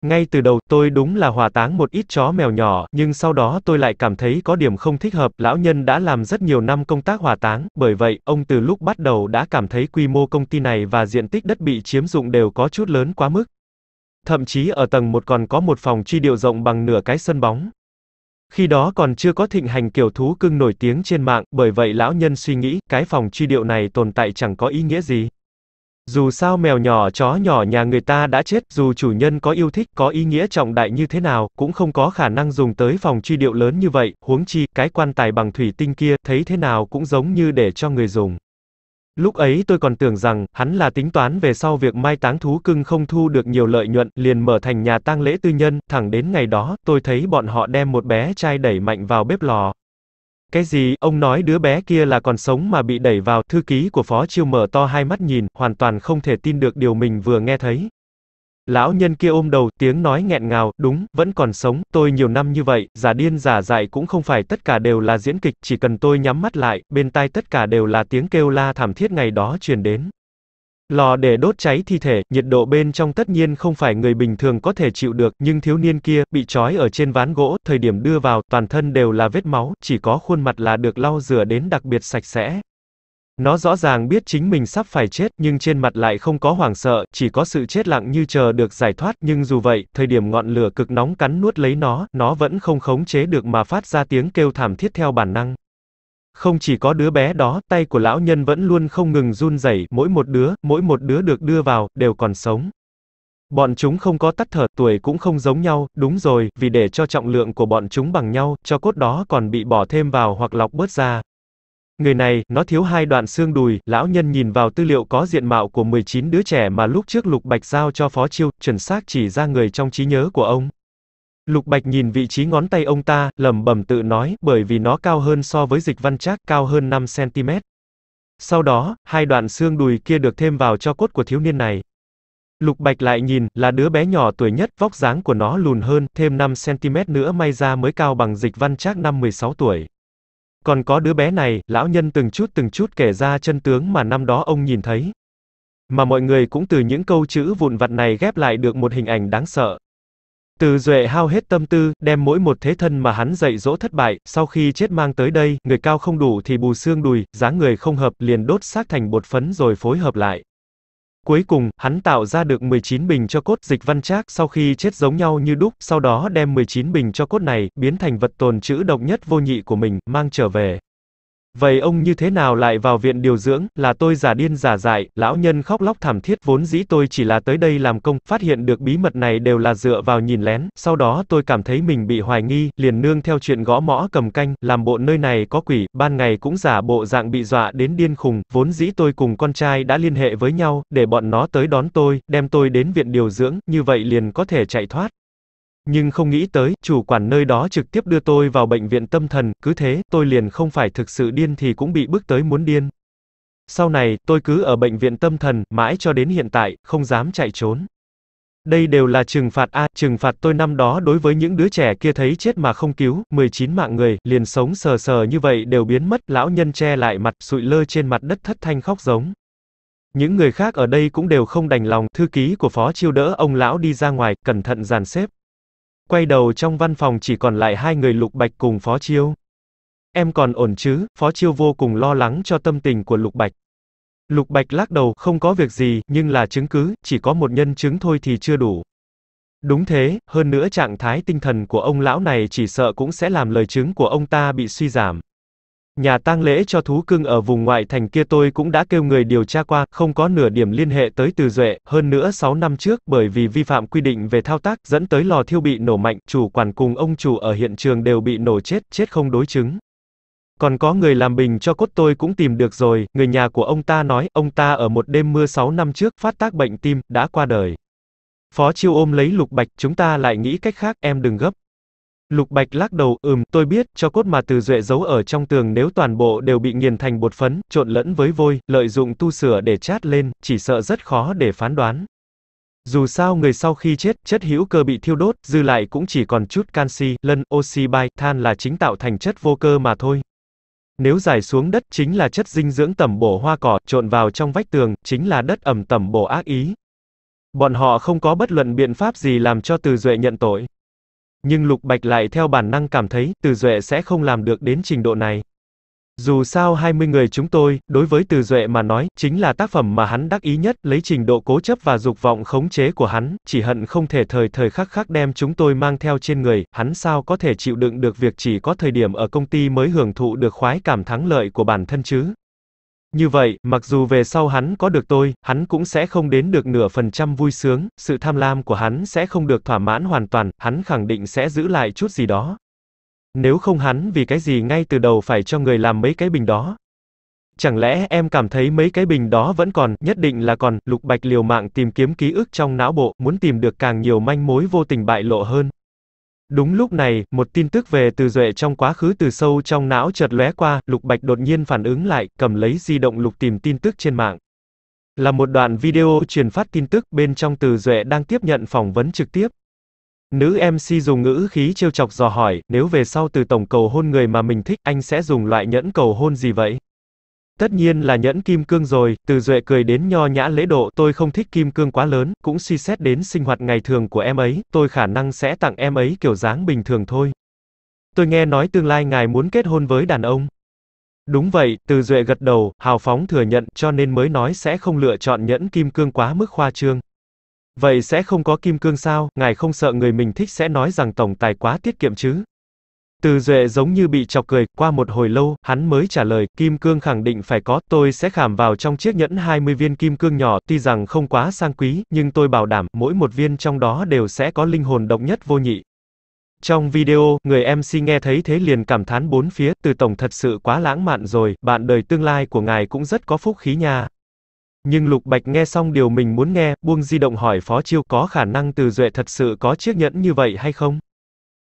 ngay từ đầu, tôi đúng là hòa táng một ít chó mèo nhỏ, nhưng sau đó tôi lại cảm thấy có điểm không thích hợp, lão nhân đã làm rất nhiều năm công tác hòa táng, bởi vậy, ông từ lúc bắt đầu đã cảm thấy quy mô công ty này và diện tích đất bị chiếm dụng đều có chút lớn quá mức. Thậm chí ở tầng 1 còn có một phòng truy điệu rộng bằng nửa cái sân bóng. Khi đó còn chưa có thịnh hành kiểu thú cưng nổi tiếng trên mạng, bởi vậy lão nhân suy nghĩ, cái phòng truy điệu này tồn tại chẳng có ý nghĩa gì. Dù sao mèo nhỏ chó nhỏ nhà người ta đã chết, dù chủ nhân có yêu thích, có ý nghĩa trọng đại như thế nào, cũng không có khả năng dùng tới phòng truy điệu lớn như vậy, huống chi, cái quan tài bằng thủy tinh kia, thấy thế nào cũng giống như để cho người dùng. Lúc ấy tôi còn tưởng rằng, hắn là tính toán về sau việc mai táng thú cưng không thu được nhiều lợi nhuận, liền mở thành nhà tang lễ tư nhân, thẳng đến ngày đó, tôi thấy bọn họ đem một bé trai đẩy mạnh vào bếp lò, cái gì, ông nói đứa bé kia là còn sống mà bị đẩy vào, thư ký của Phó Chiêu mở to hai mắt nhìn, hoàn toàn không thể tin được điều mình vừa nghe thấy. Lão nhân kia ôm đầu, tiếng nói nghẹn ngào, đúng, vẫn còn sống, tôi nhiều năm như vậy, giả điên giả dại cũng không phải tất cả đều là diễn kịch, chỉ cần tôi nhắm mắt lại, bên tai tất cả đều là tiếng kêu la thảm thiết ngày đó truyền đến. Lò để đốt cháy thi thể, nhiệt độ bên trong tất nhiên không phải người bình thường có thể chịu được, nhưng thiếu niên kia, bị trói ở trên ván gỗ, thời điểm đưa vào, toàn thân đều là vết máu, chỉ có khuôn mặt là được lau rửa đến đặc biệt sạch sẽ. Nó rõ ràng biết chính mình sắp phải chết, nhưng trên mặt lại không có hoảng sợ, chỉ có sự chết lặng như chờ được giải thoát, nhưng dù vậy, thời điểm ngọn lửa cực nóng cắn nuốt lấy nó, nó vẫn không khống chế được mà phát ra tiếng kêu thảm thiết theo bản năng. Không chỉ có đứa bé đó, tay của lão nhân vẫn luôn không ngừng run rẩy, mỗi một đứa, mỗi một đứa được đưa vào, đều còn sống. Bọn chúng không có tắt thở, tuổi cũng không giống nhau, đúng rồi, vì để cho trọng lượng của bọn chúng bằng nhau, cho cốt đó còn bị bỏ thêm vào hoặc lọc bớt ra. Người này, nó thiếu hai đoạn xương đùi, lão nhân nhìn vào tư liệu có diện mạo của 19 đứa trẻ mà lúc trước Lục Bạch giao cho Phó Chiêu, chuẩn xác chỉ ra người trong trí nhớ của ông. Lục Bạch nhìn vị trí ngón tay ông ta, lẩm bẩm tự nói, bởi vì nó cao hơn so với dịch văn trác, cao hơn 5 cm. Sau đó, hai đoạn xương đùi kia được thêm vào cho cốt của thiếu niên này. Lục Bạch lại nhìn, là đứa bé nhỏ tuổi nhất, vóc dáng của nó lùn hơn, thêm 5 cm nữa may ra mới cao bằng dịch văn trác năm 16 tuổi. Còn có đứa bé này, lão nhân từng chút từng chút kể ra chân tướng mà năm đó ông nhìn thấy. Mà mọi người cũng từ những câu chữ vụn vặt này ghép lại được một hình ảnh đáng sợ. Từ Duệ hao hết tâm tư, đem mỗi một thế thân mà hắn dạy dỗ thất bại, sau khi chết mang tới đây, người cao không đủ thì bù xương đùi, dáng người không hợp liền đốt xác thành bột phấn rồi phối hợp lại. Cuối cùng, hắn tạo ra được 19 bình cho cốt dịch văn trác sau khi chết giống nhau như đúc, sau đó đem 19 bình cho cốt này, biến thành vật tồn trữ độc nhất vô nhị của mình, mang trở về. Vậy ông như thế nào lại vào viện điều dưỡng, là tôi giả điên giả dại, lão nhân khóc lóc thảm thiết vốn dĩ tôi chỉ là tới đây làm công, phát hiện được bí mật này đều là dựa vào nhìn lén, sau đó tôi cảm thấy mình bị hoài nghi, liền nương theo chuyện gõ mõ cầm canh, làm bộ nơi này có quỷ, ban ngày cũng giả bộ dạng bị dọa đến điên khùng, vốn dĩ tôi cùng con trai đã liên hệ với nhau, để bọn nó tới đón tôi, đem tôi đến viện điều dưỡng, như vậy liền có thể chạy thoát, nhưng không nghĩ tới, chủ quản nơi đó trực tiếp đưa tôi vào bệnh viện tâm thần, cứ thế, tôi liền không phải thực sự điên thì cũng bị bước tới muốn điên. Sau này, tôi cứ ở bệnh viện tâm thần, mãi cho đến hiện tại, không dám chạy trốn. Đây đều là trừng phạt A, trừng phạt tôi năm đó đối với những đứa trẻ kia thấy chết mà không cứu, 19 mạng người, liền sống sờ sờ như vậy đều biến mất, lão nhân che lại mặt, sụi lơ trên mặt đất thất thanh khóc giống. Những người khác ở đây cũng đều không đành lòng, thư ký của phó chiêu đỡ ông lão đi ra ngoài, cẩn thận dàn xếp. Quay đầu trong văn phòng chỉ còn lại hai người Lục Bạch cùng Phó Chiêu. Em còn ổn chứ, Phó Chiêu vô cùng lo lắng cho tâm tình của Lục Bạch. Lục Bạch lắc đầu, không có việc gì, nhưng là chứng cứ, chỉ có một nhân chứng thôi thì chưa đủ. Đúng thế, hơn nữa trạng thái tinh thần của ông lão này chỉ sợ cũng sẽ làm lời chứng của ông ta bị suy giảm. Nhà tang lễ cho thú cưng ở vùng ngoại thành kia tôi cũng đã kêu người điều tra qua, không có nửa điểm liên hệ tới Từ Duệ, hơn nữa 6 năm trước, bởi vì vi phạm quy định về thao tác, dẫn tới lò thiêu bị nổ mạnh, chủ quản cùng ông chủ ở hiện trường đều bị nổ chết, chết không đối chứng. Còn có người làm bình cho cốt tôi cũng tìm được rồi, người nhà của ông ta nói, ông ta ở một đêm mưa 6 năm trước, phát tác bệnh tim, đã qua đời. Phó Chiêu ôm lấy Lục Bạch, chúng ta lại nghĩ cách khác, em đừng gấp. Lục Bạch lắc đầu, ừm, tôi biết, cho cốt mà từ duệ giấu ở trong tường nếu toàn bộ đều bị nghiền thành bột phấn, trộn lẫn với vôi, lợi dụng tu sửa để chát lên, chỉ sợ rất khó để phán đoán. Dù sao người sau khi chết, chất hữu cơ bị thiêu đốt, dư lại cũng chỉ còn chút canxi, lân, oxy bay, than là chính tạo thành chất vô cơ mà thôi. Nếu giải xuống đất chính là chất dinh dưỡng tẩm bổ hoa cỏ, trộn vào trong vách tường, chính là đất ẩm tẩm bổ ác ý. Bọn họ không có bất luận biện pháp gì làm cho từ duệ nhận tội. Nhưng Lục Bạch lại theo bản năng cảm thấy, Từ Duệ sẽ không làm được đến trình độ này. Dù sao 20 người chúng tôi, đối với Từ Duệ mà nói, chính là tác phẩm mà hắn đắc ý nhất, lấy trình độ cố chấp và dục vọng khống chế của hắn, chỉ hận không thể thời thời khắc khắc đem chúng tôi mang theo trên người, hắn sao có thể chịu đựng được việc chỉ có thời điểm ở công ty mới hưởng thụ được khoái cảm thắng lợi của bản thân chứ. Như vậy, mặc dù về sau hắn có được tôi, hắn cũng sẽ không đến được nửa phần trăm vui sướng, sự tham lam của hắn sẽ không được thỏa mãn hoàn toàn, hắn khẳng định sẽ giữ lại chút gì đó. Nếu không hắn vì cái gì ngay từ đầu phải cho người làm mấy cái bình đó. Chẳng lẽ em cảm thấy mấy cái bình đó vẫn còn, nhất định là còn, Lục Bạch liều mạng tìm kiếm ký ức trong não bộ, muốn tìm được càng nhiều manh mối vô tình bại lộ hơn, Đúng lúc này, một tin tức về từ duệ trong quá khứ từ sâu trong não chợt lóe qua, Lục Bạch đột nhiên phản ứng lại, cầm lấy di động lục tìm tin tức trên mạng. Là một đoạn video truyền phát tin tức bên trong từ duệ đang tiếp nhận phỏng vấn trực tiếp. Nữ MC dùng ngữ khí trêu chọc dò hỏi, nếu về sau từ tổng cầu hôn người mà mình thích, anh sẽ dùng loại nhẫn cầu hôn gì vậy? Tất nhiên là nhẫn kim cương rồi, từ duệ cười đến nho nhã lễ độ, tôi không thích kim cương quá lớn, cũng suy xét đến sinh hoạt ngày thường của em ấy, tôi khả năng sẽ tặng em ấy kiểu dáng bình thường thôi. Tôi nghe nói tương lai ngài muốn kết hôn với đàn ông. Đúng vậy, từ duệ gật đầu, hào phóng thừa nhận, cho nên mới nói sẽ không lựa chọn nhẫn kim cương quá mức khoa trương. Vậy sẽ không có kim cương sao, ngài không sợ người mình thích sẽ nói rằng tổng tài quá tiết kiệm chứ? Từ Duệ giống như bị chọc cười, qua một hồi lâu, hắn mới trả lời, kim cương khẳng định phải có, tôi sẽ khảm vào trong chiếc nhẫn 20 viên kim cương nhỏ, tuy rằng không quá sang quý, nhưng tôi bảo đảm, mỗi một viên trong đó đều sẽ có linh hồn độc nhất vô nhị. Trong video, người MC nghe thấy thế liền cảm thán bốn phía, từ tổng thật sự quá lãng mạn rồi, bạn đời tương lai của ngài cũng rất có phúc khí nha. Nhưng Lục Bạch nghe xong điều mình muốn nghe, buông di động hỏi Phó Chiêu có khả năng từ Duệ thật sự có chiếc nhẫn như vậy hay không?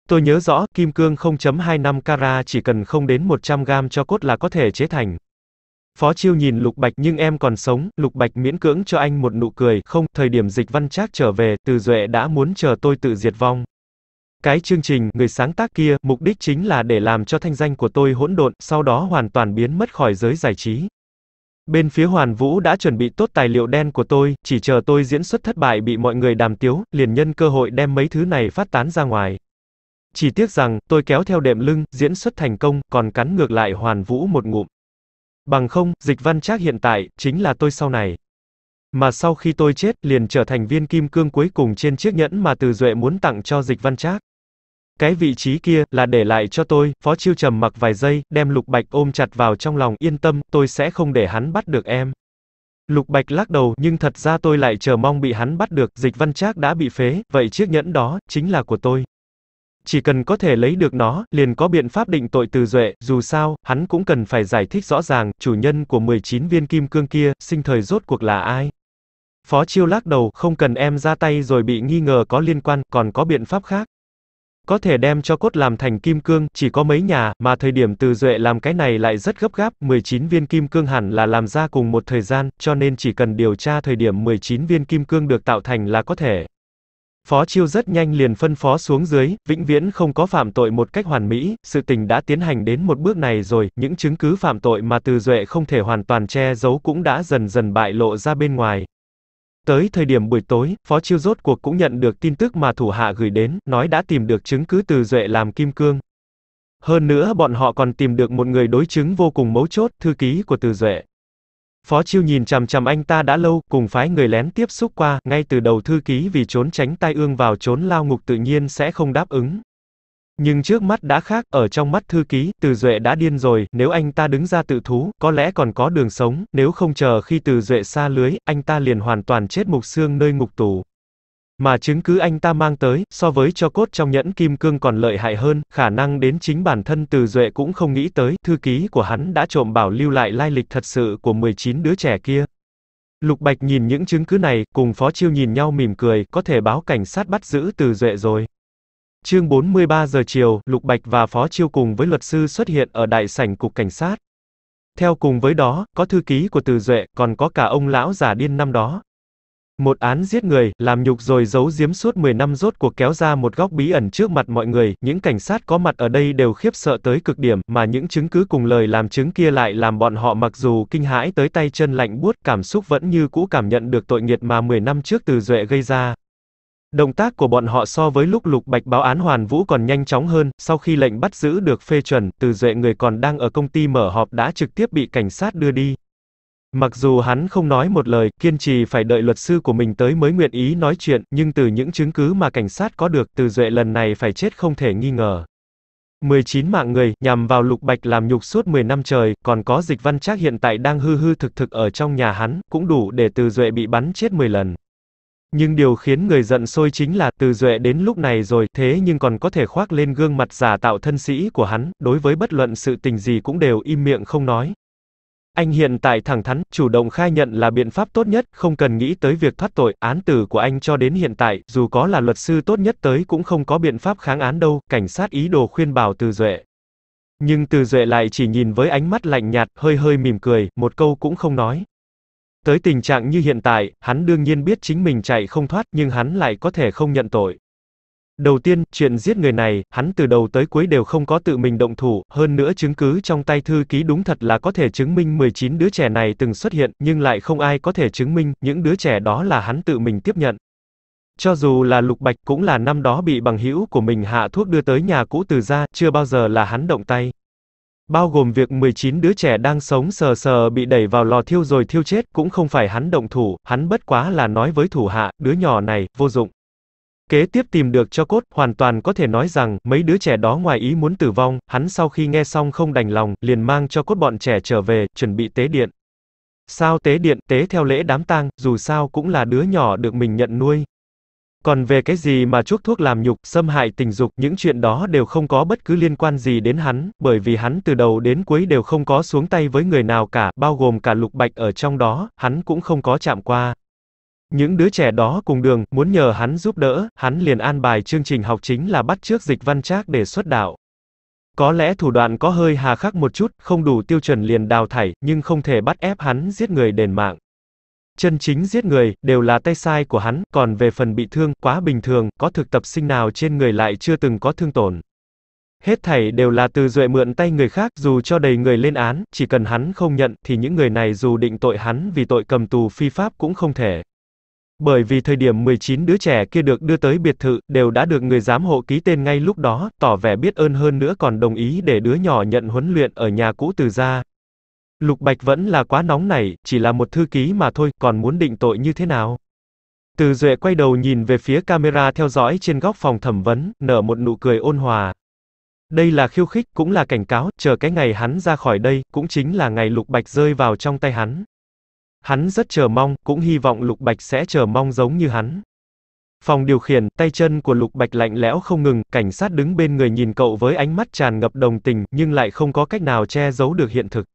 Tôi nhớ rõ, kim cương 0.25 carat chỉ cần không đến 100 gram cho cốt là có thể chế thành. Phó Chiêu nhìn Lục Bạch nhưng em còn sống, Lục Bạch miễn cưỡng cho anh một nụ cười, không, thời điểm dịch văn trác trở về, Từ Duệ đã muốn chờ tôi tự diệt vong. Cái chương trình, người sáng tác kia, mục đích chính là để làm cho thanh danh của tôi hỗn độn, sau đó hoàn toàn biến mất khỏi giới giải trí. Bên phía Hoàn Vũ đã chuẩn bị tốt tài liệu đen của tôi, chỉ chờ tôi diễn xuất thất bại bị mọi người đàm tiếu, liền nhân cơ hội đem mấy thứ này phát tán ra ngoài. Chỉ tiếc rằng, tôi kéo theo đệm lưng, diễn xuất thành công, còn cắn ngược lại hoàn vũ một ngụm. Bằng không, dịch văn trác hiện tại, chính là tôi sau này. Mà sau khi tôi chết, liền trở thành viên kim cương cuối cùng trên chiếc nhẫn mà Từ Duệ muốn tặng cho dịch văn trác. Cái vị trí kia, là để lại cho tôi, Phó Chiêu trầm mặc vài giây, đem Lục Bạch ôm chặt vào trong lòng, yên tâm, tôi sẽ không để hắn bắt được em. Lục Bạch lắc đầu, nhưng thật ra tôi lại chờ mong bị hắn bắt được, dịch văn trác đã bị phế, vậy chiếc nhẫn đó, chính là của tôi chỉ cần có thể lấy được nó, liền có biện pháp định tội từ duệ, dù sao, hắn cũng cần phải giải thích rõ ràng, chủ nhân của 19 viên kim cương kia, sinh thời rốt cuộc là ai. Phó chiêu lắc đầu, không cần em ra tay rồi bị nghi ngờ có liên quan, còn có biện pháp khác. Có thể đem cho cốt làm thành kim cương, chỉ có mấy nhà, mà thời điểm từ duệ làm cái này lại rất gấp gáp, 19 viên kim cương hẳn là làm ra cùng một thời gian, cho nên chỉ cần điều tra thời điểm 19 viên kim cương được tạo thành là có thể. Phó Chiêu rất nhanh liền phân phó xuống dưới, vĩnh viễn không có phạm tội một cách hoàn mỹ, sự tình đã tiến hành đến một bước này rồi, những chứng cứ phạm tội mà Từ Duệ không thể hoàn toàn che giấu cũng đã dần dần bại lộ ra bên ngoài. Tới thời điểm buổi tối, Phó Chiêu rốt cuộc cũng nhận được tin tức mà thủ hạ gửi đến, nói đã tìm được chứng cứ Từ Duệ làm kim cương. Hơn nữa bọn họ còn tìm được một người đối chứng vô cùng mấu chốt, thư ký của Từ Duệ. Phó Chiêu nhìn chằm chằm anh ta đã lâu, cùng phái người lén tiếp xúc qua, ngay từ đầu thư ký vì trốn tránh tai ương vào trốn lao ngục tự nhiên sẽ không đáp ứng. Nhưng trước mắt đã khác, ở trong mắt thư ký, Từ Duệ đã điên rồi, nếu anh ta đứng ra tự thú, có lẽ còn có đường sống, nếu không chờ khi Từ Duệ xa lưới, anh ta liền hoàn toàn chết mục xương nơi ngục tù. Mà chứng cứ anh ta mang tới, so với cho cốt trong nhẫn kim cương còn lợi hại hơn, khả năng đến chính bản thân Từ Duệ cũng không nghĩ tới, thư ký của hắn đã trộm bảo lưu lại lai lịch thật sự của 19 đứa trẻ kia. Lục Bạch nhìn những chứng cứ này, cùng Phó Chiêu nhìn nhau mỉm cười, có thể báo cảnh sát bắt giữ Từ Duệ rồi. Chương 43 giờ chiều, Lục Bạch và Phó Chiêu cùng với luật sư xuất hiện ở đại sảnh cục cảnh sát. Theo cùng với đó, có thư ký của Từ Duệ, còn có cả ông lão già điên năm đó, một án giết người, làm nhục rồi giấu giếm suốt 10 năm rốt cuộc kéo ra một góc bí ẩn trước mặt mọi người, những cảnh sát có mặt ở đây đều khiếp sợ tới cực điểm, mà những chứng cứ cùng lời làm chứng kia lại làm bọn họ mặc dù kinh hãi tới tay chân lạnh buốt, cảm xúc vẫn như cũ cảm nhận được tội nghiệt mà 10 năm trước từ Duệ gây ra. Động tác của bọn họ so với lúc lục bạch báo án Hoàn Vũ còn nhanh chóng hơn, sau khi lệnh bắt giữ được phê chuẩn, từ Duệ người còn đang ở công ty mở họp đã trực tiếp bị cảnh sát đưa đi. Mặc dù hắn không nói một lời, kiên trì phải đợi luật sư của mình tới mới nguyện ý nói chuyện, nhưng từ những chứng cứ mà cảnh sát có được, Từ Duệ lần này phải chết không thể nghi ngờ. 19 mạng người, nhằm vào Lục Bạch làm nhục suốt 10 năm trời, còn có dịch văn trác hiện tại đang hư hư thực thực ở trong nhà hắn, cũng đủ để Từ Duệ bị bắn chết 10 lần. Nhưng điều khiến người giận sôi chính là Từ Duệ đến lúc này rồi, thế nhưng còn có thể khoác lên gương mặt giả tạo thân sĩ của hắn, đối với bất luận sự tình gì cũng đều im miệng không nói, anh hiện tại thẳng thắn, chủ động khai nhận là biện pháp tốt nhất, không cần nghĩ tới việc thoát tội, án tử của anh cho đến hiện tại, dù có là luật sư tốt nhất tới cũng không có biện pháp kháng án đâu, cảnh sát ý đồ khuyên bảo Từ Duệ. Nhưng Từ Duệ lại chỉ nhìn với ánh mắt lạnh nhạt, hơi hơi mỉm cười, một câu cũng không nói. Tới tình trạng như hiện tại, hắn đương nhiên biết chính mình chạy không thoát nhưng hắn lại có thể không nhận tội. Đầu tiên, chuyện giết người này, hắn từ đầu tới cuối đều không có tự mình động thủ, hơn nữa chứng cứ trong tay thư ký đúng thật là có thể chứng minh 19 đứa trẻ này từng xuất hiện, nhưng lại không ai có thể chứng minh, những đứa trẻ đó là hắn tự mình tiếp nhận. Cho dù là Lục Bạch cũng là năm đó bị bằng hữu của mình hạ thuốc đưa tới nhà cũ từ ra, chưa bao giờ là hắn động tay. Bao gồm việc 19 đứa trẻ đang sống sờ sờ bị đẩy vào lò thiêu rồi thiêu chết, cũng không phải hắn động thủ, hắn bất quá là nói với thủ hạ, đứa nhỏ này, vô dụng. Kế tiếp tìm được cho cốt, hoàn toàn có thể nói rằng, mấy đứa trẻ đó ngoài ý muốn tử vong, hắn sau khi nghe xong không đành lòng, liền mang cho cốt bọn trẻ trở về, chuẩn bị tế điện. Sao tế điện, tế theo lễ đám tang, dù sao cũng là đứa nhỏ được mình nhận nuôi. Còn về cái gì mà chuốc thuốc làm nhục, xâm hại tình dục, những chuyện đó đều không có bất cứ liên quan gì đến hắn, bởi vì hắn từ đầu đến cuối đều không có xuống tay với người nào cả, bao gồm cả lục bạch ở trong đó, hắn cũng không có chạm qua. Những đứa trẻ đó cùng đường, muốn nhờ hắn giúp đỡ, hắn liền an bài chương trình học chính là bắt trước dịch văn trác để xuất đạo. Có lẽ thủ đoạn có hơi hà khắc một chút, không đủ tiêu chuẩn liền đào thải, nhưng không thể bắt ép hắn giết người đền mạng. Chân chính giết người, đều là tay sai của hắn, còn về phần bị thương, quá bình thường, có thực tập sinh nào trên người lại chưa từng có thương tổn. Hết thảy đều là từ duệ mượn tay người khác, dù cho đầy người lên án, chỉ cần hắn không nhận, thì những người này dù định tội hắn vì tội cầm tù phi pháp cũng không thể. Bởi vì thời điểm 19 đứa trẻ kia được đưa tới biệt thự, đều đã được người giám hộ ký tên ngay lúc đó, tỏ vẻ biết ơn hơn nữa còn đồng ý để đứa nhỏ nhận huấn luyện ở nhà cũ từ gia. Lục Bạch vẫn là quá nóng nảy, chỉ là một thư ký mà thôi, còn muốn định tội như thế nào? Từ Duệ quay đầu nhìn về phía camera theo dõi trên góc phòng thẩm vấn, nở một nụ cười ôn hòa. Đây là khiêu khích, cũng là cảnh cáo, chờ cái ngày hắn ra khỏi đây, cũng chính là ngày Lục Bạch rơi vào trong tay hắn. Hắn rất chờ mong, cũng hy vọng Lục Bạch sẽ chờ mong giống như hắn. Phòng điều khiển, tay chân của Lục Bạch lạnh lẽo không ngừng, cảnh sát đứng bên người nhìn cậu với ánh mắt tràn ngập đồng tình, nhưng lại không có cách nào che giấu được hiện thực.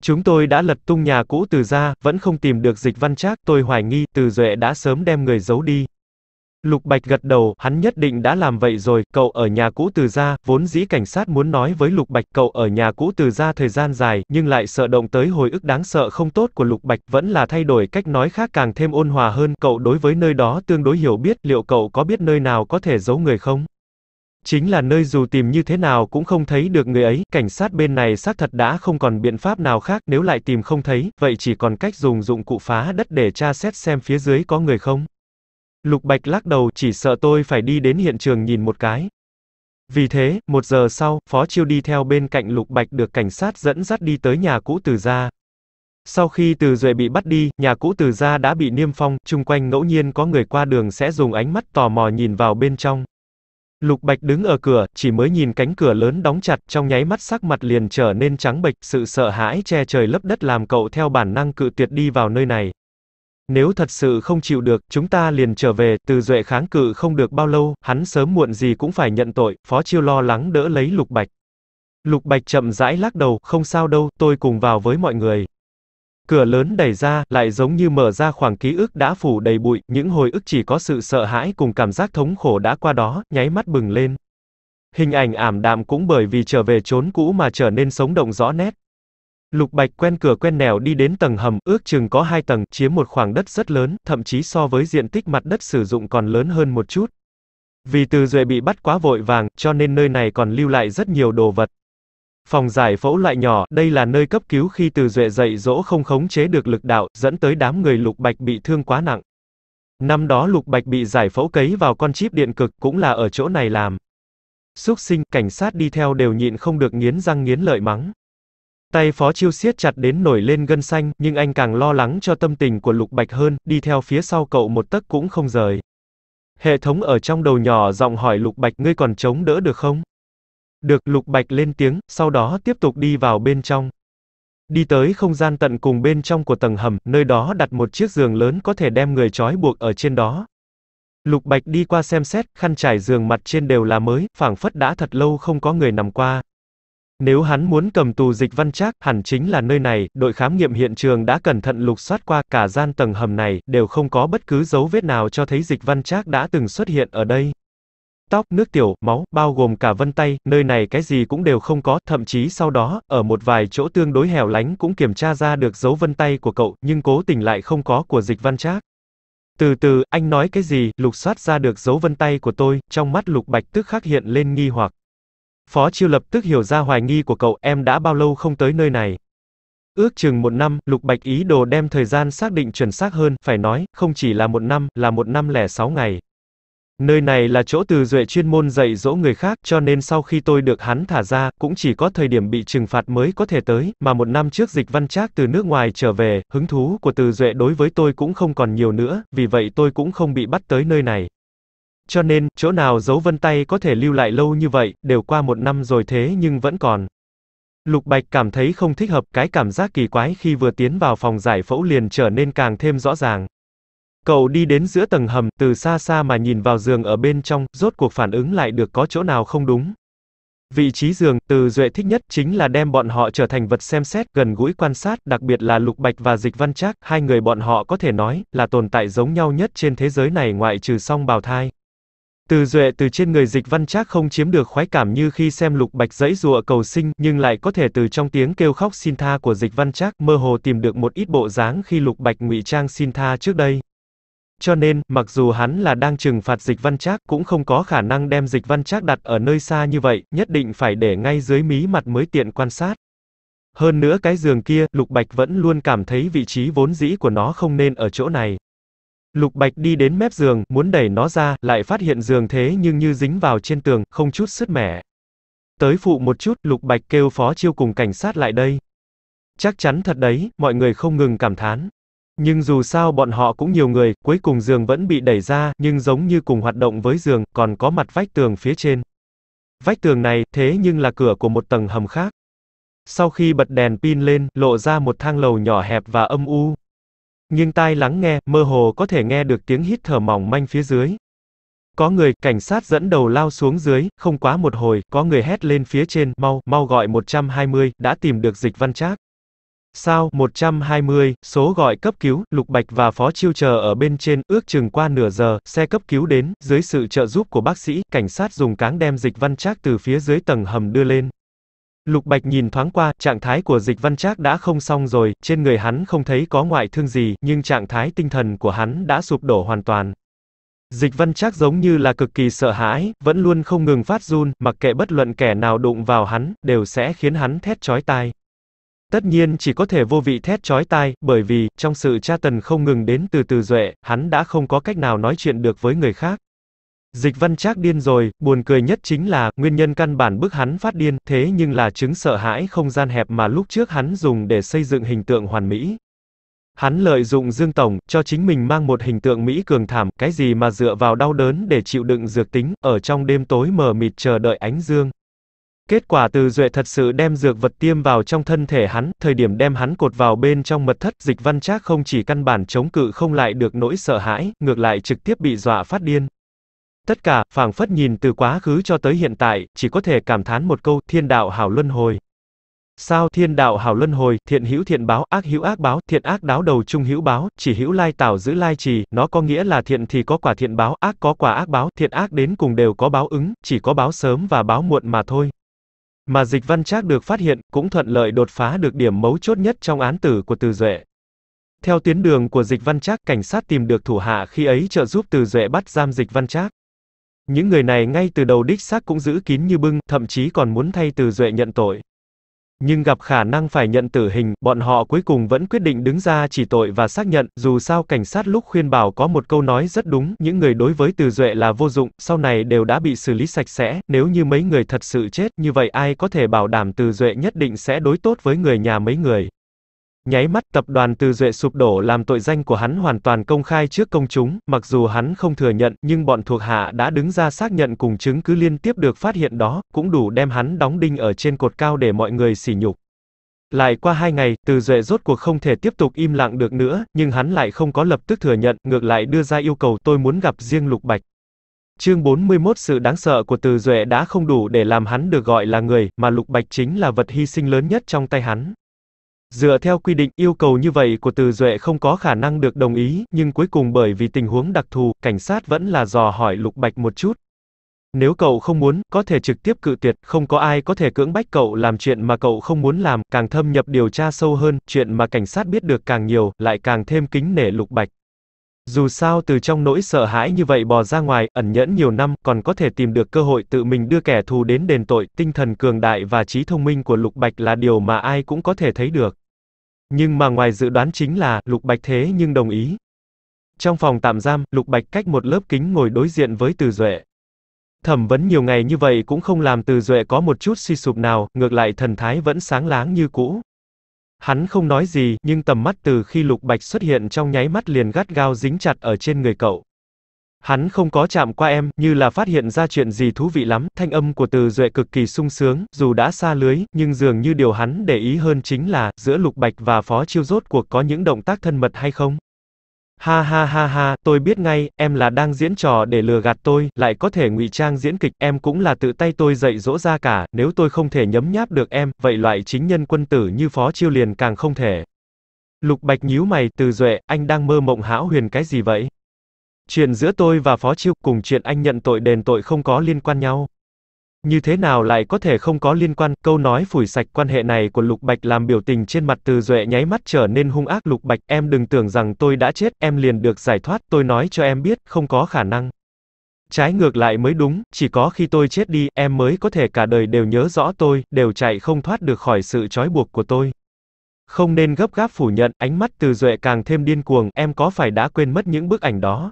Chúng tôi đã lật tung nhà cũ từ ra, vẫn không tìm được dịch văn trác, tôi hoài nghi từ Duệ đã sớm đem người giấu đi. Lục Bạch gật đầu, hắn nhất định đã làm vậy rồi, cậu ở nhà cũ từ ra, vốn dĩ cảnh sát muốn nói với Lục Bạch cậu ở nhà cũ từ ra thời gian dài, nhưng lại sợ động tới hồi ức đáng sợ không tốt của Lục Bạch, vẫn là thay đổi cách nói khác càng thêm ôn hòa hơn, cậu đối với nơi đó tương đối hiểu biết, liệu cậu có biết nơi nào có thể giấu người không? Chính là nơi dù tìm như thế nào cũng không thấy được người ấy, cảnh sát bên này xác thật đã không còn biện pháp nào khác, nếu lại tìm không thấy, vậy chỉ còn cách dùng dụng cụ phá đất để tra xét xem phía dưới có người không. Lục Bạch lắc đầu chỉ sợ tôi phải đi đến hiện trường nhìn một cái. Vì thế, một giờ sau, Phó Chiêu đi theo bên cạnh Lục Bạch được cảnh sát dẫn dắt đi tới nhà cũ Từ Gia. Sau khi Từ Duệ bị bắt đi, nhà cũ Từ Gia đã bị niêm phong, chung quanh ngẫu nhiên có người qua đường sẽ dùng ánh mắt tò mò nhìn vào bên trong. Lục Bạch đứng ở cửa, chỉ mới nhìn cánh cửa lớn đóng chặt, trong nháy mắt sắc mặt liền trở nên trắng bệch, sự sợ hãi che trời lấp đất làm cậu theo bản năng cự tuyệt đi vào nơi này. Nếu thật sự không chịu được, chúng ta liền trở về, từ duệ kháng cự không được bao lâu, hắn sớm muộn gì cũng phải nhận tội, phó chiêu lo lắng đỡ lấy lục bạch. Lục bạch chậm rãi lắc đầu, không sao đâu, tôi cùng vào với mọi người. Cửa lớn đẩy ra, lại giống như mở ra khoảng ký ức đã phủ đầy bụi, những hồi ức chỉ có sự sợ hãi cùng cảm giác thống khổ đã qua đó, nháy mắt bừng lên. Hình ảnh ảm đạm cũng bởi vì trở về trốn cũ mà trở nên sống động rõ nét. Lục Bạch quen cửa quen nẻo đi đến tầng hầm, ước chừng có hai tầng, chiếm một khoảng đất rất lớn, thậm chí so với diện tích mặt đất sử dụng còn lớn hơn một chút. Vì Từ Duệ bị bắt quá vội vàng, cho nên nơi này còn lưu lại rất nhiều đồ vật. Phòng giải phẫu lại nhỏ, đây là nơi cấp cứu khi Từ Duệ dậy dỗ không khống chế được lực đạo, dẫn tới đám người Lục Bạch bị thương quá nặng. Năm đó Lục Bạch bị giải phẫu cấy vào con chip điện cực cũng là ở chỗ này làm. Súc sinh, cảnh sát đi theo đều nhịn không được nghiến răng nghiến lợi mắng. Tay Phó Chiêu siết chặt đến nổi lên gân xanh, nhưng anh càng lo lắng cho tâm tình của Lục Bạch hơn, đi theo phía sau cậu một tấc cũng không rời. Hệ thống ở trong đầu nhỏ giọng hỏi Lục Bạch ngươi còn chống đỡ được không? Được, Lục Bạch lên tiếng, sau đó tiếp tục đi vào bên trong. Đi tới không gian tận cùng bên trong của tầng hầm, nơi đó đặt một chiếc giường lớn có thể đem người trói buộc ở trên đó. Lục Bạch đi qua xem xét, khăn trải giường mặt trên đều là mới, phảng phất đã thật lâu không có người nằm qua. Nếu hắn muốn cầm tù dịch văn trác, hẳn chính là nơi này, đội khám nghiệm hiện trường đã cẩn thận lục soát qua, cả gian tầng hầm này, đều không có bất cứ dấu vết nào cho thấy dịch văn trác đã từng xuất hiện ở đây. Tóc, nước tiểu, máu, bao gồm cả vân tay, nơi này cái gì cũng đều không có, thậm chí sau đó, ở một vài chỗ tương đối hẻo lánh cũng kiểm tra ra được dấu vân tay của cậu, nhưng cố tình lại không có của dịch văn trác. Từ từ, anh nói cái gì, lục soát ra được dấu vân tay của tôi, trong mắt lục bạch tức khắc hiện lên nghi hoặc. Phó Chiêu lập tức hiểu ra hoài nghi của cậu, em đã bao lâu không tới nơi này. Ước chừng một năm, Lục Bạch ý đồ đem thời gian xác định chuẩn xác hơn, phải nói, không chỉ là một năm, là một năm lẻ sáu ngày. Nơi này là chỗ từ duệ chuyên môn dạy dỗ người khác, cho nên sau khi tôi được hắn thả ra, cũng chỉ có thời điểm bị trừng phạt mới có thể tới, mà một năm trước dịch văn trác từ nước ngoài trở về, hứng thú của từ duệ đối với tôi cũng không còn nhiều nữa, vì vậy tôi cũng không bị bắt tới nơi này. Cho nên, chỗ nào dấu vân tay có thể lưu lại lâu như vậy, đều qua một năm rồi thế nhưng vẫn còn. Lục Bạch cảm thấy không thích hợp cái cảm giác kỳ quái khi vừa tiến vào phòng giải phẫu liền trở nên càng thêm rõ ràng. Cậu đi đến giữa tầng hầm, từ xa xa mà nhìn vào giường ở bên trong, rốt cuộc phản ứng lại được có chỗ nào không đúng. Vị trí giường, từ duệ thích nhất chính là đem bọn họ trở thành vật xem xét, gần gũi quan sát, đặc biệt là Lục Bạch và Dịch Văn Trác, hai người bọn họ có thể nói là tồn tại giống nhau nhất trên thế giới này ngoại trừ song bào thai. Từ duệ từ trên người dịch văn trác không chiếm được khoái cảm như khi xem lục bạch dãy rụa cầu sinh, nhưng lại có thể từ trong tiếng kêu khóc xin tha của dịch văn trác mơ hồ tìm được một ít bộ dáng khi lục bạch ngụy trang xin tha trước đây. Cho nên, mặc dù hắn là đang trừng phạt dịch văn trác cũng không có khả năng đem dịch văn trác đặt ở nơi xa như vậy, nhất định phải để ngay dưới mí mặt mới tiện quan sát. Hơn nữa cái giường kia, Lục Bạch vẫn luôn cảm thấy vị trí vốn dĩ của nó không nên ở chỗ này. Lục Bạch đi đến mép giường, muốn đẩy nó ra, lại phát hiện giường thế nhưng như dính vào trên tường, không chút sứt mẻ. Tới phụ một chút, Lục Bạch kêu phó chiêu cùng cảnh sát lại đây. Chắc chắn thật đấy, mọi người không ngừng cảm thán. Nhưng dù sao bọn họ cũng nhiều người, cuối cùng giường vẫn bị đẩy ra, nhưng giống như cùng hoạt động với giường, còn có mặt vách tường phía trên. Vách tường này, thế nhưng là cửa của một tầng hầm khác. Sau khi bật đèn pin lên, lộ ra một thang lầu nhỏ hẹp và âm u. Nhưng tai lắng nghe, mơ hồ có thể nghe được tiếng hít thở mỏng manh phía dưới. Có người, cảnh sát dẫn đầu lao xuống dưới, không quá một hồi, có người hét lên phía trên, mau, mau gọi 120, đã tìm được dịch văn trác. Sao, 120, số gọi cấp cứu, Lục Bạch và Phó Chiêu chờ ở bên trên, ước chừng qua nửa giờ, xe cấp cứu đến, dưới sự trợ giúp của bác sĩ, cảnh sát dùng cáng đem dịch văn trác từ phía dưới tầng hầm đưa lên. Lục Bạch nhìn thoáng qua, trạng thái của dịch văn trác đã không xong rồi, trên người hắn không thấy có ngoại thương gì, nhưng trạng thái tinh thần của hắn đã sụp đổ hoàn toàn. Dịch văn trác giống như là cực kỳ sợ hãi, vẫn luôn không ngừng phát run, mặc kệ bất luận kẻ nào đụng vào hắn, đều sẽ khiến hắn thét chói tai. Tất nhiên chỉ có thể vô vị thét chói tai, bởi vì, trong sự tra tần không ngừng đến từ từ duệ, hắn đã không có cách nào nói chuyện được với người khác. Dịch văn trác điên rồi, buồn cười nhất chính là, nguyên nhân căn bản bức hắn phát điên, thế nhưng là chứng sợ hãi không gian hẹp mà lúc trước hắn dùng để xây dựng hình tượng hoàn mỹ. Hắn lợi dụng Dương Tổng, cho chính mình mang một hình tượng Mỹ cường thảm, cái gì mà dựa vào đau đớn để chịu đựng dược tính, ở trong đêm tối mờ mịt chờ đợi ánh dương. Kết quả từ duệ thật sự đem dược vật tiêm vào trong thân thể hắn, thời điểm đem hắn cột vào bên trong mật thất, dịch văn trác không chỉ căn bản chống cự không lại được nỗi sợ hãi, ngược lại trực tiếp bị dọa phát điên. Tất cả, phảng phất nhìn từ quá khứ cho tới hiện tại, chỉ có thể cảm thán một câu, thiên đạo hảo luân hồi. Sao thiên đạo hảo luân hồi, thiện hữu thiện báo, ác hữu ác báo, thiện ác đáo đầu trung hữu báo, chỉ hữu lai tạo giữ lai trì, nó có nghĩa là thiện thì có quả thiện báo, ác có quả ác báo, thiện ác đến cùng đều có báo ứng, chỉ có báo sớm và báo muộn mà thôi. Mà dịch văn trác được phát hiện, cũng thuận lợi đột phá được điểm mấu chốt nhất trong án tử của Từ Duệ. Theo tuyến đường của dịch văn trác, cảnh sát tìm được thủ hạ khi ấy trợ giúp Từ Duệ bắt giam dịch văn trác. Những người này ngay từ đầu đích xác cũng giữ kín như bưng, thậm chí còn muốn thay từ duệ nhận tội. Nhưng gặp khả năng phải nhận tử hình, bọn họ cuối cùng vẫn quyết định đứng ra chỉ tội và xác nhận, dù sao cảnh sát lúc khuyên bảo có một câu nói rất đúng, những người đối với từ duệ là vô dụng, sau này đều đã bị xử lý sạch sẽ, nếu như mấy người thật sự chết, như vậy ai có thể bảo đảm từ duệ nhất định sẽ đối tốt với người nhà mấy người. Nháy mắt, tập đoàn Từ Duệ sụp đổ làm tội danh của hắn hoàn toàn công khai trước công chúng, mặc dù hắn không thừa nhận, nhưng bọn thuộc hạ đã đứng ra xác nhận cùng chứng cứ liên tiếp được phát hiện đó, cũng đủ đem hắn đóng đinh ở trên cột cao để mọi người sỉ nhục. Lại qua hai ngày, Từ Duệ rốt cuộc không thể tiếp tục im lặng được nữa, nhưng hắn lại không có lập tức thừa nhận, ngược lại đưa ra yêu cầu tôi muốn gặp riêng Lục Bạch. Chương 41 Sự đáng sợ của Từ Duệ đã không đủ để làm hắn được gọi là người, mà Lục Bạch chính là vật hy sinh lớn nhất trong tay hắn. Dựa theo quy định, yêu cầu như vậy của Từ Duệ không có khả năng được đồng ý, nhưng cuối cùng bởi vì tình huống đặc thù, cảnh sát vẫn là dò hỏi Lục Bạch một chút. Nếu cậu không muốn, có thể trực tiếp cự tuyệt, không có ai có thể cưỡng bách cậu làm chuyện mà cậu không muốn làm, càng thâm nhập điều tra sâu hơn, chuyện mà cảnh sát biết được càng nhiều, lại càng thêm kính nể Lục Bạch. Dù sao từ trong nỗi sợ hãi như vậy bò ra ngoài, ẩn nhẫn nhiều năm, còn có thể tìm được cơ hội tự mình đưa kẻ thù đến đền tội, tinh thần cường đại và trí thông minh của Lục Bạch là điều mà ai cũng có thể thấy được. Nhưng mà ngoài dự đoán chính là, Lục Bạch thế nhưng đồng ý. Trong phòng tạm giam, Lục Bạch cách một lớp kính ngồi đối diện với Từ Duệ. Thẩm vấn nhiều ngày như vậy cũng không làm Từ Duệ có một chút suy sụp nào, ngược lại thần thái vẫn sáng láng như cũ. Hắn không nói gì, nhưng tầm mắt từ khi Lục Bạch xuất hiện trong nháy mắt liền gắt gao dính chặt ở trên người cậu. Hắn không có chạm qua em, như là phát hiện ra chuyện gì thú vị lắm, thanh âm của Từ Duệ cực kỳ sung sướng, dù đã xa lưới, nhưng dường như điều hắn để ý hơn chính là, giữa Lục Bạch và Phó Chiêu rốt cuộc có những động tác thân mật hay không. Ha ha ha ha, tôi biết ngay, em là đang diễn trò để lừa gạt tôi, lại có thể ngụy trang diễn kịch, em cũng là tự tay tôi dạy dỗ ra cả, nếu tôi không thể nhấm nháp được em, vậy loại chính nhân quân tử như Phó Chiêu liền càng không thể. Lục Bạch nhíu mày, Từ Duệ, anh đang mơ mộng hão huyền cái gì vậy? Chuyện giữa tôi và Phó Chiêu cùng chuyện anh nhận tội đền tội không có liên quan nhau. Như thế nào lại có thể không có liên quan, câu nói phủi sạch quan hệ này của Lục Bạch làm biểu tình trên mặt Từ Duệ nháy mắt trở nên hung ác Lục Bạch, em đừng tưởng rằng tôi đã chết, em liền được giải thoát, tôi nói cho em biết, không có khả năng. Trái ngược lại mới đúng, chỉ có khi tôi chết đi, em mới có thể cả đời đều nhớ rõ tôi, đều chạy không thoát được khỏi sự trói buộc của tôi. Không nên gấp gáp phủ nhận, ánh mắt Từ Duệ càng thêm điên cuồng, em có phải đã quên mất những bức ảnh đó?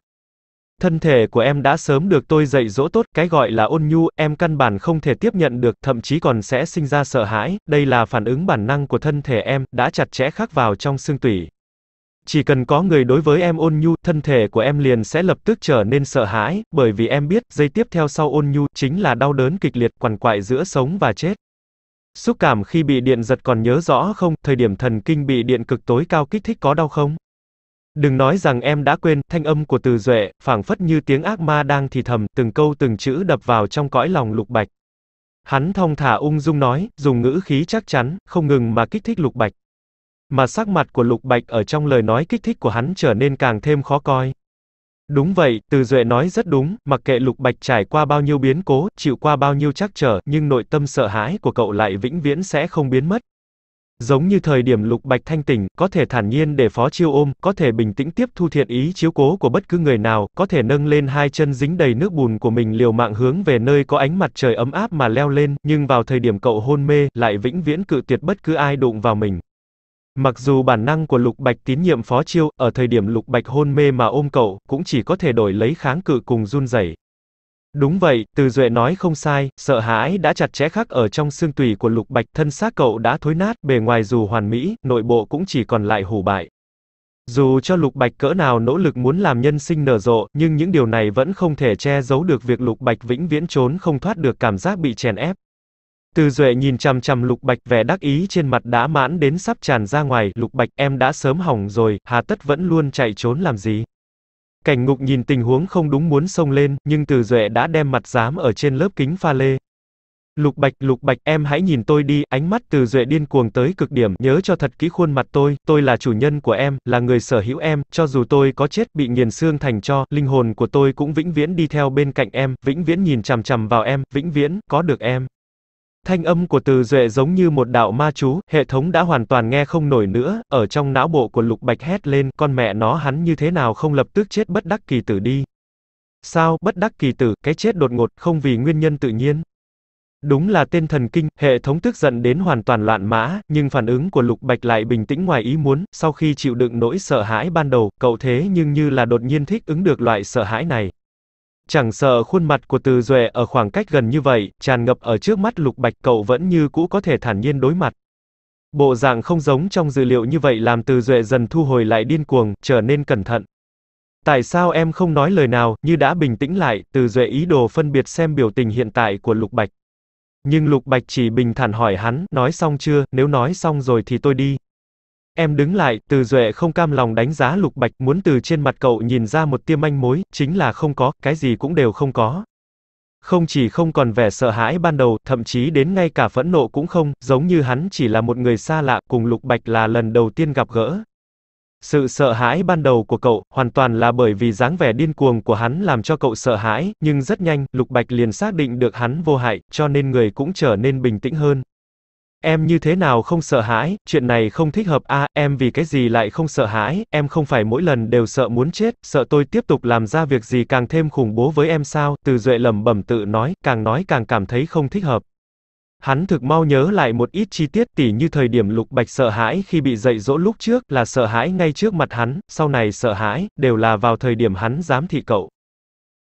thân thể của em đã sớm được tôi dạy dỗ tốt, cái gọi là ôn nhu, em căn bản không thể tiếp nhận được, thậm chí còn sẽ sinh ra sợ hãi, đây là phản ứng bản năng của thân thể em, đã chặt chẽ khắc vào trong xương tủy. Chỉ cần có người đối với em ôn nhu, thân thể của em liền sẽ lập tức trở nên sợ hãi, bởi vì em biết, dây tiếp theo sau ôn nhu, chính là đau đớn kịch liệt, quằn quại giữa sống và chết. Xúc cảm khi bị điện giật còn nhớ rõ không, thời điểm thần kinh bị điện cực tối cao kích thích có đau không? Đừng nói rằng em đã quên, thanh âm của Từ Duệ, phảng phất như tiếng ác ma đang thì thầm, từng câu từng chữ đập vào trong cõi lòng Lục Bạch. Hắn thong thả ung dung nói, dùng ngữ khí chắc chắn, không ngừng mà kích thích Lục Bạch. Mà sắc mặt của Lục Bạch ở trong lời nói kích thích của hắn trở nên càng thêm khó coi. Đúng vậy, Từ Duệ nói rất đúng, mặc kệ Lục Bạch trải qua bao nhiêu biến cố, chịu qua bao nhiêu trắc trở, nhưng nội tâm sợ hãi của cậu lại vĩnh viễn sẽ không biến mất. Giống như thời điểm Lục Bạch thanh tỉnh, có thể thản nhiên để Phó Chiêu ôm, có thể bình tĩnh tiếp thu thiện ý chiếu cố của bất cứ người nào, có thể nâng lên hai chân dính đầy nước bùn của mình liều mạng hướng về nơi có ánh mặt trời ấm áp mà leo lên, nhưng vào thời điểm cậu hôn mê, lại vĩnh viễn cự tuyệt bất cứ ai đụng vào mình. Mặc dù bản năng của Lục Bạch tín nhiệm Phó Chiêu, ở thời điểm Lục Bạch hôn mê mà ôm cậu, cũng chỉ có thể đổi lấy kháng cự cùng run rẩy. Đúng vậy, Từ Duệ nói không sai, sợ hãi đã chặt chẽ khắc ở trong xương tủy của Lục Bạch, thân xác cậu đã thối nát, bề ngoài dù hoàn mỹ, nội bộ cũng chỉ còn lại hủ bại. Dù cho Lục Bạch cỡ nào nỗ lực muốn làm nhân sinh nở rộ, nhưng những điều này vẫn không thể che giấu được việc Lục Bạch vĩnh viễn trốn không thoát được cảm giác bị chèn ép. Từ Duệ nhìn chằm chằm Lục Bạch vẻ đắc ý trên mặt đã mãn đến sắp tràn ra ngoài, "Lục Bạch, em đã sớm hỏng rồi, hà tất vẫn luôn chạy trốn làm gì?" Cảnh ngục nhìn tình huống không đúng muốn xông lên, nhưng từ duệ đã đem mặt dám ở trên lớp kính pha lê. Lục Bạch, Lục Bạch, em hãy nhìn tôi đi, ánh mắt từ duệ điên cuồng tới cực điểm, nhớ cho thật kỹ khuôn mặt tôi, tôi là chủ nhân của em, là người sở hữu em, cho dù tôi có chết, bị nghiền xương thành cho, linh hồn của tôi cũng vĩnh viễn đi theo bên cạnh em, vĩnh viễn nhìn chằm chằm vào em, vĩnh viễn, có được em. Thanh âm của Từ Duệ giống như một đạo ma chú, hệ thống đã hoàn toàn nghe không nổi nữa, ở trong não bộ của Lục Bạch hét lên, con mẹ nó hắn như thế nào không lập tức chết bất đắc kỳ tử đi. Sao, bất đắc kỳ tử, cái chết đột ngột, không vì nguyên nhân tự nhiên. Đúng là tên thần kinh, hệ thống tức giận đến hoàn toàn loạn mã, nhưng phản ứng của Lục Bạch lại bình tĩnh ngoài ý muốn, sau khi chịu đựng nỗi sợ hãi ban đầu, cậu thế nhưng như là đột nhiên thích ứng được loại sợ hãi này. Chẳng sợ khuôn mặt của Từ Duệ ở khoảng cách gần như vậy, tràn ngập ở trước mắt Lục Bạch cậu vẫn như cũ có thể thản nhiên đối mặt. Bộ dạng không giống trong dữ liệu như vậy làm Từ Duệ dần thu hồi lại điên cuồng, trở nên cẩn thận. Tại sao em không nói lời nào, như đã bình tĩnh lại, Từ Duệ ý đồ phân biệt xem biểu tình hiện tại của Lục Bạch. Nhưng Lục Bạch chỉ bình thản hỏi hắn, nói xong chưa, nếu nói xong rồi thì tôi đi. Em đứng lại, từ duệ không cam lòng đánh giá lục bạch, muốn từ trên mặt cậu nhìn ra một tiêm manh mối, chính là không có, cái gì cũng đều không có. Không chỉ không còn vẻ sợ hãi ban đầu, thậm chí đến ngay cả phẫn nộ cũng không, giống như hắn chỉ là một người xa lạ, cùng lục bạch là lần đầu tiên gặp gỡ. Sự sợ hãi ban đầu của cậu, hoàn toàn là bởi vì dáng vẻ điên cuồng của hắn làm cho cậu sợ hãi, nhưng rất nhanh, Lục Bạch liền xác định được hắn vô hại, cho nên người cũng trở nên bình tĩnh hơn. Em như thế nào không sợ hãi, chuyện này không thích hợp a, à, em vì cái gì lại không sợ hãi, em không phải mỗi lần đều sợ muốn chết, sợ tôi tiếp tục làm ra việc gì càng thêm khủng bố với em sao, từ duệ lầm bẩm tự nói, càng nói càng cảm thấy không thích hợp. Hắn thực mau nhớ lại một ít chi tiết tỉ như thời điểm lục bạch sợ hãi khi bị dạy dỗ lúc trước là sợ hãi ngay trước mặt hắn, sau này sợ hãi, đều là vào thời điểm hắn dám thị cậu.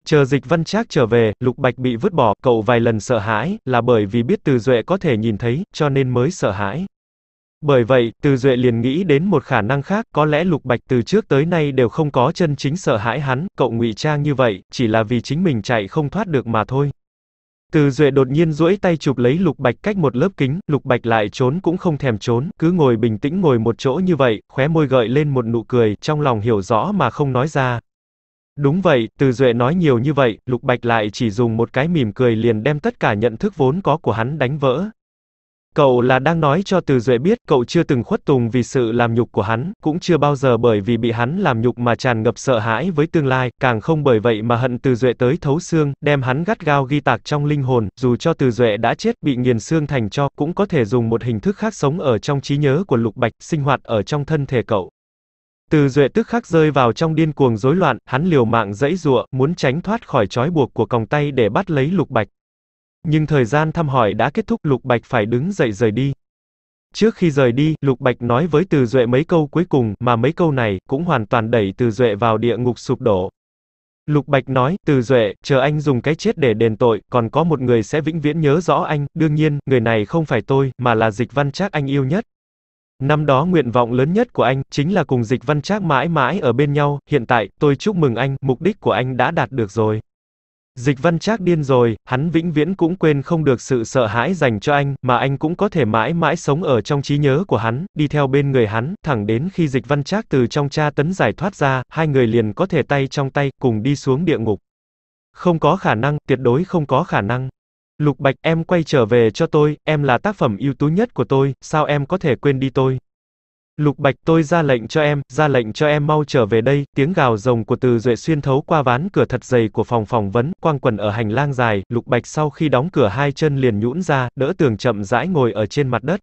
Chờ dịch văn trác trở về, Lục Bạch bị vứt bỏ, cậu vài lần sợ hãi, là bởi vì biết Từ Duệ có thể nhìn thấy, cho nên mới sợ hãi. Bởi vậy, Từ Duệ liền nghĩ đến một khả năng khác, có lẽ Lục Bạch từ trước tới nay đều không có chân chính sợ hãi hắn, cậu ngụy trang như vậy, chỉ là vì chính mình chạy không thoát được mà thôi. Từ Duệ đột nhiên duỗi tay chụp lấy Lục Bạch cách một lớp kính, Lục Bạch lại trốn cũng không thèm trốn, cứ ngồi bình tĩnh ngồi một chỗ như vậy, khóe môi gợi lên một nụ cười, trong lòng hiểu rõ mà không nói ra, Đúng vậy, Từ Duệ nói nhiều như vậy, Lục Bạch lại chỉ dùng một cái mỉm cười liền đem tất cả nhận thức vốn có của hắn đánh vỡ. Cậu là đang nói cho Từ Duệ biết cậu chưa từng khuất tùng vì sự làm nhục của hắn, cũng chưa bao giờ bởi vì bị hắn làm nhục mà tràn ngập sợ hãi với tương lai, càng không bởi vậy mà hận Từ Duệ tới thấu xương, đem hắn gắt gao ghi tạc trong linh hồn, dù cho Từ Duệ đã chết bị nghiền xương thành cho, cũng có thể dùng một hình thức khác sống ở trong trí nhớ của Lục Bạch, sinh hoạt ở trong thân thể cậu. Từ Duệ tức khắc rơi vào trong điên cuồng rối loạn, hắn liều mạng dãy giụa, muốn tránh thoát khỏi trói buộc của còng tay để bắt lấy Lục Bạch. Nhưng thời gian thăm hỏi đã kết thúc, Lục Bạch phải đứng dậy rời đi. Trước khi rời đi, Lục Bạch nói với Từ Duệ mấy câu cuối cùng, mà mấy câu này cũng hoàn toàn đẩy Từ Duệ vào địa ngục sụp đổ. Lục Bạch nói, Từ Duệ, chờ anh dùng cái chết để đền tội, còn có một người sẽ vĩnh viễn nhớ rõ anh, đương nhiên, người này không phải tôi, mà là Dịch Văn Trác anh yêu nhất. Năm đó nguyện vọng lớn nhất của anh chính là cùng Dịch Văn Trác mãi mãi ở bên nhau, hiện tại tôi chúc mừng anh, mục đích của anh đã đạt được rồi. Dịch Văn Trác điên rồi, hắn vĩnh viễn cũng quên không được sự sợ hãi dành cho anh, mà anh cũng có thể mãi mãi sống ở trong trí nhớ của hắn, đi theo bên người hắn, thẳng đến khi Dịch Văn Trác từ trong cha tấn giải thoát ra, hai người liền có thể tay trong tay cùng đi xuống địa ngục. Không có khả năng, tuyệt đối không có khả năng. Lục Bạch, em quay trở về cho tôi, em là tác phẩm ưu tú nhất của tôi, sao em có thể quên đi tôi? Lục Bạch tôi ra lệnh cho em, ra lệnh cho em mau trở về đây, tiếng gào rồng của Từ Duệ xuyên thấu qua ván cửa thật dày của phòng phỏng vấn, quang quần ở hành lang dài, Lục Bạch sau khi đóng cửa hai chân liền nhũn ra, đỡ tường chậm rãi ngồi ở trên mặt đất.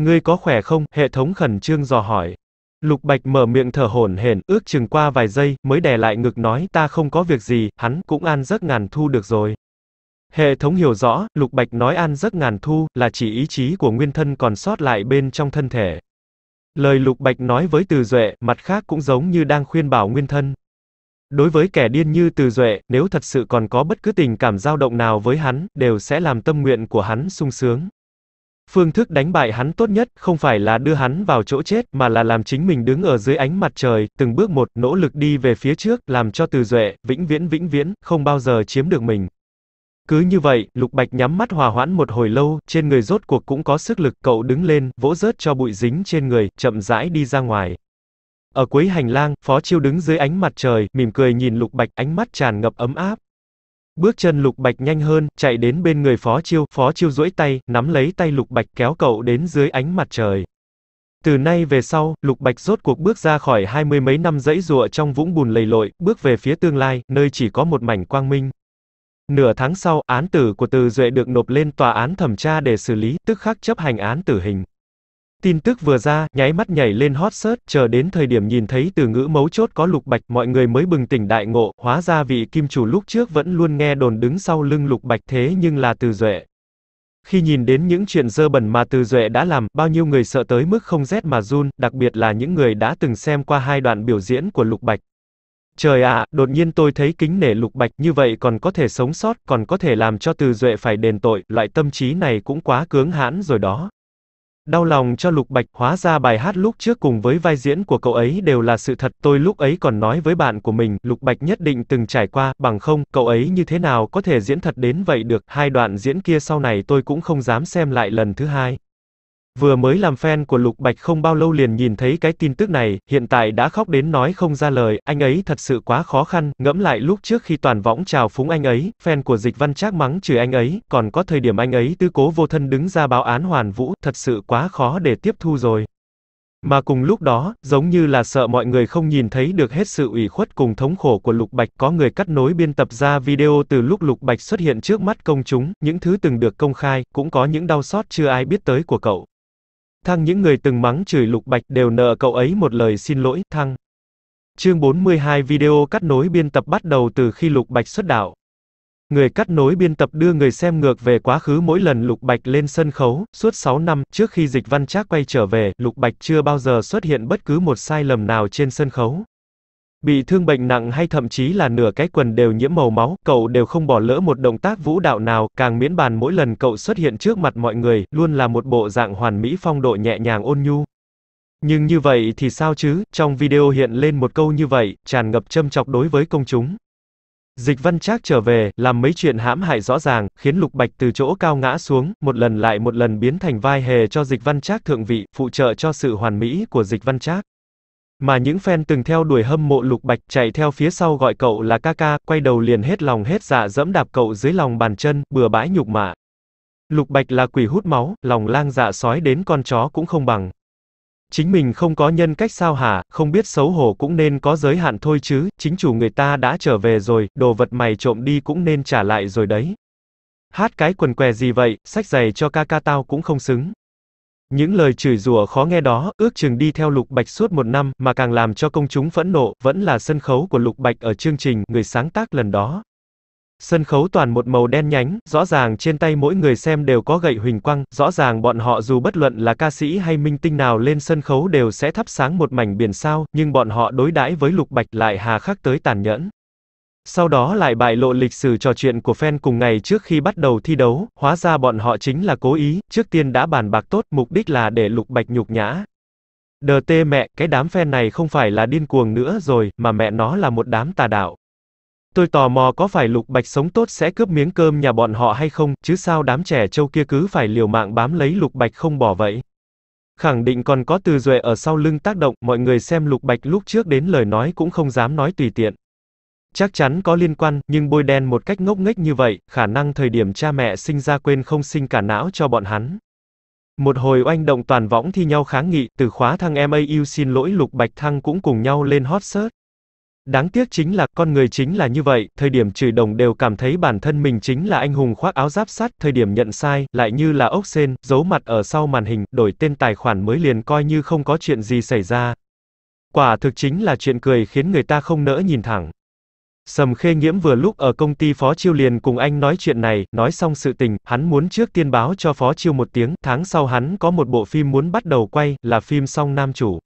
Ngươi có khỏe không? Hệ thống khẩn trương dò hỏi. Lục Bạch mở miệng thở hổn hển, ước chừng qua vài giây, mới đè lại ngực nói ta không có việc gì, hắn cũng an giấc ngàn thu được rồi. Hệ thống hiểu rõ, Lục Bạch nói an giấc ngàn thu, là chỉ ý chí của nguyên thân còn sót lại bên trong thân thể. Lời Lục Bạch nói với Từ Duệ, mặt khác cũng giống như đang khuyên bảo nguyên thân. Đối với kẻ điên như Từ Duệ, nếu thật sự còn có bất cứ tình cảm dao động nào với hắn, đều sẽ làm tâm nguyện của hắn sung sướng. Phương thức đánh bại hắn tốt nhất không phải là đưa hắn vào chỗ chết mà là làm chính mình đứng ở dưới ánh mặt trời, từng bước một nỗ lực đi về phía trước, làm cho Từ Duệ vĩnh viễn vĩnh viễn không bao giờ chiếm được mình. Cứ như vậy, Lục Bạch nhắm mắt hòa hoãn một hồi lâu, trên người rốt cuộc cũng có sức lực, cậu đứng lên, vỗ rớt cho bụi dính trên người, chậm rãi đi ra ngoài. Ở cuối hành lang, Phó Chiêu đứng dưới ánh mặt trời, mỉm cười nhìn Lục Bạch, ánh mắt tràn ngập ấm áp. Bước chân Lục Bạch nhanh hơn, chạy đến bên người Phó Chiêu, Phó Chiêu duỗi tay, nắm lấy tay Lục Bạch kéo cậu đến dưới ánh mặt trời. Từ nay về sau, Lục Bạch rốt cuộc bước ra khỏi hai mươi mấy năm dãy rụa trong vũng bùn lầy lội, bước về phía tương lai, nơi chỉ có một mảnh quang minh. Nửa tháng sau, án tử của Từ Duệ được nộp lên tòa án thẩm tra để xử lý, tức khắc chấp hành án tử hình. Tin tức vừa ra, nháy mắt nhảy lên hot search, chờ đến thời điểm nhìn thấy từ ngữ mấu chốt có lục bạch, mọi người mới bừng tỉnh đại ngộ, hóa ra vị kim chủ lúc trước vẫn luôn nghe đồn đứng sau lưng lục bạch thế nhưng là từ duệ. Khi nhìn đến những chuyện dơ bẩn mà từ duệ đã làm, bao nhiêu người sợ tới mức không rét mà run, đặc biệt là những người đã từng xem qua hai đoạn biểu diễn của lục bạch. Trời ạ, đột nhiên tôi thấy kính nể lục bạch như vậy còn có thể sống sót, còn có thể làm cho từ duệ phải đền tội, loại tâm trí này cũng quá cưỡng hãn rồi đó. Đau lòng cho Lục Bạch, hóa ra bài hát lúc trước cùng với vai diễn của cậu ấy đều là sự thật, tôi lúc ấy còn nói với bạn của mình, Lục Bạch nhất định từng trải qua, bằng không, cậu ấy như thế nào có thể diễn thật đến vậy được, hai đoạn diễn kia sau này tôi cũng không dám xem lại lần thứ hai. Vừa mới làm fan của Lục Bạch không bao lâu liền nhìn thấy cái tin tức này, hiện tại đã khóc đến nói không ra lời, anh ấy thật sự quá khó khăn, ngẫm lại lúc trước khi toàn võng chào phúng anh ấy, fan của Dịch Văn Trác mắng chửi anh ấy, còn có thời điểm anh ấy tư cố vô thân đứng ra báo án hoàn vũ, thật sự quá khó để tiếp thu rồi. Mà cùng lúc đó, giống như là sợ mọi người không nhìn thấy được hết sự ủy khuất cùng thống khổ của Lục Bạch, có người cắt nối biên tập ra video từ lúc Lục Bạch xuất hiện trước mắt công chúng, những thứ từng được công khai, cũng có những đau xót chưa ai biết tới của cậu. Thăng những người từng mắng chửi Lục Bạch đều nợ cậu ấy một lời xin lỗi, Thăng. Chương 42 video cắt nối biên tập bắt đầu từ khi Lục Bạch xuất đạo. Người cắt nối biên tập đưa người xem ngược về quá khứ mỗi lần Lục Bạch lên sân khấu, suốt 6 năm, trước khi dịch văn trác quay trở về, Lục Bạch chưa bao giờ xuất hiện bất cứ một sai lầm nào trên sân khấu, Bị thương bệnh nặng hay thậm chí là nửa cái quần đều nhiễm màu máu, cậu đều không bỏ lỡ một động tác vũ đạo nào, càng miễn bàn mỗi lần cậu xuất hiện trước mặt mọi người, luôn là một bộ dạng hoàn mỹ phong độ nhẹ nhàng ôn nhu. Nhưng như vậy thì sao chứ, trong video hiện lên một câu như vậy, tràn ngập châm chọc đối với công chúng. Dịch văn trác trở về, làm mấy chuyện hãm hại rõ ràng, khiến Lục Bạch từ chỗ cao ngã xuống, một lần lại một lần biến thành vai hề cho dịch văn trác thượng vị, phụ trợ cho sự hoàn mỹ của dịch văn trác. Mà những fan từng theo đuổi hâm mộ Lục Bạch chạy theo phía sau gọi cậu là ca ca, quay đầu liền hết lòng hết dạ dẫm đạp cậu dưới lòng bàn chân, bừa bãi nhục mạ. Lục Bạch là quỷ hút máu, lòng lang dạ sói đến con chó cũng không bằng. Chính mình không có nhân cách sao hả, không biết xấu hổ cũng nên có giới hạn thôi chứ, chính chủ người ta đã trở về rồi, đồ vật mày trộm đi cũng nên trả lại rồi đấy. Hát cái quần què gì vậy, sách giày cho ca ca tao cũng không xứng. Những lời chửi rủa khó nghe đó, ước chừng đi theo Lục Bạch suốt một năm, mà càng làm cho công chúng phẫn nộ, vẫn là sân khấu của Lục Bạch ở chương trình Người sáng tác lần đó. Sân khấu toàn một màu đen nhánh, rõ ràng trên tay mỗi người xem đều có gậy huỳnh quang, rõ ràng bọn họ dù bất luận là ca sĩ hay minh tinh nào lên sân khấu đều sẽ thắp sáng một mảnh biển sao, nhưng bọn họ đối đãi với Lục Bạch lại hà khắc tới tàn nhẫn sau đó lại bại lộ lịch sử trò chuyện của fan cùng ngày trước khi bắt đầu thi đấu, hóa ra bọn họ chính là cố ý, trước tiên đã bàn bạc tốt, mục đích là để Lục Bạch nhục nhã. Đờ tê mẹ, cái đám fan này không phải là điên cuồng nữa rồi, mà mẹ nó là một đám tà đạo. Tôi tò mò có phải Lục Bạch sống tốt sẽ cướp miếng cơm nhà bọn họ hay không, chứ sao đám trẻ trâu kia cứ phải liều mạng bám lấy Lục Bạch không bỏ vậy. Khẳng định còn có từ duệ ở sau lưng tác động, mọi người xem Lục Bạch lúc trước đến lời nói cũng không dám nói tùy tiện. Chắc chắn có liên quan, nhưng bôi đen một cách ngốc nghếch như vậy, khả năng thời điểm cha mẹ sinh ra quên không sinh cả não cho bọn hắn. Một hồi oanh động toàn võng thi nhau kháng nghị, từ khóa thăng MAU xin lỗi Lục Bạch Thăng cũng cùng nhau lên hot search. Đáng tiếc chính là, con người chính là như vậy, thời điểm chửi đồng đều cảm thấy bản thân mình chính là anh hùng khoác áo giáp sắt, thời điểm nhận sai, lại như là ốc sên giấu mặt ở sau màn hình, đổi tên tài khoản mới liền coi như không có chuyện gì xảy ra. Quả thực chính là chuyện cười khiến người ta không nỡ nhìn thẳng. Sầm Khê Nghiễm vừa lúc ở công ty Phó Chiêu liền cùng anh nói chuyện này, nói xong sự tình, hắn muốn trước tiên báo cho Phó Chiêu một tiếng, tháng sau hắn có một bộ phim muốn bắt đầu quay, là phim song nam chủ.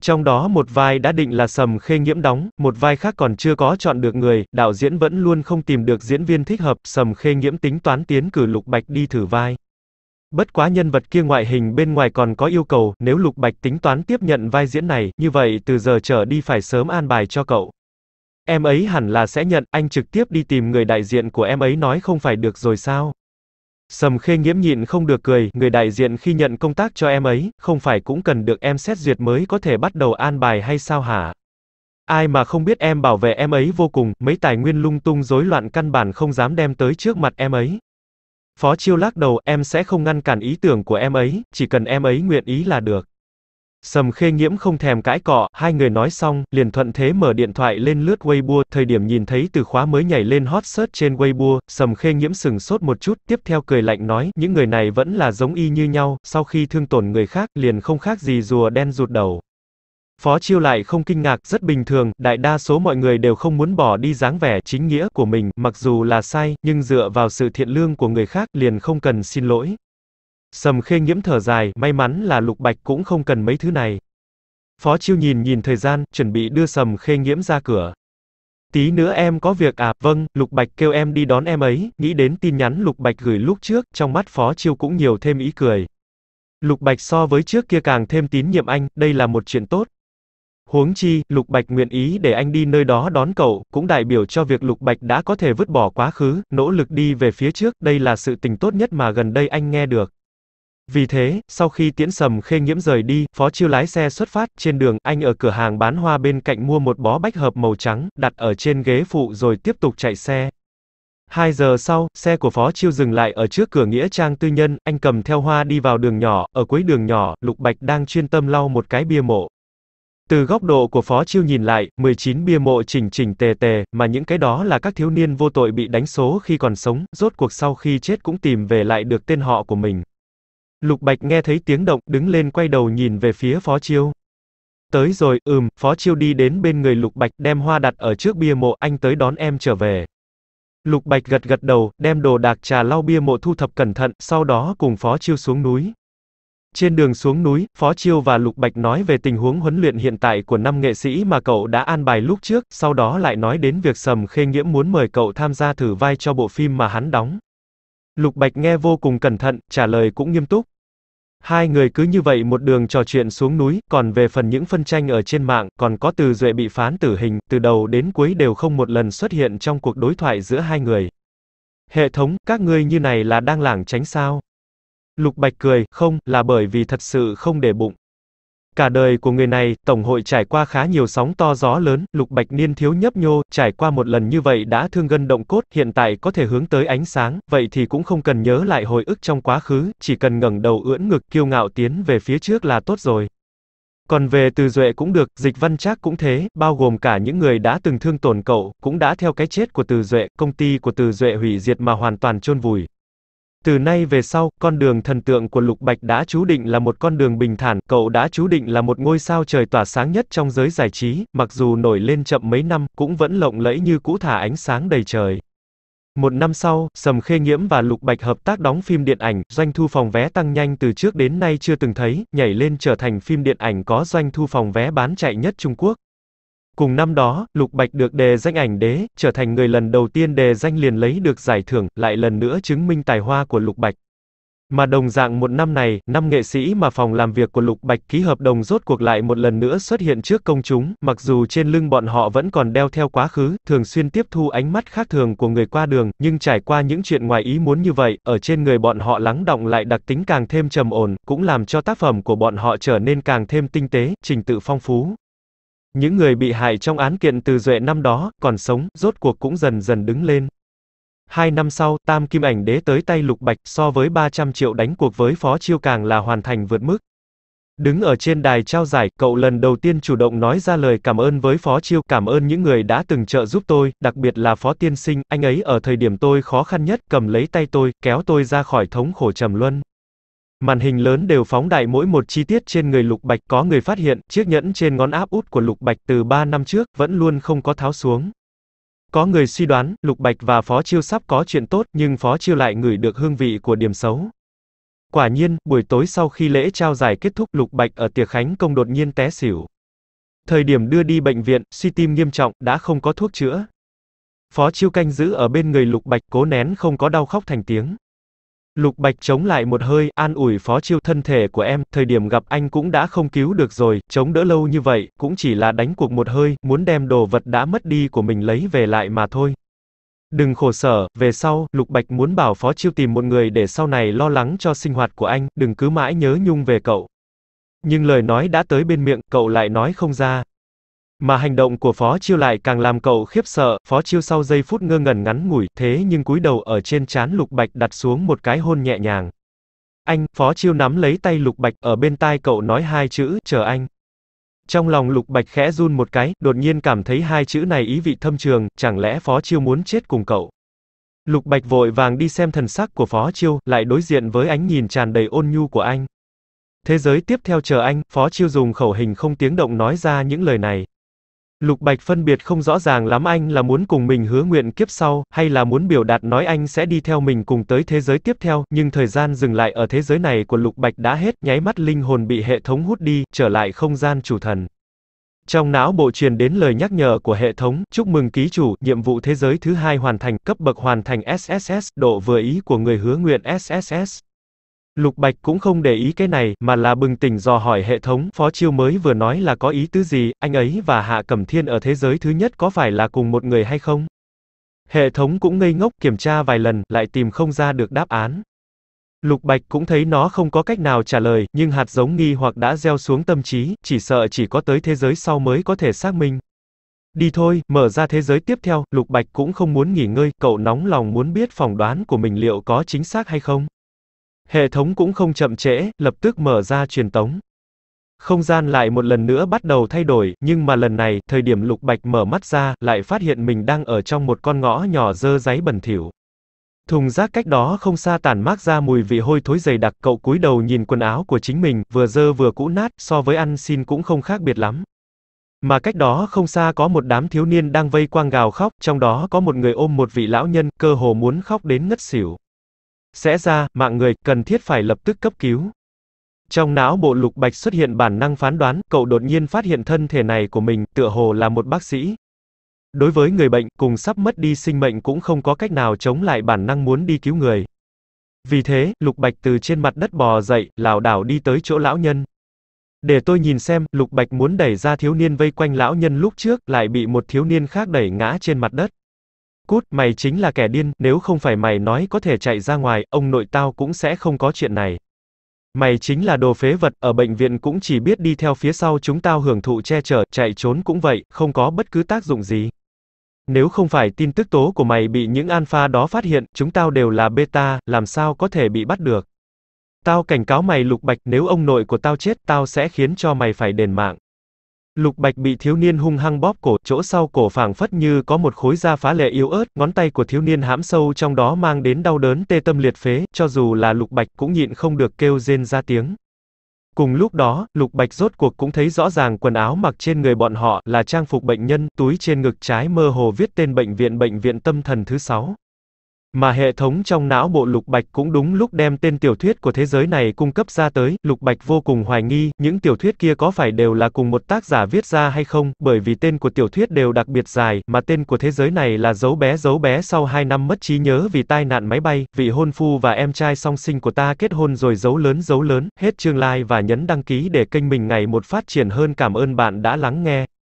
Trong đó một vai đã định là Sầm Khê Nghiễm đóng, một vai khác còn chưa có chọn được người, đạo diễn vẫn luôn không tìm được diễn viên thích hợp, Sầm Khê Nghiễm tính toán tiến cử Lục Bạch đi thử vai. Bất quá nhân vật kia ngoại hình bên ngoài còn có yêu cầu, nếu Lục Bạch tính toán tiếp nhận vai diễn này, như vậy từ giờ trở đi phải sớm an bài cho cậu. Em ấy hẳn là sẽ nhận, anh trực tiếp đi tìm người đại diện của em ấy nói không phải được rồi sao? Sầm khê nghiễm nhịn không được cười, người đại diện khi nhận công tác cho em ấy, không phải cũng cần được em xét duyệt mới có thể bắt đầu an bài hay sao hả? Ai mà không biết em bảo vệ em ấy vô cùng, mấy tài nguyên lung tung rối loạn căn bản không dám đem tới trước mặt em ấy. Phó chiêu lắc đầu, em sẽ không ngăn cản ý tưởng của em ấy, chỉ cần em ấy nguyện ý là được. Sầm khê nhiễm không thèm cãi cọ, hai người nói xong, liền thuận thế mở điện thoại lên lướt Weibo, thời điểm nhìn thấy từ khóa mới nhảy lên hot search trên Weibo, sầm khê nhiễm sừng sốt một chút, tiếp theo cười lạnh nói, những người này vẫn là giống y như nhau, sau khi thương tổn người khác, liền không khác gì rùa đen rụt đầu. Phó Chiêu lại không kinh ngạc, rất bình thường, đại đa số mọi người đều không muốn bỏ đi dáng vẻ chính nghĩa của mình, mặc dù là sai, nhưng dựa vào sự thiện lương của người khác liền không cần xin lỗi. Sầm khê nghiễm thở dài, may mắn là lục bạch cũng không cần mấy thứ này. Phó chiêu nhìn nhìn thời gian, chuẩn bị đưa sầm khê nghiễm ra cửa. Tí nữa em có việc à, vâng, lục bạch kêu em đi đón em ấy, nghĩ đến tin nhắn lục bạch gửi lúc trước, trong mắt phó chiêu cũng nhiều thêm ý cười. Lục bạch so với trước kia càng thêm tín nhiệm anh, đây là một chuyện tốt. Huống chi, Lục Bạch nguyện ý để anh đi nơi đó đón cậu, cũng đại biểu cho việc Lục Bạch đã có thể vứt bỏ quá khứ, nỗ lực đi về phía trước, đây là sự tình tốt nhất mà gần đây anh nghe được. Vì thế, sau khi Tiễn Sầm Khê Nghiễm rời đi, Phó Chiêu lái xe xuất phát, trên đường, anh ở cửa hàng bán hoa bên cạnh mua một bó bách hợp màu trắng, đặt ở trên ghế phụ rồi tiếp tục chạy xe. Hai giờ sau, xe của Phó Chiêu dừng lại ở trước cửa nghĩa trang tư nhân, anh cầm theo hoa đi vào đường nhỏ, ở cuối đường nhỏ, Lục Bạch đang chuyên tâm lau một cái bia mộ. Từ góc độ của Phó Chiêu nhìn lại, 19 bia mộ chỉnh chỉnh tề tề, mà những cái đó là các thiếu niên vô tội bị đánh số khi còn sống, rốt cuộc sau khi chết cũng tìm về lại được tên họ của mình. Lục Bạch nghe thấy tiếng động, đứng lên quay đầu nhìn về phía Phó Chiêu. Tới rồi, ừm, Phó Chiêu đi đến bên người Lục Bạch đem hoa đặt ở trước bia mộ, anh tới đón em trở về. Lục Bạch gật gật đầu, đem đồ đạc trà lau bia mộ thu thập cẩn thận, sau đó cùng Phó Chiêu xuống núi. Trên đường xuống núi, Phó Chiêu và Lục Bạch nói về tình huống huấn luyện hiện tại của năm nghệ sĩ mà cậu đã an bài lúc trước, sau đó lại nói đến việc Sầm Khê Nghiễm muốn mời cậu tham gia thử vai cho bộ phim mà hắn đóng. Lục Bạch nghe vô cùng cẩn thận, trả lời cũng nghiêm túc, Hai người cứ như vậy một đường trò chuyện xuống núi, còn về phần những phân tranh ở trên mạng, còn có Từ Duệ bị phán tử hình, từ đầu đến cuối đều không một lần xuất hiện trong cuộc đối thoại giữa hai người. Hệ thống, các ngươi như này là đang lảng tránh sao? Lục Bạch cười, không, là bởi vì thật sự không để bụng. Cả đời của người này, Tổng hội trải qua khá nhiều sóng to gió lớn, Lục Bạch Niên thiếu nhấp nhô, trải qua một lần như vậy đã thương gân động cốt, hiện tại có thể hướng tới ánh sáng, vậy thì cũng không cần nhớ lại hồi ức trong quá khứ, chỉ cần ngẩng đầu ưỡn ngực kiêu ngạo tiến về phía trước là tốt rồi. Còn về từ duệ cũng được, dịch văn trác cũng thế, bao gồm cả những người đã từng thương tổn cậu, cũng đã theo cái chết của từ duệ, công ty của từ duệ hủy diệt mà hoàn toàn chôn vùi, từ nay về sau, con đường thần tượng của Lục Bạch đã chú định là một con đường bình thản, cậu đã chú định là một ngôi sao trời tỏa sáng nhất trong giới giải trí, mặc dù nổi lên chậm mấy năm, cũng vẫn lộng lẫy như cũ thả ánh sáng đầy trời. Một năm sau, Sầm Khê nhiễm và Lục Bạch hợp tác đóng phim điện ảnh, doanh thu phòng vé tăng nhanh từ trước đến nay chưa từng thấy, nhảy lên trở thành phim điện ảnh có doanh thu phòng vé bán chạy nhất Trung Quốc. Cùng năm đó, Lục Bạch được đề danh ảnh đế, trở thành người lần đầu tiên đề danh liền lấy được giải thưởng, lại lần nữa chứng minh tài hoa của Lục Bạch. Mà đồng dạng một năm này, năm nghệ sĩ mà phòng làm việc của Lục Bạch ký hợp đồng rốt cuộc lại một lần nữa xuất hiện trước công chúng, mặc dù trên lưng bọn họ vẫn còn đeo theo quá khứ, thường xuyên tiếp thu ánh mắt khác thường của người qua đường, nhưng trải qua những chuyện ngoài ý muốn như vậy, ở trên người bọn họ lắng động lại đặc tính càng thêm trầm ổn, cũng làm cho tác phẩm của bọn họ trở nên càng thêm tinh tế, trình tự phong phú. Những người bị hại trong án kiện từ duệ năm đó, còn sống, rốt cuộc cũng dần dần đứng lên. Hai năm sau, tam kim ảnh đế tới tay lục bạch, so với 300 triệu đánh cuộc với phó chiêu càng là hoàn thành vượt mức. Đứng ở trên đài trao giải, cậu lần đầu tiên chủ động nói ra lời cảm ơn với Phó Chiêu, cảm ơn những người đã từng trợ giúp tôi, đặc biệt là Phó Tiên Sinh, anh ấy ở thời điểm tôi khó khăn nhất, cầm lấy tay tôi, kéo tôi ra khỏi thống khổ trầm luân. Màn hình lớn đều phóng đại mỗi một chi tiết trên người Lục Bạch có người phát hiện, chiếc nhẫn trên ngón áp út của Lục Bạch từ 3 năm trước, vẫn luôn không có tháo xuống. Có người suy đoán, Lục Bạch và Phó Chiêu sắp có chuyện tốt, nhưng Phó Chiêu lại ngửi được hương vị của điểm xấu. Quả nhiên, buổi tối sau khi lễ trao giải kết thúc, Lục Bạch ở tiệc khánh công đột nhiên té xỉu. Thời điểm đưa đi bệnh viện, suy tim nghiêm trọng, đã không có thuốc chữa. Phó Chiêu canh giữ ở bên người Lục Bạch cố nén không có đau khóc thành tiếng. Lục Bạch chống lại một hơi, an ủi Phó Chiêu thân thể của em, thời điểm gặp anh cũng đã không cứu được rồi, chống đỡ lâu như vậy, cũng chỉ là đánh cuộc một hơi, muốn đem đồ vật đã mất đi của mình lấy về lại mà thôi. Đừng khổ sở, về sau, Lục Bạch muốn bảo Phó Chiêu tìm một người để sau này lo lắng cho sinh hoạt của anh, đừng cứ mãi nhớ nhung về cậu. Nhưng lời nói đã tới bên miệng, cậu lại nói không ra. Mà hành động của Phó Chiêu lại càng làm cậu khiếp sợ, Phó Chiêu sau giây phút ngơ ngẩn ngắn ngủi, thế nhưng cúi đầu ở trên trán Lục Bạch đặt xuống một cái hôn nhẹ nhàng. Anh, Phó Chiêu nắm lấy tay Lục Bạch, ở bên tai cậu nói hai chữ, chờ anh. Trong lòng Lục Bạch khẽ run một cái, đột nhiên cảm thấy hai chữ này ý vị thâm trường, chẳng lẽ Phó Chiêu muốn chết cùng cậu. Lục Bạch vội vàng đi xem thần sắc của Phó Chiêu, lại đối diện với ánh nhìn tràn đầy ôn nhu của anh. Thế giới tiếp theo chờ anh, Phó Chiêu dùng khẩu hình không tiếng động nói ra những lời này. Lục Bạch phân biệt không rõ ràng lắm anh là muốn cùng mình hứa nguyện kiếp sau, hay là muốn biểu đạt nói anh sẽ đi theo mình cùng tới thế giới tiếp theo, nhưng thời gian dừng lại ở thế giới này của Lục Bạch đã hết, nháy mắt linh hồn bị hệ thống hút đi, trở lại không gian chủ thần. Trong não bộ truyền đến lời nhắc nhở của hệ thống, chúc mừng ký chủ, nhiệm vụ thế giới thứ hai hoàn thành, cấp bậc hoàn thành SSS, độ vừa ý của người hứa nguyện SSS. Lục Bạch cũng không để ý cái này, mà là bừng tỉnh dò hỏi hệ thống, phó chiêu mới vừa nói là có ý tứ gì, anh ấy và Hạ Cẩm Thiên ở thế giới thứ nhất có phải là cùng một người hay không? Hệ thống cũng ngây ngốc kiểm tra vài lần, lại tìm không ra được đáp án. Lục Bạch cũng thấy nó không có cách nào trả lời, nhưng hạt giống nghi hoặc đã gieo xuống tâm trí, chỉ sợ chỉ có tới thế giới sau mới có thể xác minh. Đi thôi, mở ra thế giới tiếp theo, Lục Bạch cũng không muốn nghỉ ngơi, cậu nóng lòng muốn biết phỏng đoán của mình liệu có chính xác hay không. Hệ thống cũng không chậm trễ, lập tức mở ra truyền tống. Không gian lại một lần nữa bắt đầu thay đổi, nhưng mà lần này, thời điểm Lục Bạch mở mắt ra, lại phát hiện mình đang ở trong một con ngõ nhỏ dơ giấy bẩn thỉu. Thùng rác cách đó không xa tản mát ra mùi vị hôi thối dày đặc, cậu cúi đầu nhìn quần áo của chính mình, vừa dơ vừa cũ nát, so với ăn xin cũng không khác biệt lắm. Mà cách đó không xa có một đám thiếu niên đang vây quang gào khóc, trong đó có một người ôm một vị lão nhân, cơ hồ muốn khóc đến ngất xỉu sẽ ra, mạng người, cần thiết phải lập tức cấp cứu. Trong não bộ lục bạch xuất hiện bản năng phán đoán, cậu đột nhiên phát hiện thân thể này của mình, tựa hồ là một bác sĩ. Đối với người bệnh, cùng sắp mất đi sinh mệnh cũng không có cách nào chống lại bản năng muốn đi cứu người. Vì thế, lục bạch từ trên mặt đất bò dậy, lảo đảo đi tới chỗ lão nhân. Để tôi nhìn xem, lục bạch muốn đẩy ra thiếu niên vây quanh lão nhân lúc trước, lại bị một thiếu niên khác đẩy ngã trên mặt đất. Cút, mày chính là kẻ điên, nếu không phải mày nói có thể chạy ra ngoài, ông nội tao cũng sẽ không có chuyện này. Mày chính là đồ phế vật, ở bệnh viện cũng chỉ biết đi theo phía sau chúng tao hưởng thụ che chở, chạy trốn cũng vậy, không có bất cứ tác dụng gì. Nếu không phải tin tức tố của mày bị những alpha đó phát hiện, chúng tao đều là beta, làm sao có thể bị bắt được. Tao cảnh cáo mày lục bạch, nếu ông nội của tao chết, tao sẽ khiến cho mày phải đền mạng. Lục Bạch bị thiếu niên hung hăng bóp cổ, chỗ sau cổ phảng phất như có một khối da phá lệ yếu ớt, ngón tay của thiếu niên hãm sâu trong đó mang đến đau đớn tê tâm liệt phế, cho dù là Lục Bạch cũng nhịn không được kêu rên ra tiếng. Cùng lúc đó, Lục Bạch rốt cuộc cũng thấy rõ ràng quần áo mặc trên người bọn họ là trang phục bệnh nhân, túi trên ngực trái mơ hồ viết tên bệnh viện bệnh viện tâm thần thứ 6. Mà hệ thống trong não bộ Lục Bạch cũng đúng lúc đem tên tiểu thuyết của thế giới này cung cấp ra tới, Lục Bạch vô cùng hoài nghi, những tiểu thuyết kia có phải đều là cùng một tác giả viết ra hay không, bởi vì tên của tiểu thuyết đều đặc biệt dài, mà tên của thế giới này là dấu bé dấu bé sau 2 năm mất trí nhớ vì tai nạn máy bay, vị hôn phu và em trai song sinh của ta kết hôn rồi dấu lớn dấu lớn, hết chương like và nhấn đăng ký để kênh mình ngày một phát triển hơn cảm ơn bạn đã lắng nghe.